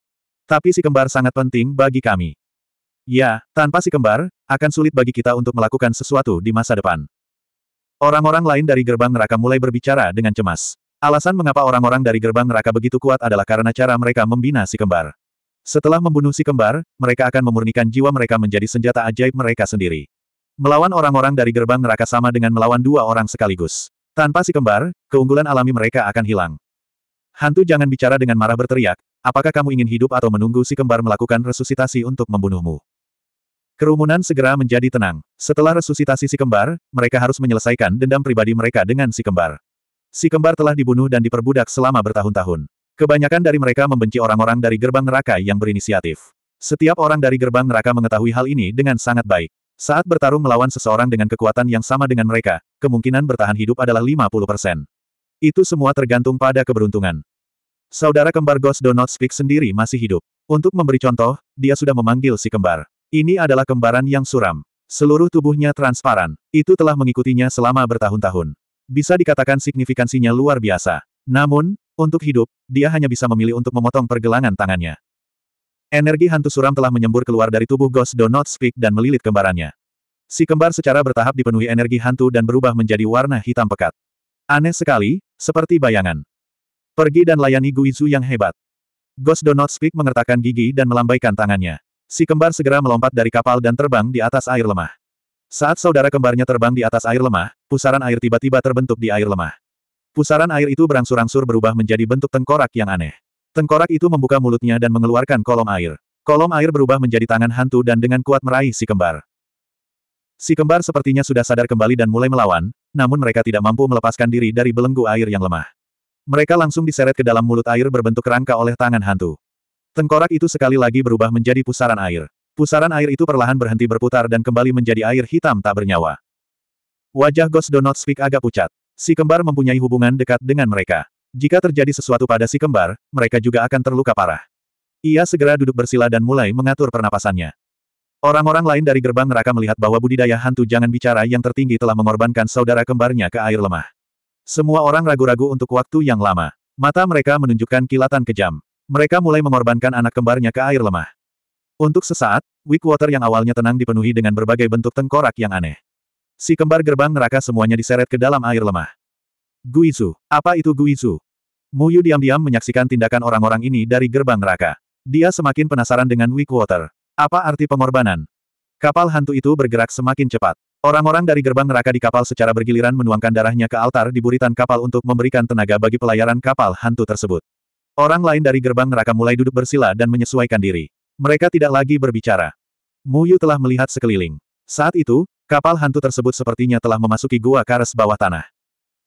Tapi si kembar sangat penting bagi kami. Ya, tanpa si kembar, akan sulit bagi kita untuk melakukan sesuatu di masa depan. Orang-orang lain dari gerbang neraka mulai berbicara dengan cemas. Alasan mengapa orang-orang dari gerbang neraka begitu kuat adalah karena cara mereka membina si kembar. Setelah membunuh si kembar, mereka akan memurnikan jiwa mereka menjadi senjata ajaib mereka sendiri. Melawan orang-orang dari gerbang neraka sama dengan melawan dua orang sekaligus. Tanpa si kembar, keunggulan alami mereka akan hilang. Hantu jangan bicara dengan marah berteriak, apakah kamu ingin hidup atau menunggu si kembar melakukan resusitasi untuk membunuhmu? Kerumunan segera menjadi tenang. Setelah resusitasi si kembar, mereka harus menyelesaikan dendam pribadi mereka dengan si kembar. Si kembar telah dibunuh dan diperbudak selama bertahun-tahun. Kebanyakan dari mereka membenci orang-orang dari gerbang neraka yang berinisiatif. Setiap orang dari gerbang neraka mengetahui hal ini dengan sangat baik. Saat bertarung melawan seseorang dengan kekuatan yang sama dengan mereka, kemungkinan bertahan hidup adalah 50%. Itu semua tergantung pada keberuntungan. Saudara kembar Ghost Do Not Speak sendiri masih hidup. Untuk memberi contoh, dia sudah memanggil si kembar. Ini adalah kembaran yang suram. Seluruh tubuhnya transparan. Itu telah mengikutinya selama bertahun-tahun. Bisa dikatakan signifikansinya luar biasa. Namun, untuk hidup, dia hanya bisa memilih untuk memotong pergelangan tangannya. Energi hantu suram telah menyembur keluar dari tubuh Ghost Do Not Speak dan melilit kembarannya. Si kembar secara bertahap dipenuhi energi hantu dan berubah menjadi warna hitam pekat. Aneh sekali, seperti bayangan. Pergi dan layani Guizu yang hebat. Ghost Do Not Speak mengertakkan gigi dan melambaikan tangannya. Si kembar segera melompat dari kapal dan terbang di atas air lemah. Saat saudara kembarnya terbang di atas air lemah, pusaran air tiba-tiba terbentuk di air lemah. Pusaran air itu berangsur-angsur berubah menjadi bentuk tengkorak yang aneh. Tengkorak itu membuka mulutnya dan mengeluarkan kolom air. Kolom air berubah menjadi tangan hantu dan dengan kuat meraih si kembar. Si kembar sepertinya sudah sadar kembali dan mulai melawan, namun mereka tidak mampu melepaskan diri dari belenggu air yang lemah. Mereka langsung diseret ke dalam mulut air berbentuk rangka oleh tangan hantu. Tengkorak itu sekali lagi berubah menjadi pusaran air. Pusaran air itu perlahan berhenti berputar dan kembali menjadi air hitam tak bernyawa. Wajah Ghost Donut Speak agak pucat. Si kembar mempunyai hubungan dekat dengan mereka. Jika terjadi sesuatu pada si kembar, mereka juga akan terluka parah. Ia segera duduk bersila dan mulai mengatur pernapasannya. Orang-orang lain dari gerbang neraka melihat bahwa budidaya hantu jangan bicara yang tertinggi telah mengorbankan saudara kembarnya ke air lemah. Semua orang ragu-ragu untuk waktu yang lama. Mata mereka menunjukkan kilatan kejam. Mereka mulai mengorbankan anak kembarnya ke air lemah. Untuk sesaat, water yang awalnya tenang dipenuhi dengan berbagai bentuk tengkorak yang aneh. Si kembar gerbang neraka semuanya diseret ke dalam air lemah. Guizu. Apa itu Guizu? Muyu diam-diam menyaksikan tindakan orang-orang ini dari gerbang neraka. Dia semakin penasaran dengan Weak Water. Apa arti pengorbanan? Kapal hantu itu bergerak semakin cepat. Orang-orang dari gerbang neraka di kapal secara bergiliran menuangkan darahnya ke altar di buritan kapal untuk memberikan tenaga bagi pelayaran kapal hantu tersebut. Orang lain dari gerbang neraka mulai duduk bersila dan menyesuaikan diri. Mereka tidak lagi berbicara. Muyu telah melihat sekeliling. Saat itu, kapal hantu tersebut sepertinya telah memasuki gua karas bawah tanah.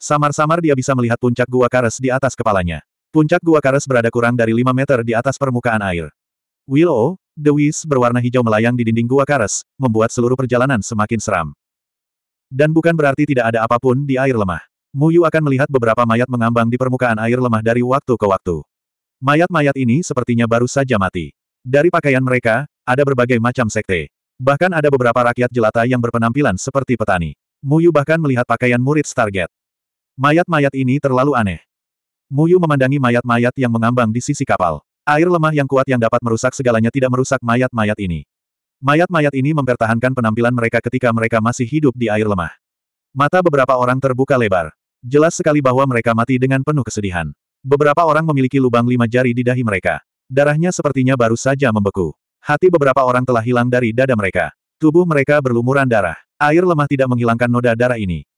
Samar-samar dia bisa melihat puncak gua kares di atas kepalanya. Puncak gua kares berada kurang dari 5 meter di atas permukaan air. Willow, The Wiz berwarna hijau melayang di dinding gua kares, membuat seluruh perjalanan semakin seram. Dan bukan berarti tidak ada apapun di air lemah. Muyu akan melihat beberapa mayat mengambang di permukaan air lemah dari waktu ke waktu. Mayat-mayat ini sepertinya baru saja mati. Dari pakaian mereka, ada berbagai macam sekte. Bahkan ada beberapa rakyat jelata yang berpenampilan seperti petani. Muyu bahkan melihat pakaian murid Stargate. Mayat-mayat ini terlalu aneh. Muyu memandangi mayat-mayat yang mengambang di sisi kapal. Air lemah yang kuat yang dapat merusak segalanya tidak merusak mayat-mayat ini. Mayat-mayat ini mempertahankan penampilan mereka ketika mereka masih hidup di air lemah. Mata beberapa orang terbuka lebar. Jelas sekali bahwa mereka mati dengan penuh kesedihan. Beberapa orang memiliki lubang lima jari di dahi mereka. Darahnya sepertinya baru saja membeku. Hati beberapa orang telah hilang dari dada mereka. Tubuh mereka berlumuran darah. Air lemah tidak menghilangkan noda darah ini.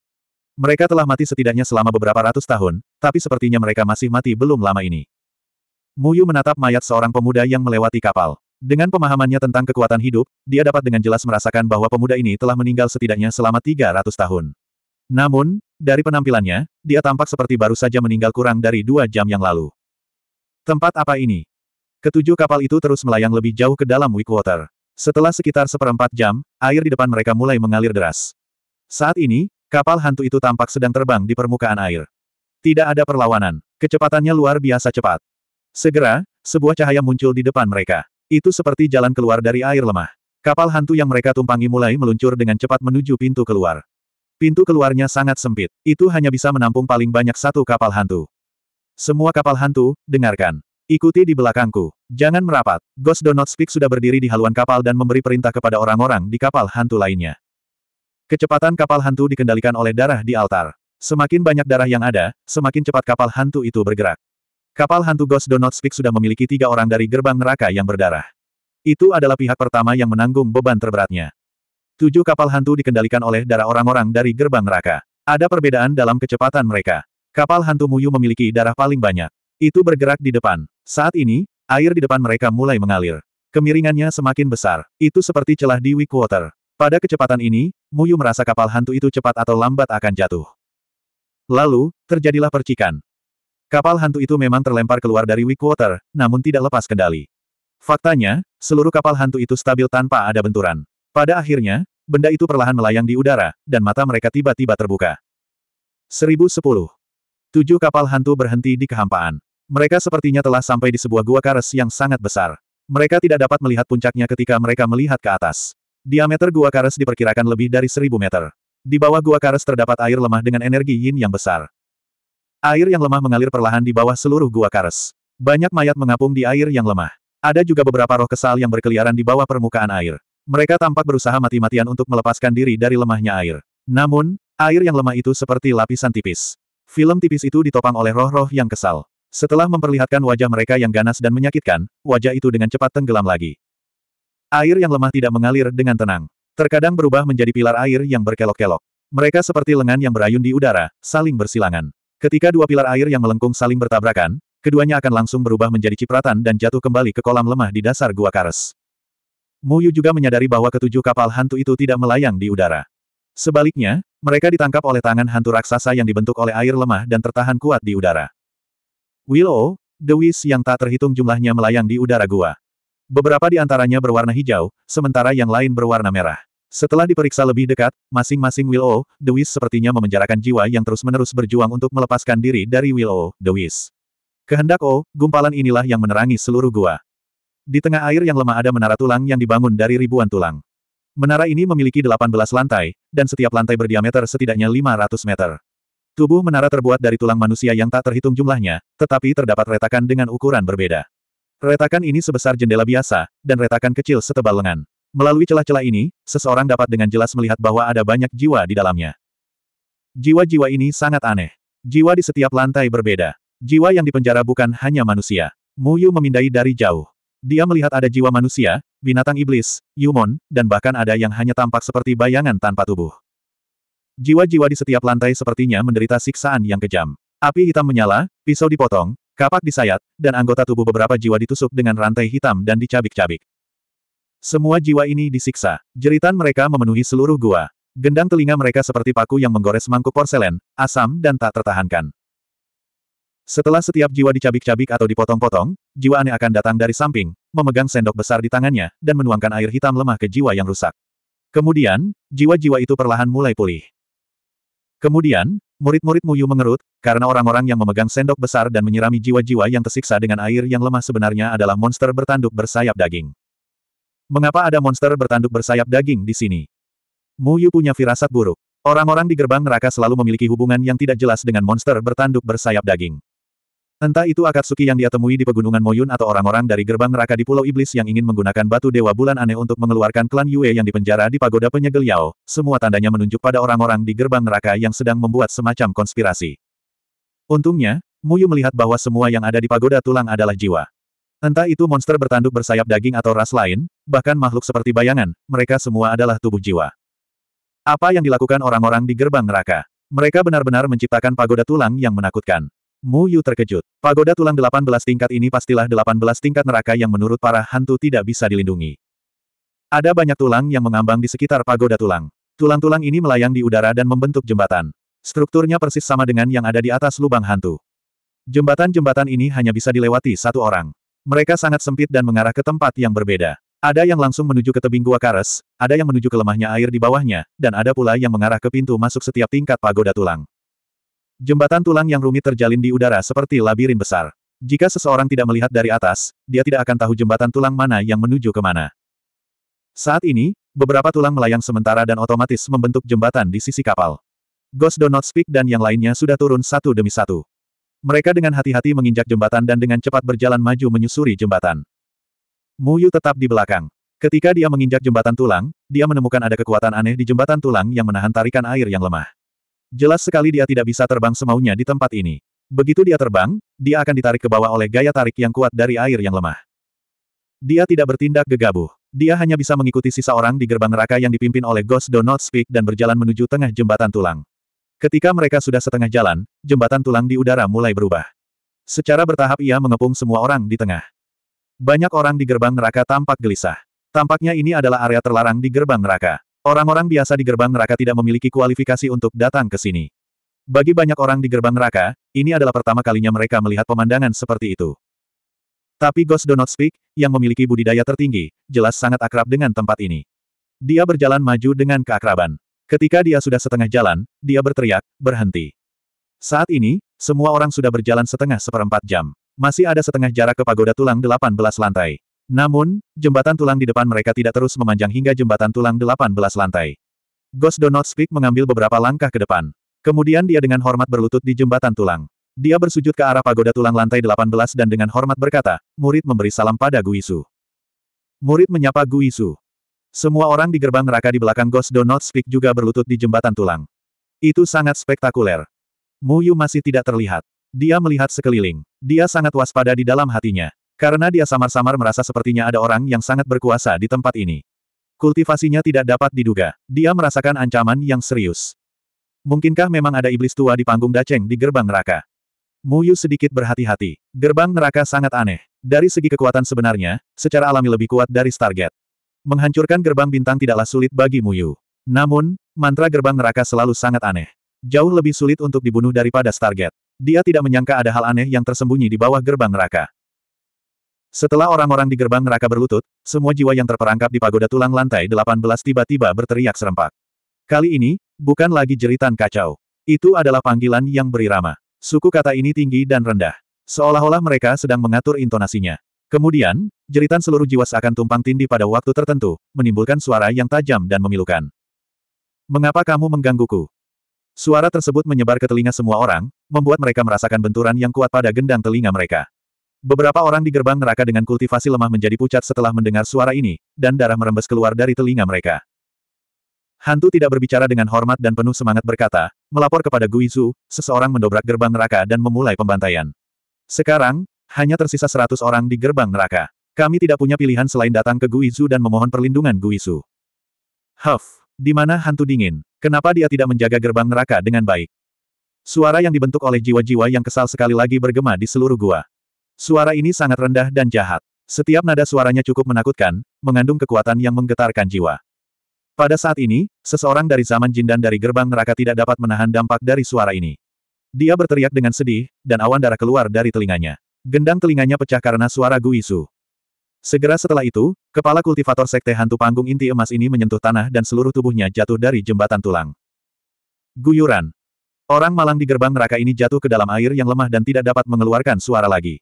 Mereka telah mati setidaknya selama beberapa ratus tahun, tapi sepertinya mereka masih mati belum lama ini. Muyu menatap mayat seorang pemuda yang melewati kapal. Dengan pemahamannya tentang kekuatan hidup, dia dapat dengan jelas merasakan bahwa pemuda ini telah meninggal setidaknya selama 300 tahun. Namun, dari penampilannya, dia tampak seperti baru saja meninggal kurang dari dua jam yang lalu. Tempat apa ini? Ketujuh kapal itu terus melayang lebih jauh ke dalam Wickwater. Setelah sekitar seperempat jam, air di depan mereka mulai mengalir deras. Saat ini, Kapal hantu itu tampak sedang terbang di permukaan air. Tidak ada perlawanan. Kecepatannya luar biasa cepat. Segera, sebuah cahaya muncul di depan mereka. Itu seperti jalan keluar dari air lemah. Kapal hantu yang mereka tumpangi mulai meluncur dengan cepat menuju pintu keluar. Pintu keluarnya sangat sempit. Itu hanya bisa menampung paling banyak satu kapal hantu. Semua kapal hantu, dengarkan. Ikuti di belakangku. Jangan merapat. Ghost Donut Speak sudah berdiri di haluan kapal dan memberi perintah kepada orang-orang di kapal hantu lainnya. Kecepatan kapal hantu dikendalikan oleh darah di altar. Semakin banyak darah yang ada, semakin cepat kapal hantu itu bergerak. Kapal hantu Ghost Do Not Speak sudah memiliki tiga orang dari gerbang neraka yang berdarah. Itu adalah pihak pertama yang menanggung beban terberatnya. Tujuh kapal hantu dikendalikan oleh darah orang-orang dari gerbang neraka. Ada perbedaan dalam kecepatan mereka. Kapal hantu Muyu memiliki darah paling banyak. Itu bergerak di depan. Saat ini, air di depan mereka mulai mengalir. Kemiringannya semakin besar. Itu seperti celah di weak water. Pada kecepatan ini, Muyu merasa kapal hantu itu cepat atau lambat akan jatuh. Lalu, terjadilah percikan. Kapal hantu itu memang terlempar keluar dari water, namun tidak lepas kendali. Faktanya, seluruh kapal hantu itu stabil tanpa ada benturan. Pada akhirnya, benda itu perlahan melayang di udara, dan mata mereka tiba-tiba terbuka. 1010. Tujuh kapal hantu berhenti di kehampaan. Mereka sepertinya telah sampai di sebuah gua kares yang sangat besar. Mereka tidak dapat melihat puncaknya ketika mereka melihat ke atas. Diameter gua kares diperkirakan lebih dari seribu meter. Di bawah gua kares terdapat air lemah dengan energi yin yang besar. Air yang lemah mengalir perlahan di bawah seluruh gua kares. Banyak mayat mengapung di air yang lemah. Ada juga beberapa roh kesal yang berkeliaran di bawah permukaan air. Mereka tampak berusaha mati-matian untuk melepaskan diri dari lemahnya air. Namun, air yang lemah itu seperti lapisan tipis. Film tipis itu ditopang oleh roh-roh yang kesal. Setelah memperlihatkan wajah mereka yang ganas dan menyakitkan, wajah itu dengan cepat tenggelam lagi. Air yang lemah tidak mengalir dengan tenang. Terkadang berubah menjadi pilar air yang berkelok-kelok. Mereka seperti lengan yang berayun di udara, saling bersilangan. Ketika dua pilar air yang melengkung saling bertabrakan, keduanya akan langsung berubah menjadi cipratan dan jatuh kembali ke kolam lemah di dasar gua kares. Muyu juga menyadari bahwa ketujuh kapal hantu itu tidak melayang di udara. Sebaliknya, mereka ditangkap oleh tangan hantu raksasa yang dibentuk oleh air lemah dan tertahan kuat di udara. Willow, The yang tak terhitung jumlahnya melayang di udara gua. Beberapa di antaranya berwarna hijau, sementara yang lain berwarna merah. Setelah diperiksa lebih dekat, masing-masing Willow, The Wiz sepertinya memenjarakan jiwa yang terus-menerus berjuang untuk melepaskan diri dari Willow, The Wiz. Kehendak O, gumpalan inilah yang menerangi seluruh gua. Di tengah air yang lemah ada menara tulang yang dibangun dari ribuan tulang. Menara ini memiliki 18 lantai, dan setiap lantai berdiameter setidaknya 500 meter. Tubuh menara terbuat dari tulang manusia yang tak terhitung jumlahnya, tetapi terdapat retakan dengan ukuran berbeda. Retakan ini sebesar jendela biasa, dan retakan kecil setebal lengan. Melalui celah-celah ini, seseorang dapat dengan jelas melihat bahwa ada banyak jiwa di dalamnya. Jiwa-jiwa ini sangat aneh. Jiwa di setiap lantai berbeda. Jiwa yang dipenjara bukan hanya manusia. Muyu memindai dari jauh. Dia melihat ada jiwa manusia, binatang iblis, Yumon, dan bahkan ada yang hanya tampak seperti bayangan tanpa tubuh. Jiwa-jiwa di setiap lantai sepertinya menderita siksaan yang kejam. Api hitam menyala, pisau dipotong, Kapak disayat, dan anggota tubuh beberapa jiwa ditusuk dengan rantai hitam dan dicabik-cabik. Semua jiwa ini disiksa. Jeritan mereka memenuhi seluruh gua. Gendang telinga mereka seperti paku yang menggores mangkuk porselen, asam dan tak tertahankan. Setelah setiap jiwa dicabik-cabik atau dipotong-potong, jiwa aneh akan datang dari samping, memegang sendok besar di tangannya, dan menuangkan air hitam lemah ke jiwa yang rusak. Kemudian, jiwa-jiwa itu perlahan mulai pulih. Kemudian, murid-murid Muyu mengerut, karena orang-orang yang memegang sendok besar dan menyirami jiwa-jiwa yang tersiksa dengan air yang lemah sebenarnya adalah monster bertanduk bersayap daging. Mengapa ada monster bertanduk bersayap daging di sini? Muyu punya firasat buruk. Orang-orang di gerbang neraka selalu memiliki hubungan yang tidak jelas dengan monster bertanduk bersayap daging. Entah itu Akatsuki yang dia temui di pegunungan Moyun atau orang-orang dari gerbang neraka di Pulau Iblis yang ingin menggunakan batu dewa bulan aneh untuk mengeluarkan klan Yue yang dipenjara di pagoda penyegel Yao, semua tandanya menunjuk pada orang-orang di gerbang neraka yang sedang membuat semacam konspirasi. Untungnya, Muyu melihat bahwa semua yang ada di pagoda tulang adalah jiwa. Entah itu monster bertanduk bersayap daging atau ras lain, bahkan makhluk seperti bayangan, mereka semua adalah tubuh jiwa. Apa yang dilakukan orang-orang di gerbang neraka? Mereka benar-benar menciptakan pagoda tulang yang menakutkan. Mu Yu terkejut. Pagoda tulang 18 tingkat ini pastilah 18 tingkat neraka yang menurut para hantu tidak bisa dilindungi. Ada banyak tulang yang mengambang di sekitar pagoda tulang. Tulang-tulang ini melayang di udara dan membentuk jembatan. Strukturnya persis sama dengan yang ada di atas lubang hantu. Jembatan-jembatan ini hanya bisa dilewati satu orang. Mereka sangat sempit dan mengarah ke tempat yang berbeda. Ada yang langsung menuju ke tebing gua kares, ada yang menuju ke lemahnya air di bawahnya, dan ada pula yang mengarah ke pintu masuk setiap tingkat pagoda tulang. Jembatan tulang yang rumit terjalin di udara seperti labirin besar. Jika seseorang tidak melihat dari atas, dia tidak akan tahu jembatan tulang mana yang menuju ke mana. Saat ini, beberapa tulang melayang sementara dan otomatis membentuk jembatan di sisi kapal. Ghost Do Not Speak dan yang lainnya sudah turun satu demi satu. Mereka dengan hati-hati menginjak jembatan dan dengan cepat berjalan maju menyusuri jembatan. Mu Yu tetap di belakang. Ketika dia menginjak jembatan tulang, dia menemukan ada kekuatan aneh di jembatan tulang yang menahan tarikan air yang lemah. Jelas sekali dia tidak bisa terbang semaunya di tempat ini. Begitu dia terbang, dia akan ditarik ke bawah oleh gaya tarik yang kuat dari air yang lemah. Dia tidak bertindak gegabah. Dia hanya bisa mengikuti sisa orang di gerbang neraka yang dipimpin oleh Ghost Do Not Speak dan berjalan menuju tengah jembatan tulang. Ketika mereka sudah setengah jalan, jembatan tulang di udara mulai berubah. Secara bertahap ia mengepung semua orang di tengah. Banyak orang di gerbang neraka tampak gelisah. Tampaknya ini adalah area terlarang di gerbang neraka. Orang-orang biasa di gerbang neraka tidak memiliki kualifikasi untuk datang ke sini. Bagi banyak orang di gerbang neraka, ini adalah pertama kalinya mereka melihat pemandangan seperti itu. Tapi Ghost Do Not Speak, yang memiliki budidaya tertinggi, jelas sangat akrab dengan tempat ini. Dia berjalan maju dengan keakraban. Ketika dia sudah setengah jalan, dia berteriak, berhenti. Saat ini, semua orang sudah berjalan setengah seperempat jam. Masih ada setengah jarak ke pagoda tulang 18 lantai. Namun, jembatan tulang di depan mereka tidak terus memanjang hingga jembatan tulang 18 lantai. Ghost Do Not Speak mengambil beberapa langkah ke depan. Kemudian dia dengan hormat berlutut di jembatan tulang. Dia bersujud ke arah pagoda tulang lantai 18 dan dengan hormat berkata, murid memberi salam pada Guisu. Murid menyapa Guisu. Semua orang di gerbang neraka di belakang Ghost Do Not Speak juga berlutut di jembatan tulang. Itu sangat spektakuler. Muyu masih tidak terlihat. Dia melihat sekeliling. Dia sangat waspada di dalam hatinya. Karena dia samar-samar merasa sepertinya ada orang yang sangat berkuasa di tempat ini. Kultivasinya tidak dapat diduga. Dia merasakan ancaman yang serius. Mungkinkah memang ada iblis tua di panggung Daceng di gerbang neraka? Muyu sedikit berhati-hati. Gerbang neraka sangat aneh. Dari segi kekuatan sebenarnya, secara alami lebih kuat dari Stargate. Menghancurkan gerbang bintang tidaklah sulit bagi Muyu. Namun, mantra gerbang neraka selalu sangat aneh. Jauh lebih sulit untuk dibunuh daripada Stargate. Dia tidak menyangka ada hal aneh yang tersembunyi di bawah gerbang neraka. Setelah orang-orang di gerbang neraka berlutut, semua jiwa yang terperangkap di pagoda tulang lantai 18 tiba-tiba berteriak serempak. Kali ini, bukan lagi jeritan kacau. Itu adalah panggilan yang berirama. Suku kata ini tinggi dan rendah. Seolah-olah mereka sedang mengatur intonasinya. Kemudian, jeritan seluruh jiwa seakan tumpang tindih pada waktu tertentu, menimbulkan suara yang tajam dan memilukan. Mengapa kamu menggangguku? Suara tersebut menyebar ke telinga semua orang, membuat mereka merasakan benturan yang kuat pada gendang telinga mereka. Beberapa orang di gerbang neraka dengan kultivasi lemah menjadi pucat setelah mendengar suara ini, dan darah merembes keluar dari telinga mereka. Hantu tidak berbicara dengan hormat dan penuh semangat berkata, melapor kepada Guizu, seseorang mendobrak gerbang neraka dan memulai pembantaian. Sekarang, hanya tersisa seratus orang di gerbang neraka. Kami tidak punya pilihan selain datang ke Guizu dan memohon perlindungan Guizu. Huff, di mana hantu dingin? Kenapa dia tidak menjaga gerbang neraka dengan baik? Suara yang dibentuk oleh jiwa-jiwa yang kesal sekali lagi bergema di seluruh gua. Suara ini sangat rendah dan jahat. Setiap nada suaranya cukup menakutkan, mengandung kekuatan yang menggetarkan jiwa. Pada saat ini, seseorang dari zaman jin dan dari gerbang neraka tidak dapat menahan dampak dari suara ini. Dia berteriak dengan sedih, dan awan darah keluar dari telinganya. Gendang telinganya pecah karena suara Guisu. Segera setelah itu, kepala kultivator sekte hantu panggung inti emas ini menyentuh tanah dan seluruh tubuhnya jatuh dari jembatan tulang. Guyuran. Orang malang di gerbang neraka ini jatuh ke dalam air yang lemah dan tidak dapat mengeluarkan suara lagi.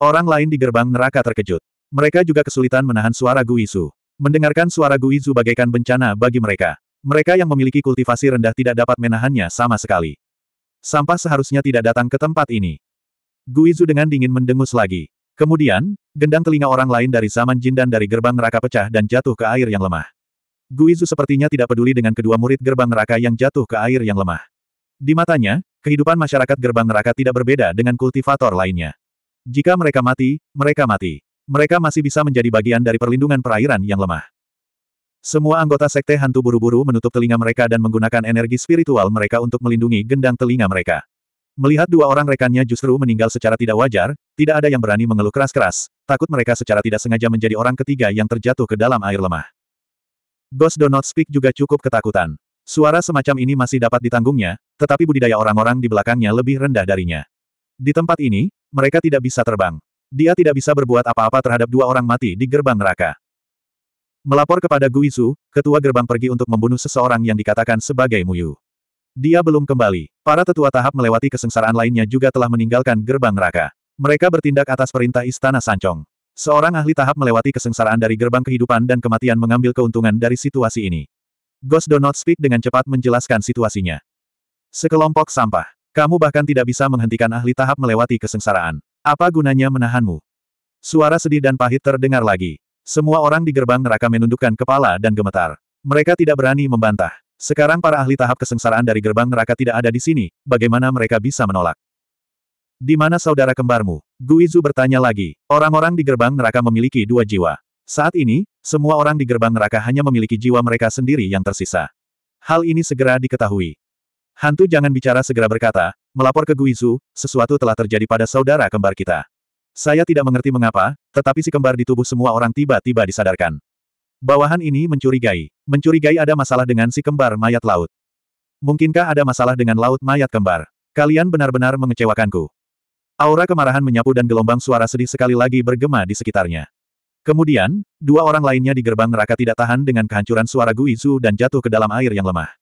Orang lain di gerbang neraka terkejut. Mereka juga kesulitan menahan suara Guizu. Mendengarkan suara Guizu bagaikan bencana bagi mereka. Mereka yang memiliki kultivasi rendah tidak dapat menahannya sama sekali. Sampah seharusnya tidak datang ke tempat ini. Guizu dengan dingin mendengus lagi. Kemudian, gendang telinga orang lain dari zaman jin dan dari gerbang neraka pecah dan jatuh ke air yang lemah. Guizu sepertinya tidak peduli dengan kedua murid gerbang neraka yang jatuh ke air yang lemah. Di matanya, kehidupan masyarakat gerbang neraka tidak berbeda dengan kultivator lainnya. Jika mereka mati, mereka mati. Mereka masih bisa menjadi bagian dari perlindungan perairan yang lemah. Semua anggota sekte hantu buru-buru menutup telinga mereka dan menggunakan energi spiritual mereka untuk melindungi gendang telinga mereka. Melihat dua orang rekannya justru meninggal secara tidak wajar, tidak ada yang berani mengeluh keras-keras, takut mereka secara tidak sengaja menjadi orang ketiga yang terjatuh ke dalam air lemah. Ghost Do Not Speak juga cukup ketakutan. Suara semacam ini masih dapat ditanggungnya, tetapi budidaya orang-orang di belakangnya lebih rendah darinya. Di tempat ini, mereka tidak bisa terbang. Dia tidak bisa berbuat apa-apa terhadap dua orang mati di gerbang neraka. Melapor kepada Guizu, ketua gerbang pergi untuk membunuh seseorang yang dikatakan sebagai Muyu. Dia belum kembali. Para tetua tahap melewati kesengsaraan lainnya juga telah meninggalkan gerbang neraka. Mereka bertindak atas perintah Istana Sancong. Seorang ahli tahap melewati kesengsaraan dari gerbang kehidupan dan kematian mengambil keuntungan dari situasi ini. Ghost Do Not Speak dengan cepat menjelaskan situasinya. Sekelompok sampah. Kamu bahkan tidak bisa menghentikan ahli tahap melewati kesengsaraan. Apa gunanya menahanmu? Suara sedih dan pahit terdengar lagi. Semua orang di gerbang neraka menundukkan kepala dan gemetar. Mereka tidak berani membantah. Sekarang para ahli tahap kesengsaraan dari gerbang neraka tidak ada di sini, bagaimana mereka bisa menolak? Di mana saudara kembarmu? Guizu bertanya lagi. Orang-orang di gerbang neraka memiliki dua jiwa. Saat ini, semua orang di gerbang neraka hanya memiliki jiwa mereka sendiri yang tersisa. Hal ini segera diketahui. Hantu jangan bicara segera berkata, melapor ke Guizu, sesuatu telah terjadi pada saudara kembar kita. Saya tidak mengerti mengapa, tetapi si kembar di tubuh semua orang tiba-tiba disadarkan. Bawahan ini mencurigai. Mencurigai ada masalah dengan si kembar mayat laut. Mungkinkah ada masalah dengan laut mayat kembar? Kalian benar-benar mengecewakanku. Aura kemarahan menyapu dan gelombang suara sedih sekali lagi bergema di sekitarnya. Kemudian, dua orang lainnya di gerbang neraka tidak tahan dengan kehancuran suara Guizu dan jatuh ke dalam air yang lemah.